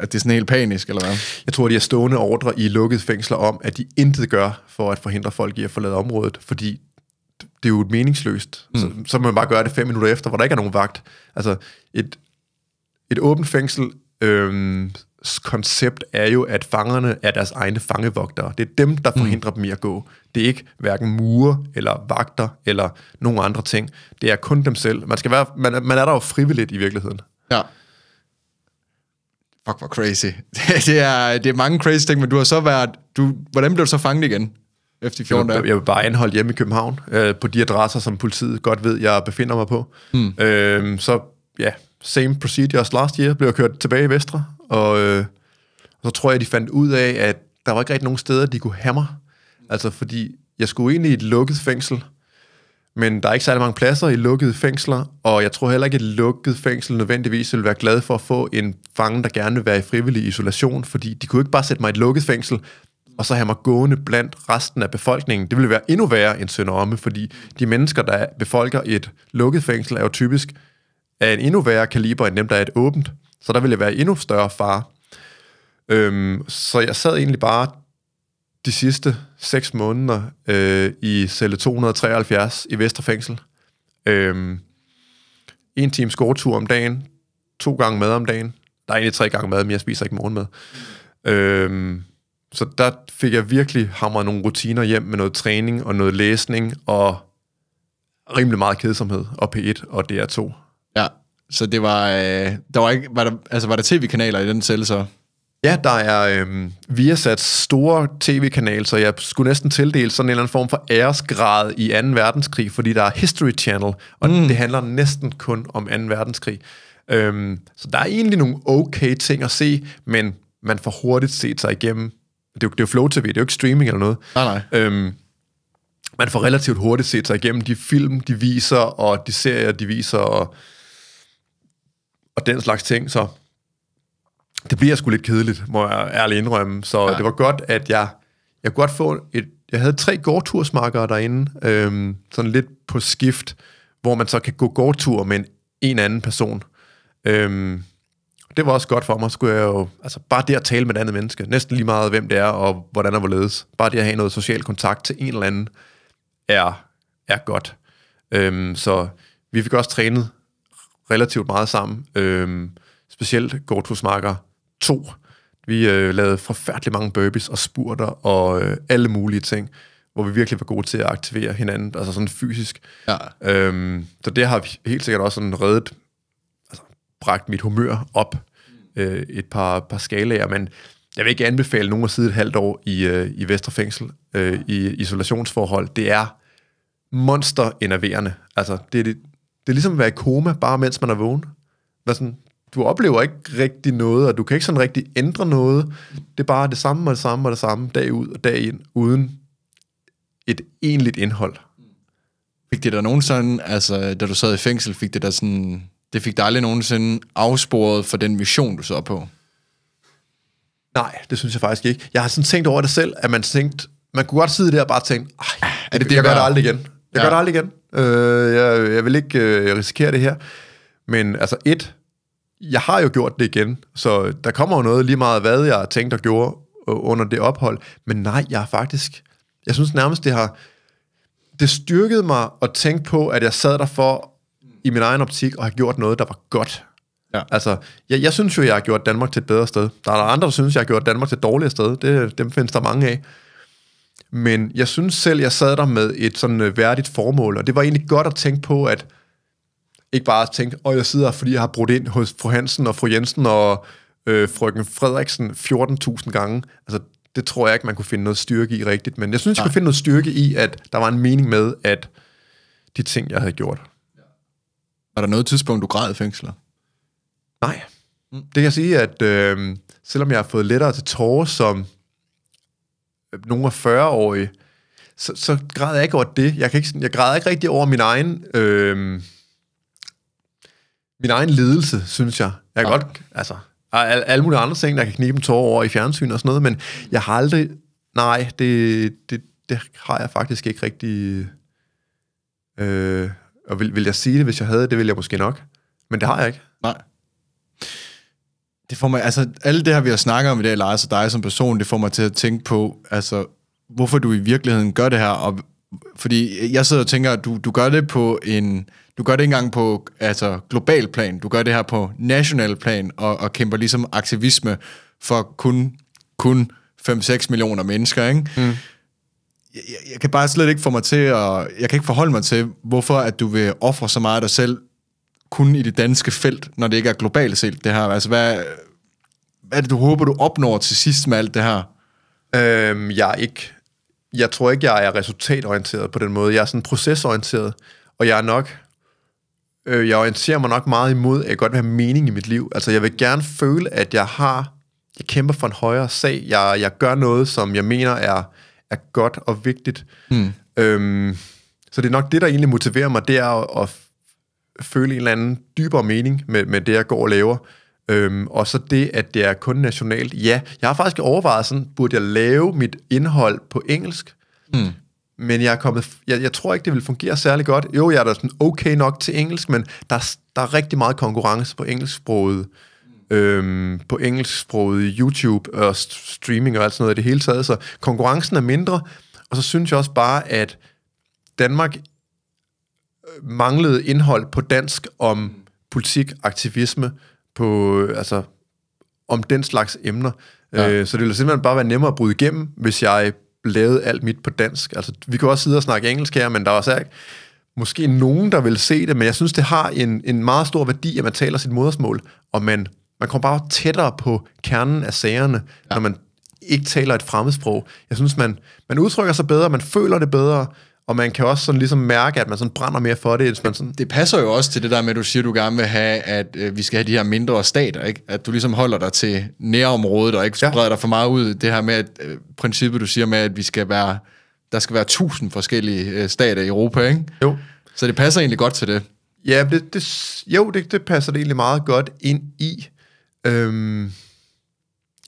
at det er sådan helt panisk, eller hvad? Jeg tror, de har stående ordre i lukkede fængsler om, at de intet gør for at forhindre folk i at forlade området, fordi det er jo et meningsløst. Mm. Så, så må man bare gøre det fem minutter efter, hvor der ikke er nogen vagt. Altså, et, et åbent fængsel øh, koncept er jo, at fangerne er deres egne fangevogtere. Det er dem, der mm. forhindrer mm. dem i at gå. Det er ikke hverken mure eller vagter eller nogen andre ting. Det er kun dem selv. Man, skal være, man, man er der jo frivilligt i virkeligheden. Ja. Fuck, hvor crazy. det, er, det er mange crazy ting, men du har så været... Du, hvordan blev du så fanget igen? Efter 14 dage? Jeg vil bare anholde hjemme i København, øh, på de adresser, som politiet godt ved, jeg befinder mig på. Mm. Øh, så ja, same procedure as last year, blev jeg kørt tilbage i Vestre, og, øh, og så tror jeg, de fandt ud af, at der var ikke rigtig nogen steder, de kunne have mig. Altså, fordi jeg skulle egentlig i et lukket fængsel, men der er ikke særlig mange pladser i lukkede fængsler, og jeg tror heller ikke, at et lukket fængsel nødvendigvis ville være glad for at få en fange, der gerne vil være i frivillig isolation, fordi de kunne ikke bare sætte mig i et lukket fængsel, og så have mig gående blandt resten af befolkningen. Det ville være endnu værre end Sønderomme, fordi de mennesker, der befolker et lukket fængsel, er jo typisk af en endnu værre kaliber end dem, der er et åbent. Så der ville jeg være endnu større far. Øhm, så jeg sad egentlig bare de sidste seks måneder øh, i celle 273 i Vesterfængsel. Øhm, en times gåtur om dagen, to gange mad om dagen. Der er egentlig tre gange mad, men jeg spiser ikke morgenmad. Øhm, så der fik jeg virkelig hamret nogle rutiner hjem med noget træning og noget læsning og rimelig meget kedsomhed og P1 og DR2. Så det var, øh, der var ikke, var der, altså var der tv-kanaler i den celle så? Ja, der er øh, Viasats store tv-kanal, så jeg skulle næsten tildele sådan en eller anden form for æresgrad i 2. verdenskrig, fordi der er History Channel, og mm. det handler næsten kun om 2. verdenskrig. Øhm, så der er egentlig nogle okay ting at se, men man får hurtigt set sig igennem. Det er jo, det er jo Flow TV, det er jo ikke streaming eller noget. Nej, nej. Øhm, man får relativt hurtigt set sig igennem de film, de viser, og de serier, de viser, og og den slags ting, så det bliver sgu lidt kedeligt, må jeg ærligt indrømme. Så ja. det var godt, at jeg, jeg kunne godt få et... Jeg havde tre gårdtursmarkere derinde, øhm, sådan lidt på skift, hvor man så kan gå gårdtur med en, en anden person. Øhm, det var også godt for mig, skulle jeg jo... Altså, bare det at tale med et andet menneske, næsten lige meget, hvem det er, og hvordan og hvorledes. Bare det at have noget social kontakt til en eller anden, er, er godt. Øhm, så vi fik også trænet relativt meget sammen. Øhm, specielt Gortusmarker 2. Vi øh, lavede forfærdelig mange burpees og spurter og øh, alle mulige ting, hvor vi virkelig var gode til at aktivere hinanden, altså sådan fysisk. Ja. Øhm, så det har vi helt sikkert også sådan reddet, altså bragt mit humør op øh, et par, par skalaer, men jeg vil ikke anbefale nogen at sidde et halvt år i, øh, i Vesterfængsel øh, i isolationsforhold. Det er monster enerverende. Altså, det er det, det er ligesom at være i koma, bare mens man er vågen. Hvad sådan, du oplever ikke rigtig noget, og du kan ikke sådan rigtig ændre noget. Det er bare det samme og det samme og det samme, dag ud og dag ind, uden et enligt indhold. Fik det der nogensinde, altså da du sad i fængsel, fik det der sådan, det fik dig aldrig nogensinde afsporet for den mission, du så på? Nej, det synes jeg faktisk ikke. Jeg har sådan tænkt over det selv, at man tænkte, man kunne godt sidde der og bare tænke, ej, det, er det, det jeg gør det aldrig igen. Jeg ja. gør det aldrig igen. Øh, jeg, jeg vil ikke øh, risikere det her. Men altså et, jeg har jo gjort det igen, så der kommer jo noget lige meget, hvad jeg tænkte at gøre øh, under det ophold. Men nej, jeg har faktisk... Jeg synes nærmest, det har... Det styrkede mig at tænke på, at jeg sad der for i min egen optik og har gjort noget, der var godt. Ja. Altså, jeg, jeg synes jo, jeg har gjort Danmark til et bedre sted. Der er der andre, der synes, jeg har gjort Danmark til et dårligere sted. Det, dem findes der mange af. Men jeg synes selv, jeg sad der med et sådan øh, værdigt formål, og det var egentlig godt at tænke på, at ikke bare tænke, at jeg sidder fordi jeg har brudt ind hos fru Hansen og fru Jensen og øh, frøken Frederiksen 14.000 gange. Altså, det tror jeg ikke, man kunne finde noget styrke i rigtigt, men jeg synes, jeg kunne finde noget styrke i, at der var en mening med, at de ting, jeg havde gjort. Var der noget tidspunkt, du græd i fængsler? Nej. Mm. Det kan jeg sige, at øh, selvom jeg har fået lettere til tårer som Øh, nogle af 40-årige, så, så græd jeg ikke over det. Jeg, kan ikke, jeg græd ikke rigtig over min egen... Øh, min egen ledelse, synes jeg. Jeg kan ja. godt, altså, al, alle mulige andre ting, der kan knibe dem tårer over i fjernsyn og sådan noget, men jeg har aldrig, nej, det, det, det har jeg faktisk ikke rigtig, øh, og vil, vil jeg sige det, hvis jeg havde det, ville jeg måske nok, men det har jeg ikke. Nej det får mig, altså, alle det her, vi har snakket om i dag, Lars og dig som person, det får mig til at tænke på, altså, hvorfor du i virkeligheden gør det her, og fordi jeg sidder og tænker, at du, du gør det på en, du gør det ikke engang på altså, global plan, du gør det her på national plan, og, og kæmper ligesom aktivisme for kun, kun 5-6 millioner mennesker, ikke? Mm. Jeg, jeg, kan bare slet ikke få mig til at, jeg kan ikke forholde mig til, hvorfor at du vil ofre så meget af dig selv kun i det danske felt, når det ikke er globalt set, det her? Altså, hvad, hvad er det, du håber, du opnår til sidst med alt det her? Øhm, jeg er ikke... Jeg tror ikke, jeg er resultatorienteret på den måde. Jeg er sådan procesorienteret, og jeg er nok... Øh, jeg orienterer mig nok meget imod, at jeg godt vil have mening i mit liv. Altså, jeg vil gerne føle, at jeg har... Jeg kæmper for en højere sag. Jeg, jeg gør noget, som jeg mener er, er godt og vigtigt. Mm. Øhm, så det er nok det, der egentlig motiverer mig, det er at, at føle en eller anden dybere mening med, med det, jeg går og laver. Øhm, og så det, at det er kun nationalt. Ja, jeg har faktisk overvejet sådan, burde jeg lave mit indhold på engelsk? Mm. Men jeg, er kommet, jeg, jeg tror ikke, det vil fungere særlig godt. Jo, jeg er da sådan okay nok til engelsk, men der, der er rigtig meget konkurrence på engelsksproget. Øhm, på engelsksproget YouTube og streaming og alt sådan noget i det hele taget. Så konkurrencen er mindre. Og så synes jeg også bare, at Danmark manglede indhold på dansk om politik, aktivisme, på, altså, om den slags emner. Ja. Øh, så det ville simpelthen bare være nemmere at bryde igennem, hvis jeg lavede alt mit på dansk. Altså, vi kunne også sidde og snakke engelsk her, men der var særligt måske nogen, der vil se det, men jeg synes, det har en, en meget stor værdi, at man taler sit modersmål, og man, man kommer bare tættere på kernen af sagerne, ja. når man ikke taler et fremmedsprog. Jeg synes, man, man udtrykker sig bedre, man føler det bedre, og man kan også sådan ligesom mærke, at man sådan brænder mere for det. Hvis man sådan... Det passer jo også til det der med, at du siger, at du gerne vil have, at øh, vi skal have de her mindre stater, ikke? at du ligesom holder dig til nærområdet, og ikke spreder ja. dig for meget ud. Det her med, at øh, princippet du siger med, at vi skal være, der skal være tusind forskellige øh, stater i Europa, ikke? Jo. Så det passer egentlig godt til det. Ja, det, det, jo, det, det passer det egentlig meget godt ind i. Øhm,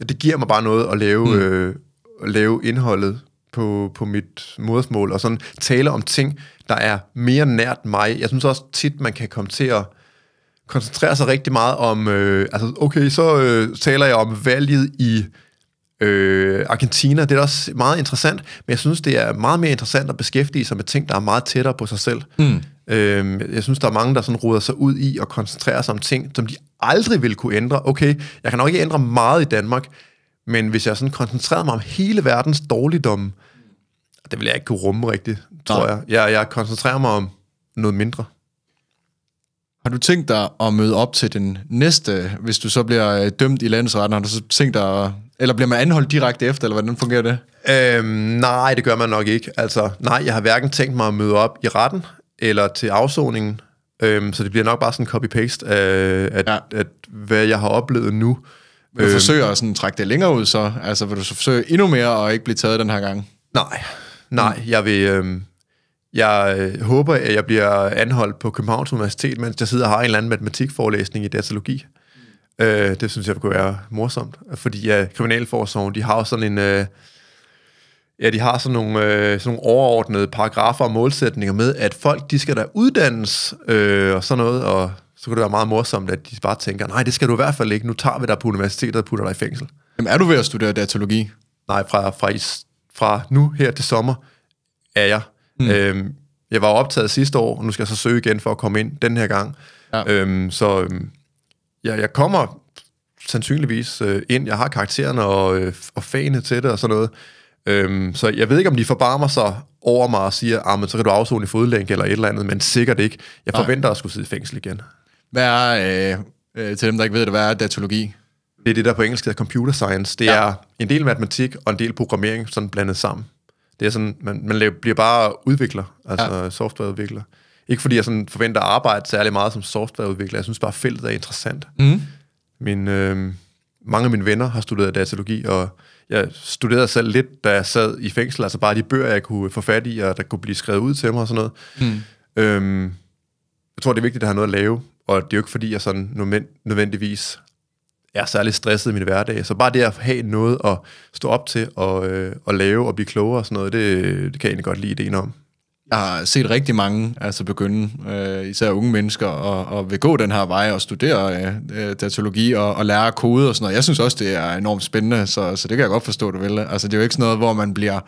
det giver mig bare noget at lave, mm. øh, at lave indholdet på, på mit modersmål, og sådan tale om ting, der er mere nært mig. Jeg synes også tit, man kan komme til at koncentrere sig rigtig meget om, øh, altså okay, så øh, taler jeg om valget i øh, Argentina, det er også meget interessant, men jeg synes, det er meget mere interessant at beskæftige sig med ting, der er meget tættere på sig selv. Mm. Øhm, jeg synes, der er mange, der sådan ruder sig ud i og koncentrerer sig om ting, som de aldrig vil kunne ændre. Okay, jeg kan nok ikke ændre meget i Danmark, men hvis jeg sådan koncentrerede mig om hele verdens dårligdom, det ville jeg ikke kunne rumme rigtigt, tror jeg. jeg. Jeg koncentrerer mig om noget mindre. Har du tænkt dig at møde op til den næste, hvis du så bliver øh, dømt i landsretten? Har du så tænkt dig, eller bliver man anholdt direkte efter, eller hvordan fungerer det? Øhm, nej, det gør man nok ikke. Altså, nej, jeg har hverken tænkt mig at møde op i retten, eller til afsoningen. Øhm, så det bliver nok bare sådan copy-paste af, at, ja. at, at hvad jeg har oplevet nu, vil du øh, forsøge at sådan, trække det længere ud så? Altså vil du så forsøge endnu mere og ikke blive taget den her gang? Nej, nej. Jeg vil... Øhm, øh, jeg håber, at jeg bliver anholdt på Københavns Universitet, mens jeg sidder og har en eller anden matematikforelæsning i datalogi. Mm. Øh, det synes jeg kunne være morsomt, fordi ja, Kriminalforsorgen, de har jo sådan en... Øh, Ja, de har sådan nogle, øh, sådan nogle overordnede paragrafer og målsætninger med, at folk, de skal da uddannes øh, og sådan noget, og så kunne det være meget morsomt, at de bare tænker, nej, det skal du i hvert fald ikke, nu tager vi dig på universitetet og putter dig i fængsel. Jamen, er du ved at studere datalogi? Nej, fra, fra, fra nu her til sommer er jeg. Mm. Øhm, jeg var optaget sidste år, og nu skal jeg så søge igen for at komme ind den her gang. Ja. Øhm, så øhm, ja, jeg kommer sandsynligvis øh, ind. Jeg har karaktererne og, øh, og fagene til det og sådan noget. Øhm, så jeg ved ikke, om de forbarmer sig over mig og siger, ah, så kan du afzone i fodlænk eller et eller andet, men sikkert ikke. Jeg forventer Nej. at skulle sidde i fængsel igen. Hvad er, øh, øh, til dem, der ikke ved det, hvad er datologi? Det er det, der på engelsk hedder computer science. Det ja. er en del matematik og en del programmering sådan blandet sammen. Det er sådan, man, man laver, bliver bare udvikler, altså ja. softwareudvikler. Ikke fordi jeg sådan forventer at arbejde særlig meget som softwareudvikler. Jeg synes bare, feltet er interessant. Mm. Min, øh, mange af mine venner har studeret datalogi, og jeg studerede selv lidt, da jeg sad i fængsel. Altså bare de bøger, jeg kunne få fat i, og der kunne blive skrevet ud til mig og sådan noget. Mm. Øhm, jeg tror, det er vigtigt at have noget at lave. Og det er jo ikke fordi, jeg sådan nødvendigvis er særlig stresset i min hverdag. Så bare det at have noget at stå op til og, øh, og lave og blive klogere og sådan noget, det, det kan jeg egentlig godt lide ideen om. Jeg har set rigtig mange altså begynde, øh, især unge mennesker, og, og vil gå den her vej og studere øh, øh datalogi og, og lære kode og sådan noget. Jeg synes også, det er enormt spændende, så, så det kan jeg godt forstå, du vil. Altså, det er jo ikke sådan noget, hvor man bliver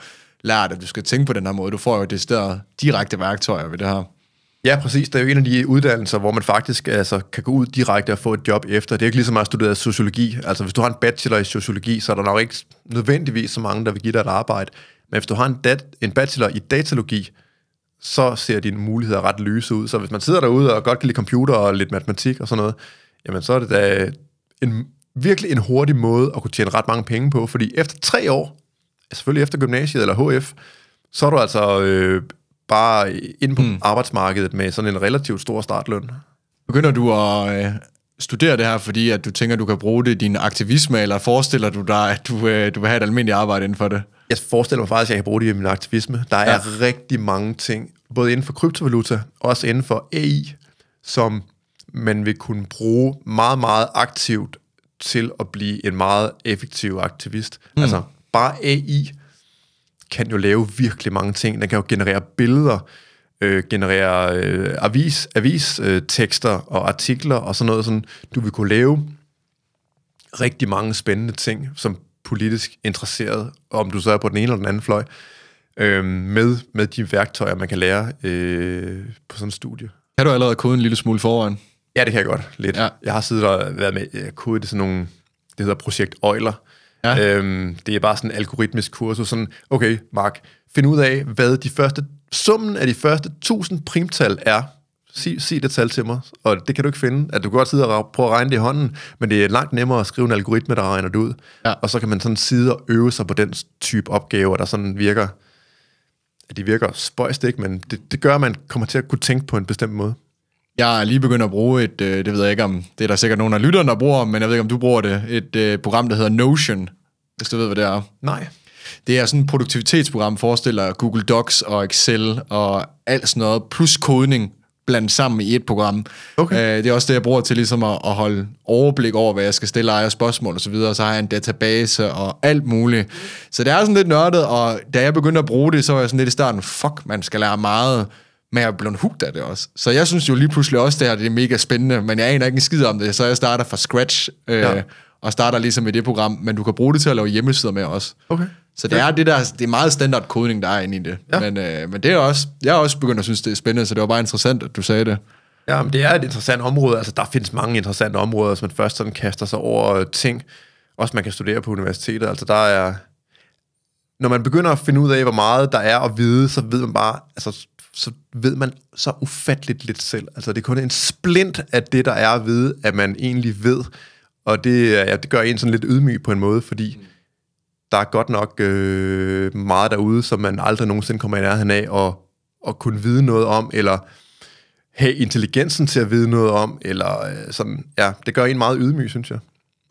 lært, at du skal tænke på den her måde. Du får jo det decideret direkte værktøjer ved det her. Ja, præcis. Det er jo en af de uddannelser, hvor man faktisk altså, kan gå ud direkte og få et job efter. Det er ikke ligesom at studere sociologi. Altså, hvis du har en bachelor i sociologi, så er der nok ikke nødvendigvis så mange, der vil give dig et arbejde. Men hvis du har en, dat- en bachelor i datalogi, så ser dine muligheder ret lyse ud. Så hvis man sidder derude og godt kan lide computer og lidt matematik og sådan noget, jamen så er det da en, virkelig en hurtig måde at kunne tjene ret mange penge på, fordi efter tre år, selvfølgelig efter gymnasiet eller HF, så er du altså øh, bare ind på mm. arbejdsmarkedet med sådan en relativt stor startløn. Begynder du at øh, studere det her, fordi at du tænker, du kan bruge det i din aktivisme, eller forestiller du dig, at du, øh, du vil have et almindeligt arbejde inden for det? Jeg forestiller mig faktisk, at jeg kan bruge det i min aktivisme. Der er ja. rigtig mange ting, både inden for kryptovaluta, og også inden for AI, som man vil kunne bruge meget, meget aktivt til at blive en meget effektiv aktivist. Mm. Altså bare AI kan jo lave virkelig mange ting. Den kan jo generere billeder, øh, generere øh, avis, avis øh, tekster og artikler og sådan noget. Sådan, du vil kunne lave rigtig mange spændende ting, som politisk interesseret, om du så er på den ene eller den anden fløj, øh, med, med de værktøjer, man kan lære øh, på sådan en studie. Kan du allerede kode en lille smule foran? Ja, det kan jeg godt, lidt. Ja. Jeg har siddet og været med, kode det sådan nogle, det hedder projekt Euler, Ja. Øhm, det er bare sådan en algoritmisk kursus, sådan, okay, Mark, find ud af, hvad de første, summen af de første 1000 primtal er. Sig, sig det tal til mig, og det kan du ikke finde. At altså, du kan godt sidde og prøve at regne det i hånden, men det er langt nemmere at skrive en algoritme, der regner det ud. Ja. Og så kan man sådan sidde og øve sig på den type opgaver, der sådan virker, at de virker spøjst ikke, men det, det gør, at man kommer til at kunne tænke på en bestemt måde. Jeg er lige begyndt at bruge et, øh, det ved jeg ikke om, det er der sikkert nogen af lytterne, der bruger, men jeg ved ikke, om du bruger det, et øh, program, der hedder Notion, hvis du ved, hvad det er. Nej. Det er sådan et produktivitetsprogram, forestiller Google Docs og Excel og alt sådan noget, plus kodning blandet sammen i et program. Okay. Øh, det er også det, jeg bruger til ligesom at, at holde overblik over, hvad jeg skal stille ejer spørgsmål og så videre. Så har jeg en database og alt muligt. Så det er sådan lidt nørdet, og da jeg begyndte at bruge det, så var jeg sådan lidt i starten, fuck, man skal lære meget men jeg er blevet hugt af det også. Så jeg synes jo lige pludselig også, det her det er mega spændende, men jeg aner ikke en skid om det, så jeg starter fra scratch, øh, ja. og starter ligesom med det program, men du kan bruge det til at lave hjemmesider med også. Okay. Så det ja. er det der, det er meget standard kodning, der er inde i det. Ja. Men, øh, men det er også, jeg er også begyndt at synes, det er spændende, så det var bare interessant, at du sagde det. Ja, men det er et interessant område. Altså, der findes mange interessante områder, hvis man først sådan kaster sig over ting, også man kan studere på universitetet. Altså, der er... Når man begynder at finde ud af, hvor meget der er at vide, så ved man bare, altså, så ved man så ufatteligt lidt selv. Altså, det er kun en splint af det, der er at vide, at man egentlig ved. Og det, øh, ja, det gør en sådan lidt ydmyg på en måde, fordi mm. der er godt nok øh, meget derude, som man aldrig nogensinde kommer i nærheden af og, og kunne vide noget om, eller have intelligensen til at vide noget om, eller øh, sådan, ja, det gør en meget ydmyg, synes jeg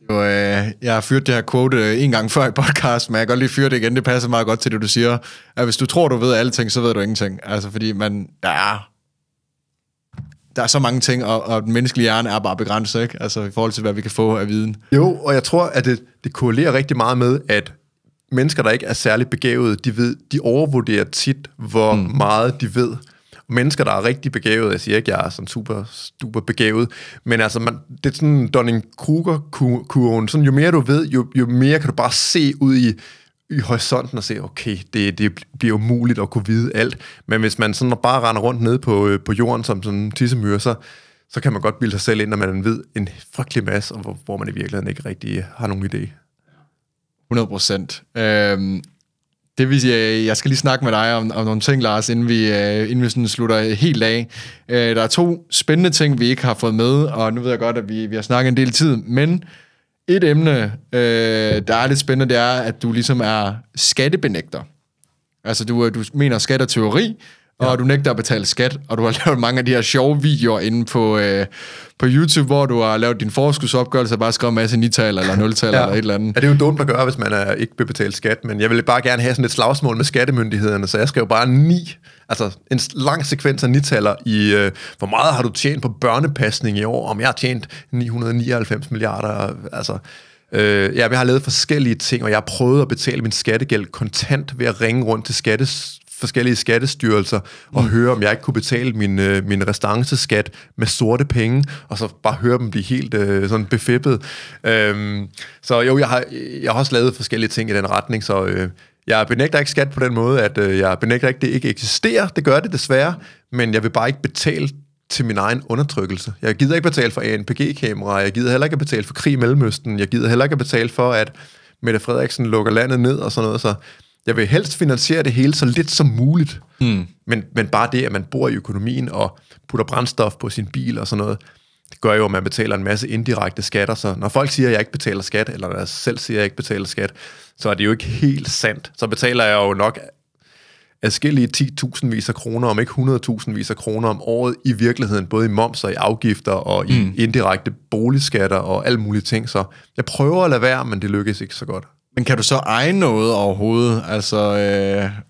jo, øh, jeg har fyret det her quote øh, en gang før i podcast, men jeg kan godt lige fyre det igen. Det passer meget godt til det, du siger. At hvis du tror, du ved alting, så ved du ingenting. Altså, fordi man, der er, der er så mange ting, og, og den menneskelige hjerne er bare begrænset, ikke? Altså, i forhold til, hvad vi kan få af viden. Jo, og jeg tror, at det, det korrelerer rigtig meget med, at mennesker, der ikke er særlig begavede, de, ved, de overvurderer tit, hvor mm. meget de ved mennesker, der er rigtig begavet. Jeg siger ikke, jeg er sådan super, super begavet, men altså, man, det er sådan Donning-Kruger-kurven. Sådan, jo mere du ved, jo, jo mere kan du bare se ud i, i horisonten og se, okay, det, det bliver umuligt at kunne vide alt. Men hvis man sådan bare render rundt ned på, øh, på jorden som sådan en tissemyre, så, så kan man godt bilde sig selv ind, at man ved en frygtelig masse, og hvor, hvor man i virkeligheden ikke rigtig har nogen idé. 100 procent. Øhm, det vil sige, øh, jeg skal lige snakke med dig om, om nogle ting, Lars, inden vi, øh, inden vi sådan slutter helt af. Øh, der er to spændende ting, vi ikke har fået med, og nu ved jeg godt, at vi, vi har snakket en del tid, men et emne, der er lidt spændende, det er, at du ligesom er skattebenægter. Altså, du, du mener skat teori, og ja. du nægter at betale skat, og du har lavet mange af de her sjove videoer inde på, øh, på YouTube, hvor du har lavet din forskudsopgørelse og bare skrevet en masse nital eller nultal ja. eller et eller andet. Ja, det er jo dumt at gøre, hvis man er, ikke vil betale skat, men jeg ville bare gerne have sådan et slagsmål med skattemyndighederne, så jeg skrev bare ni, altså en lang sekvens af nitaler i, øh, hvor meget har du tjent på børnepasning i år, om jeg har tjent 999 milliarder, altså... Øh, ja, jeg har lavet forskellige ting, og jeg har prøvet at betale min skattegæld kontant ved at ringe rundt til skattes forskellige skattestyrelser og mm. høre, om jeg ikke kunne betale min, øh, min restanceskat med sorte penge, og så bare høre dem blive helt øh, sådan befippet. Øhm, så jo, jeg har, jeg har også lavet forskellige ting i den retning, så øh, jeg benægter ikke skat på den måde, at øh, jeg benægter ikke, det ikke eksisterer. Det gør det desværre, men jeg vil bare ikke betale til min egen undertrykkelse. Jeg gider ikke betale for anpg kamera jeg gider heller ikke betale for krig i Mellemøsten, jeg gider heller ikke betale for, at Mette Frederiksen lukker landet ned og sådan noget. Så jeg vil helst finansiere det hele så lidt som muligt. Mm. Men, men bare det, at man bor i økonomien og putter brændstof på sin bil og sådan noget, det gør jo, at man betaler en masse indirekte skatter. Så når folk siger, at jeg ikke betaler skat, eller når jeg selv siger, at jeg ikke betaler skat, så er det jo ikke helt sandt. Så betaler jeg jo nok afskillige 10.000 vis af kroner, om ikke 100.000 vis af kroner om året i virkeligheden, både i moms og i afgifter og i mm. indirekte boligskatter og alle mulige ting. Så jeg prøver at lade være, men det lykkes ikke så godt. Men kan du så eje noget overhovedet, altså,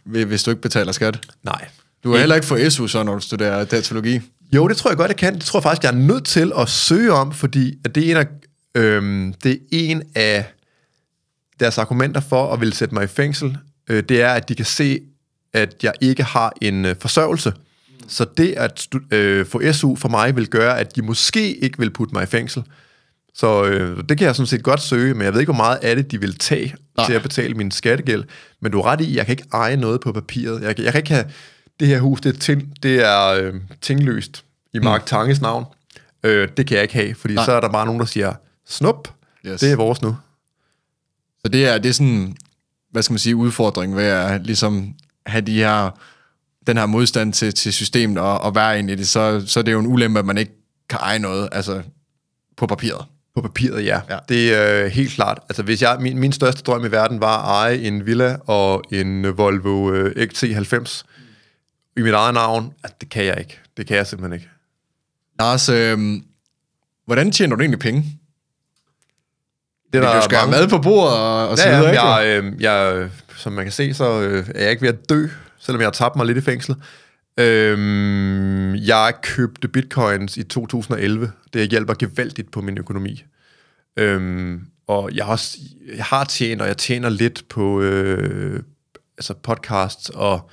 øh, hvis du ikke betaler skat? Nej. Du er heller ikke for SU, så, når du studerer datalogi. Jo, det tror jeg godt, jeg kan. Det tror jeg faktisk, jeg er nødt til at søge om, fordi at det er en af, øh, det er en af deres argumenter for at ville sætte mig i fængsel. Øh, det er, at de kan se, at jeg ikke har en øh, forsørgelse. Så det at øh, få SU for mig vil gøre, at de måske ikke vil putte mig i fængsel. Så øh, det kan jeg sådan set godt søge, men jeg ved ikke, hvor meget af det, de vil tage Nej. til at betale min skattegæld. Men du er ret i, jeg kan ikke eje noget på papiret. Jeg, jeg kan ikke have, det her hus, det er, ting, det er øh, tingløst i mm. Mark mm. Tanges navn. Øh, det kan jeg ikke have, fordi Nej. så er der bare nogen, der siger, snup, yes. det er vores nu. Så det er, det er sådan, hvad skal man sige, udfordring ved at ligesom have de her, den her modstand til, til systemet og, og være ind i det, så, så det er jo en ulempe, at man ikke kan eje noget altså på papiret. På papiret, ja. ja. Det er øh, helt klart. Altså, hvis jeg, min, min største drøm i verden var at eje en villa og en Volvo øh, XC90 i mit eget navn, at altså, det kan jeg ikke. Det kan jeg simpelthen ikke. Lars, øh, hvordan tjener du egentlig penge? Det, der du skal mange... have mad på bordet og, og ja, så videre, ja, jeg, ikke? Jeg, øh, jeg, som man kan se, så øh, er jeg ikke ved at dø, selvom jeg har tabt mig lidt i fængslet. Øhm, jeg købte bitcoins i 2011. Det hjælper gevaldigt på min økonomi. Øhm, og jeg har, jeg har tjent, og jeg tjener lidt på øh, altså podcasts og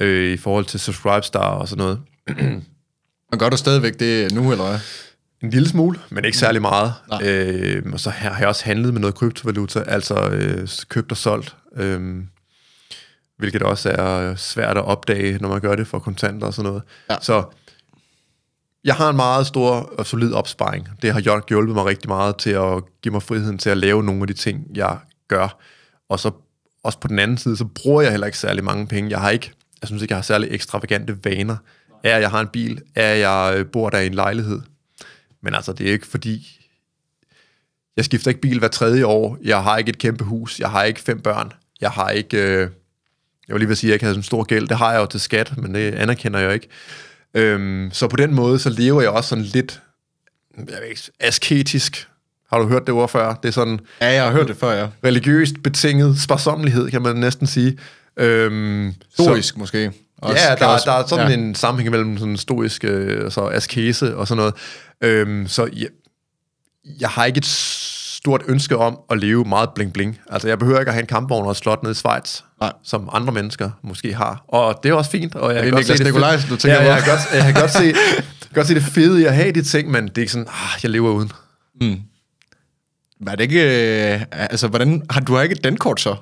øh, i forhold til Subscribestar og sådan noget. og gør du stadigvæk det nu, eller hvad? En lille smule, men ikke særlig mm. meget. Øh, og så har jeg også handlet med noget kryptovaluta, altså øh, købt og solgt. Øh, hvilket også er øh, svært at opdage, når man gør det for kontanter og sådan noget. Ja. Så jeg har en meget stor og solid opsparing. Det har hjulpet mig rigtig meget til at give mig friheden til at lave nogle af de ting, jeg gør. Og så også på den anden side, så bruger jeg heller ikke særlig mange penge. Jeg har ikke, jeg synes ikke, jeg har særlig ekstravagante vaner. Er jeg har en bil, er jeg øh, bor der i en lejlighed. Men altså, det er ikke fordi, jeg skifter ikke bil hver tredje år. Jeg har ikke et kæmpe hus. Jeg har ikke fem børn. Jeg har ikke... Øh, jeg vil lige vil sige, at jeg ikke havde sådan en stor gæld. Det har jeg jo til skat, men det anerkender jeg ikke. Øhm, så på den måde, så lever jeg også sådan lidt jeg ved ikke, asketisk. Har du hørt det ord før? Det er sådan... Ja, jeg har hørt det før, ja. Religiøst betinget sparsommelighed, kan man næsten sige. Øhm, Stoisk så, måske. Også, ja, der, også, der er sådan ja. en sammenhæng mellem sådan stoisk øh, altså askese og sådan noget. Øhm, så jeg, jeg har ikke et stort ønske om at leve meget bling-bling. Altså, jeg behøver ikke at have en kampvogn og et slot nede i Schweiz. Nej. som andre mennesker måske har. Og det er også fint. Og jeg det er Niklas Nikolajsen, du tænker ja, jeg, kan godt, jeg kan godt se, godt se det fede i at have de ting, men det er ikke sådan, ah, jeg lever uden. Mm. Er det ikke... Øh, altså, hvordan, har du ikke et dankort så?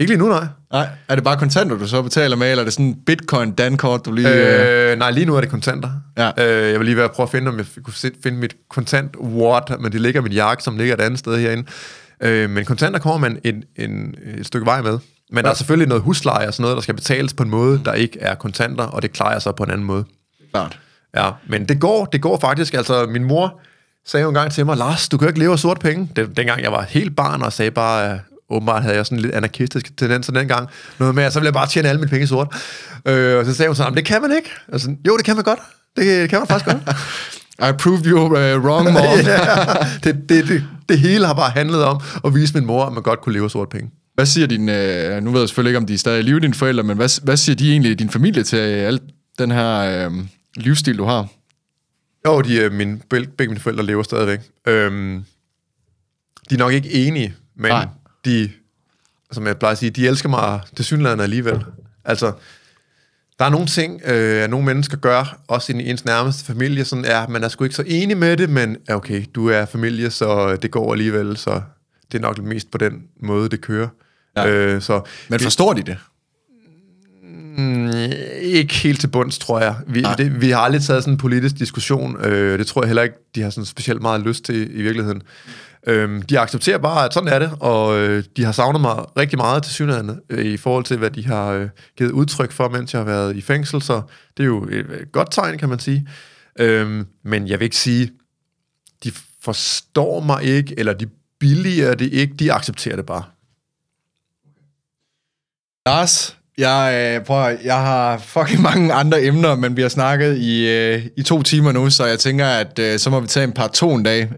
Ikke lige nu, nej. Nej, er det bare kontanter, du så betaler med, eller er det sådan en bitcoin-dankort, du lige... Øh, øh... Nej, lige nu er det kontanter. Ja. Øh, jeg vil lige være prøve at finde, om jeg kunne finde mit kontant wallet, men det ligger min jakke, som ligger et andet sted herinde. Øh, men kontanter kommer man en, en, et stykke vej med. Men ja. der er selvfølgelig noget husleje og sådan noget, der skal betales på en måde, der ikke er kontanter, og det klarer jeg så på en anden måde. Klart. Ja, men det går, det går faktisk. Altså, min mor sagde jo en gang til mig, Lars, du kan ikke leve af sort penge. Det, dengang jeg var helt barn og sagde bare, øh, åbenbart havde jeg sådan lidt anarkistisk tendens den dengang. Noget med, at så ville jeg bare tjene alle mine penge sort. Øh, og så sagde hun sådan, det kan man ikke. Altså, jo, det kan man godt. Det, det kan man faktisk godt. I proved you uh, wrong, mom. ja, det, det, det, det hele har bare handlet om at vise min mor, at man godt kunne leve af sort penge. Hvad siger din, øh, nu ved jeg selvfølgelig ikke, om de er stadig i live, dine forældre, men hvad, hvad siger de egentlig, din familie, til øh, al den her øh, livsstil, du har? Jo, de, øh, min, begge mine forældre lever stadigvæk. Øhm, de er nok ikke enige, men Nej. de, som jeg plejer at sige, de elsker mig til synligheden alligevel. Altså, der er nogle ting, øh, at nogle mennesker gør, også i ens nærmeste familie, sådan er, man er sgu ikke så enig med det, men okay, du er familie, så det går alligevel, så det er nok mest på den måde, det kører. Ja. Øh, så Men forstår de det? Mm, ikke helt til bunds, tror jeg. Vi, det, vi har aldrig taget sådan en politisk diskussion. Øh, det tror jeg heller ikke, de har sådan specielt meget lyst til i virkeligheden. Øhm, de accepterer bare, at sådan er det, og øh, de har savnet mig rigtig meget til synligheden øh, i forhold til, hvad de har øh, givet udtryk for, mens jeg har været i fængsel, så det er jo et, et øh, godt tegn, kan man sige. Øhm, men jeg vil ikke sige, de forstår mig ikke, eller de billigere det ikke, de accepterer det bare. Lars, jeg, øh, prøv, jeg har fucking mange andre emner, men vi har snakket i, øh, i to timer nu, så jeg tænker, at øh, så må vi tage en par to en dag,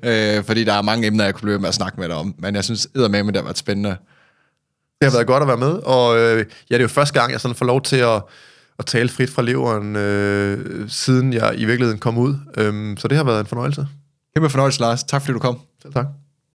fordi der er mange emner, jeg kunne blive med at snakke med dig om. Men jeg synes eddermame, det har været spændende. Det har været godt at være med, og ja, det er jo første gang, jeg sådan får lov til at, at tale frit fra leveren, øh, siden jeg i virkeligheden kom ud. Øhm, så det har været en fornøjelse. Kæmpe fornøjelse, Lars. Tak fordi du kom. Selv tak.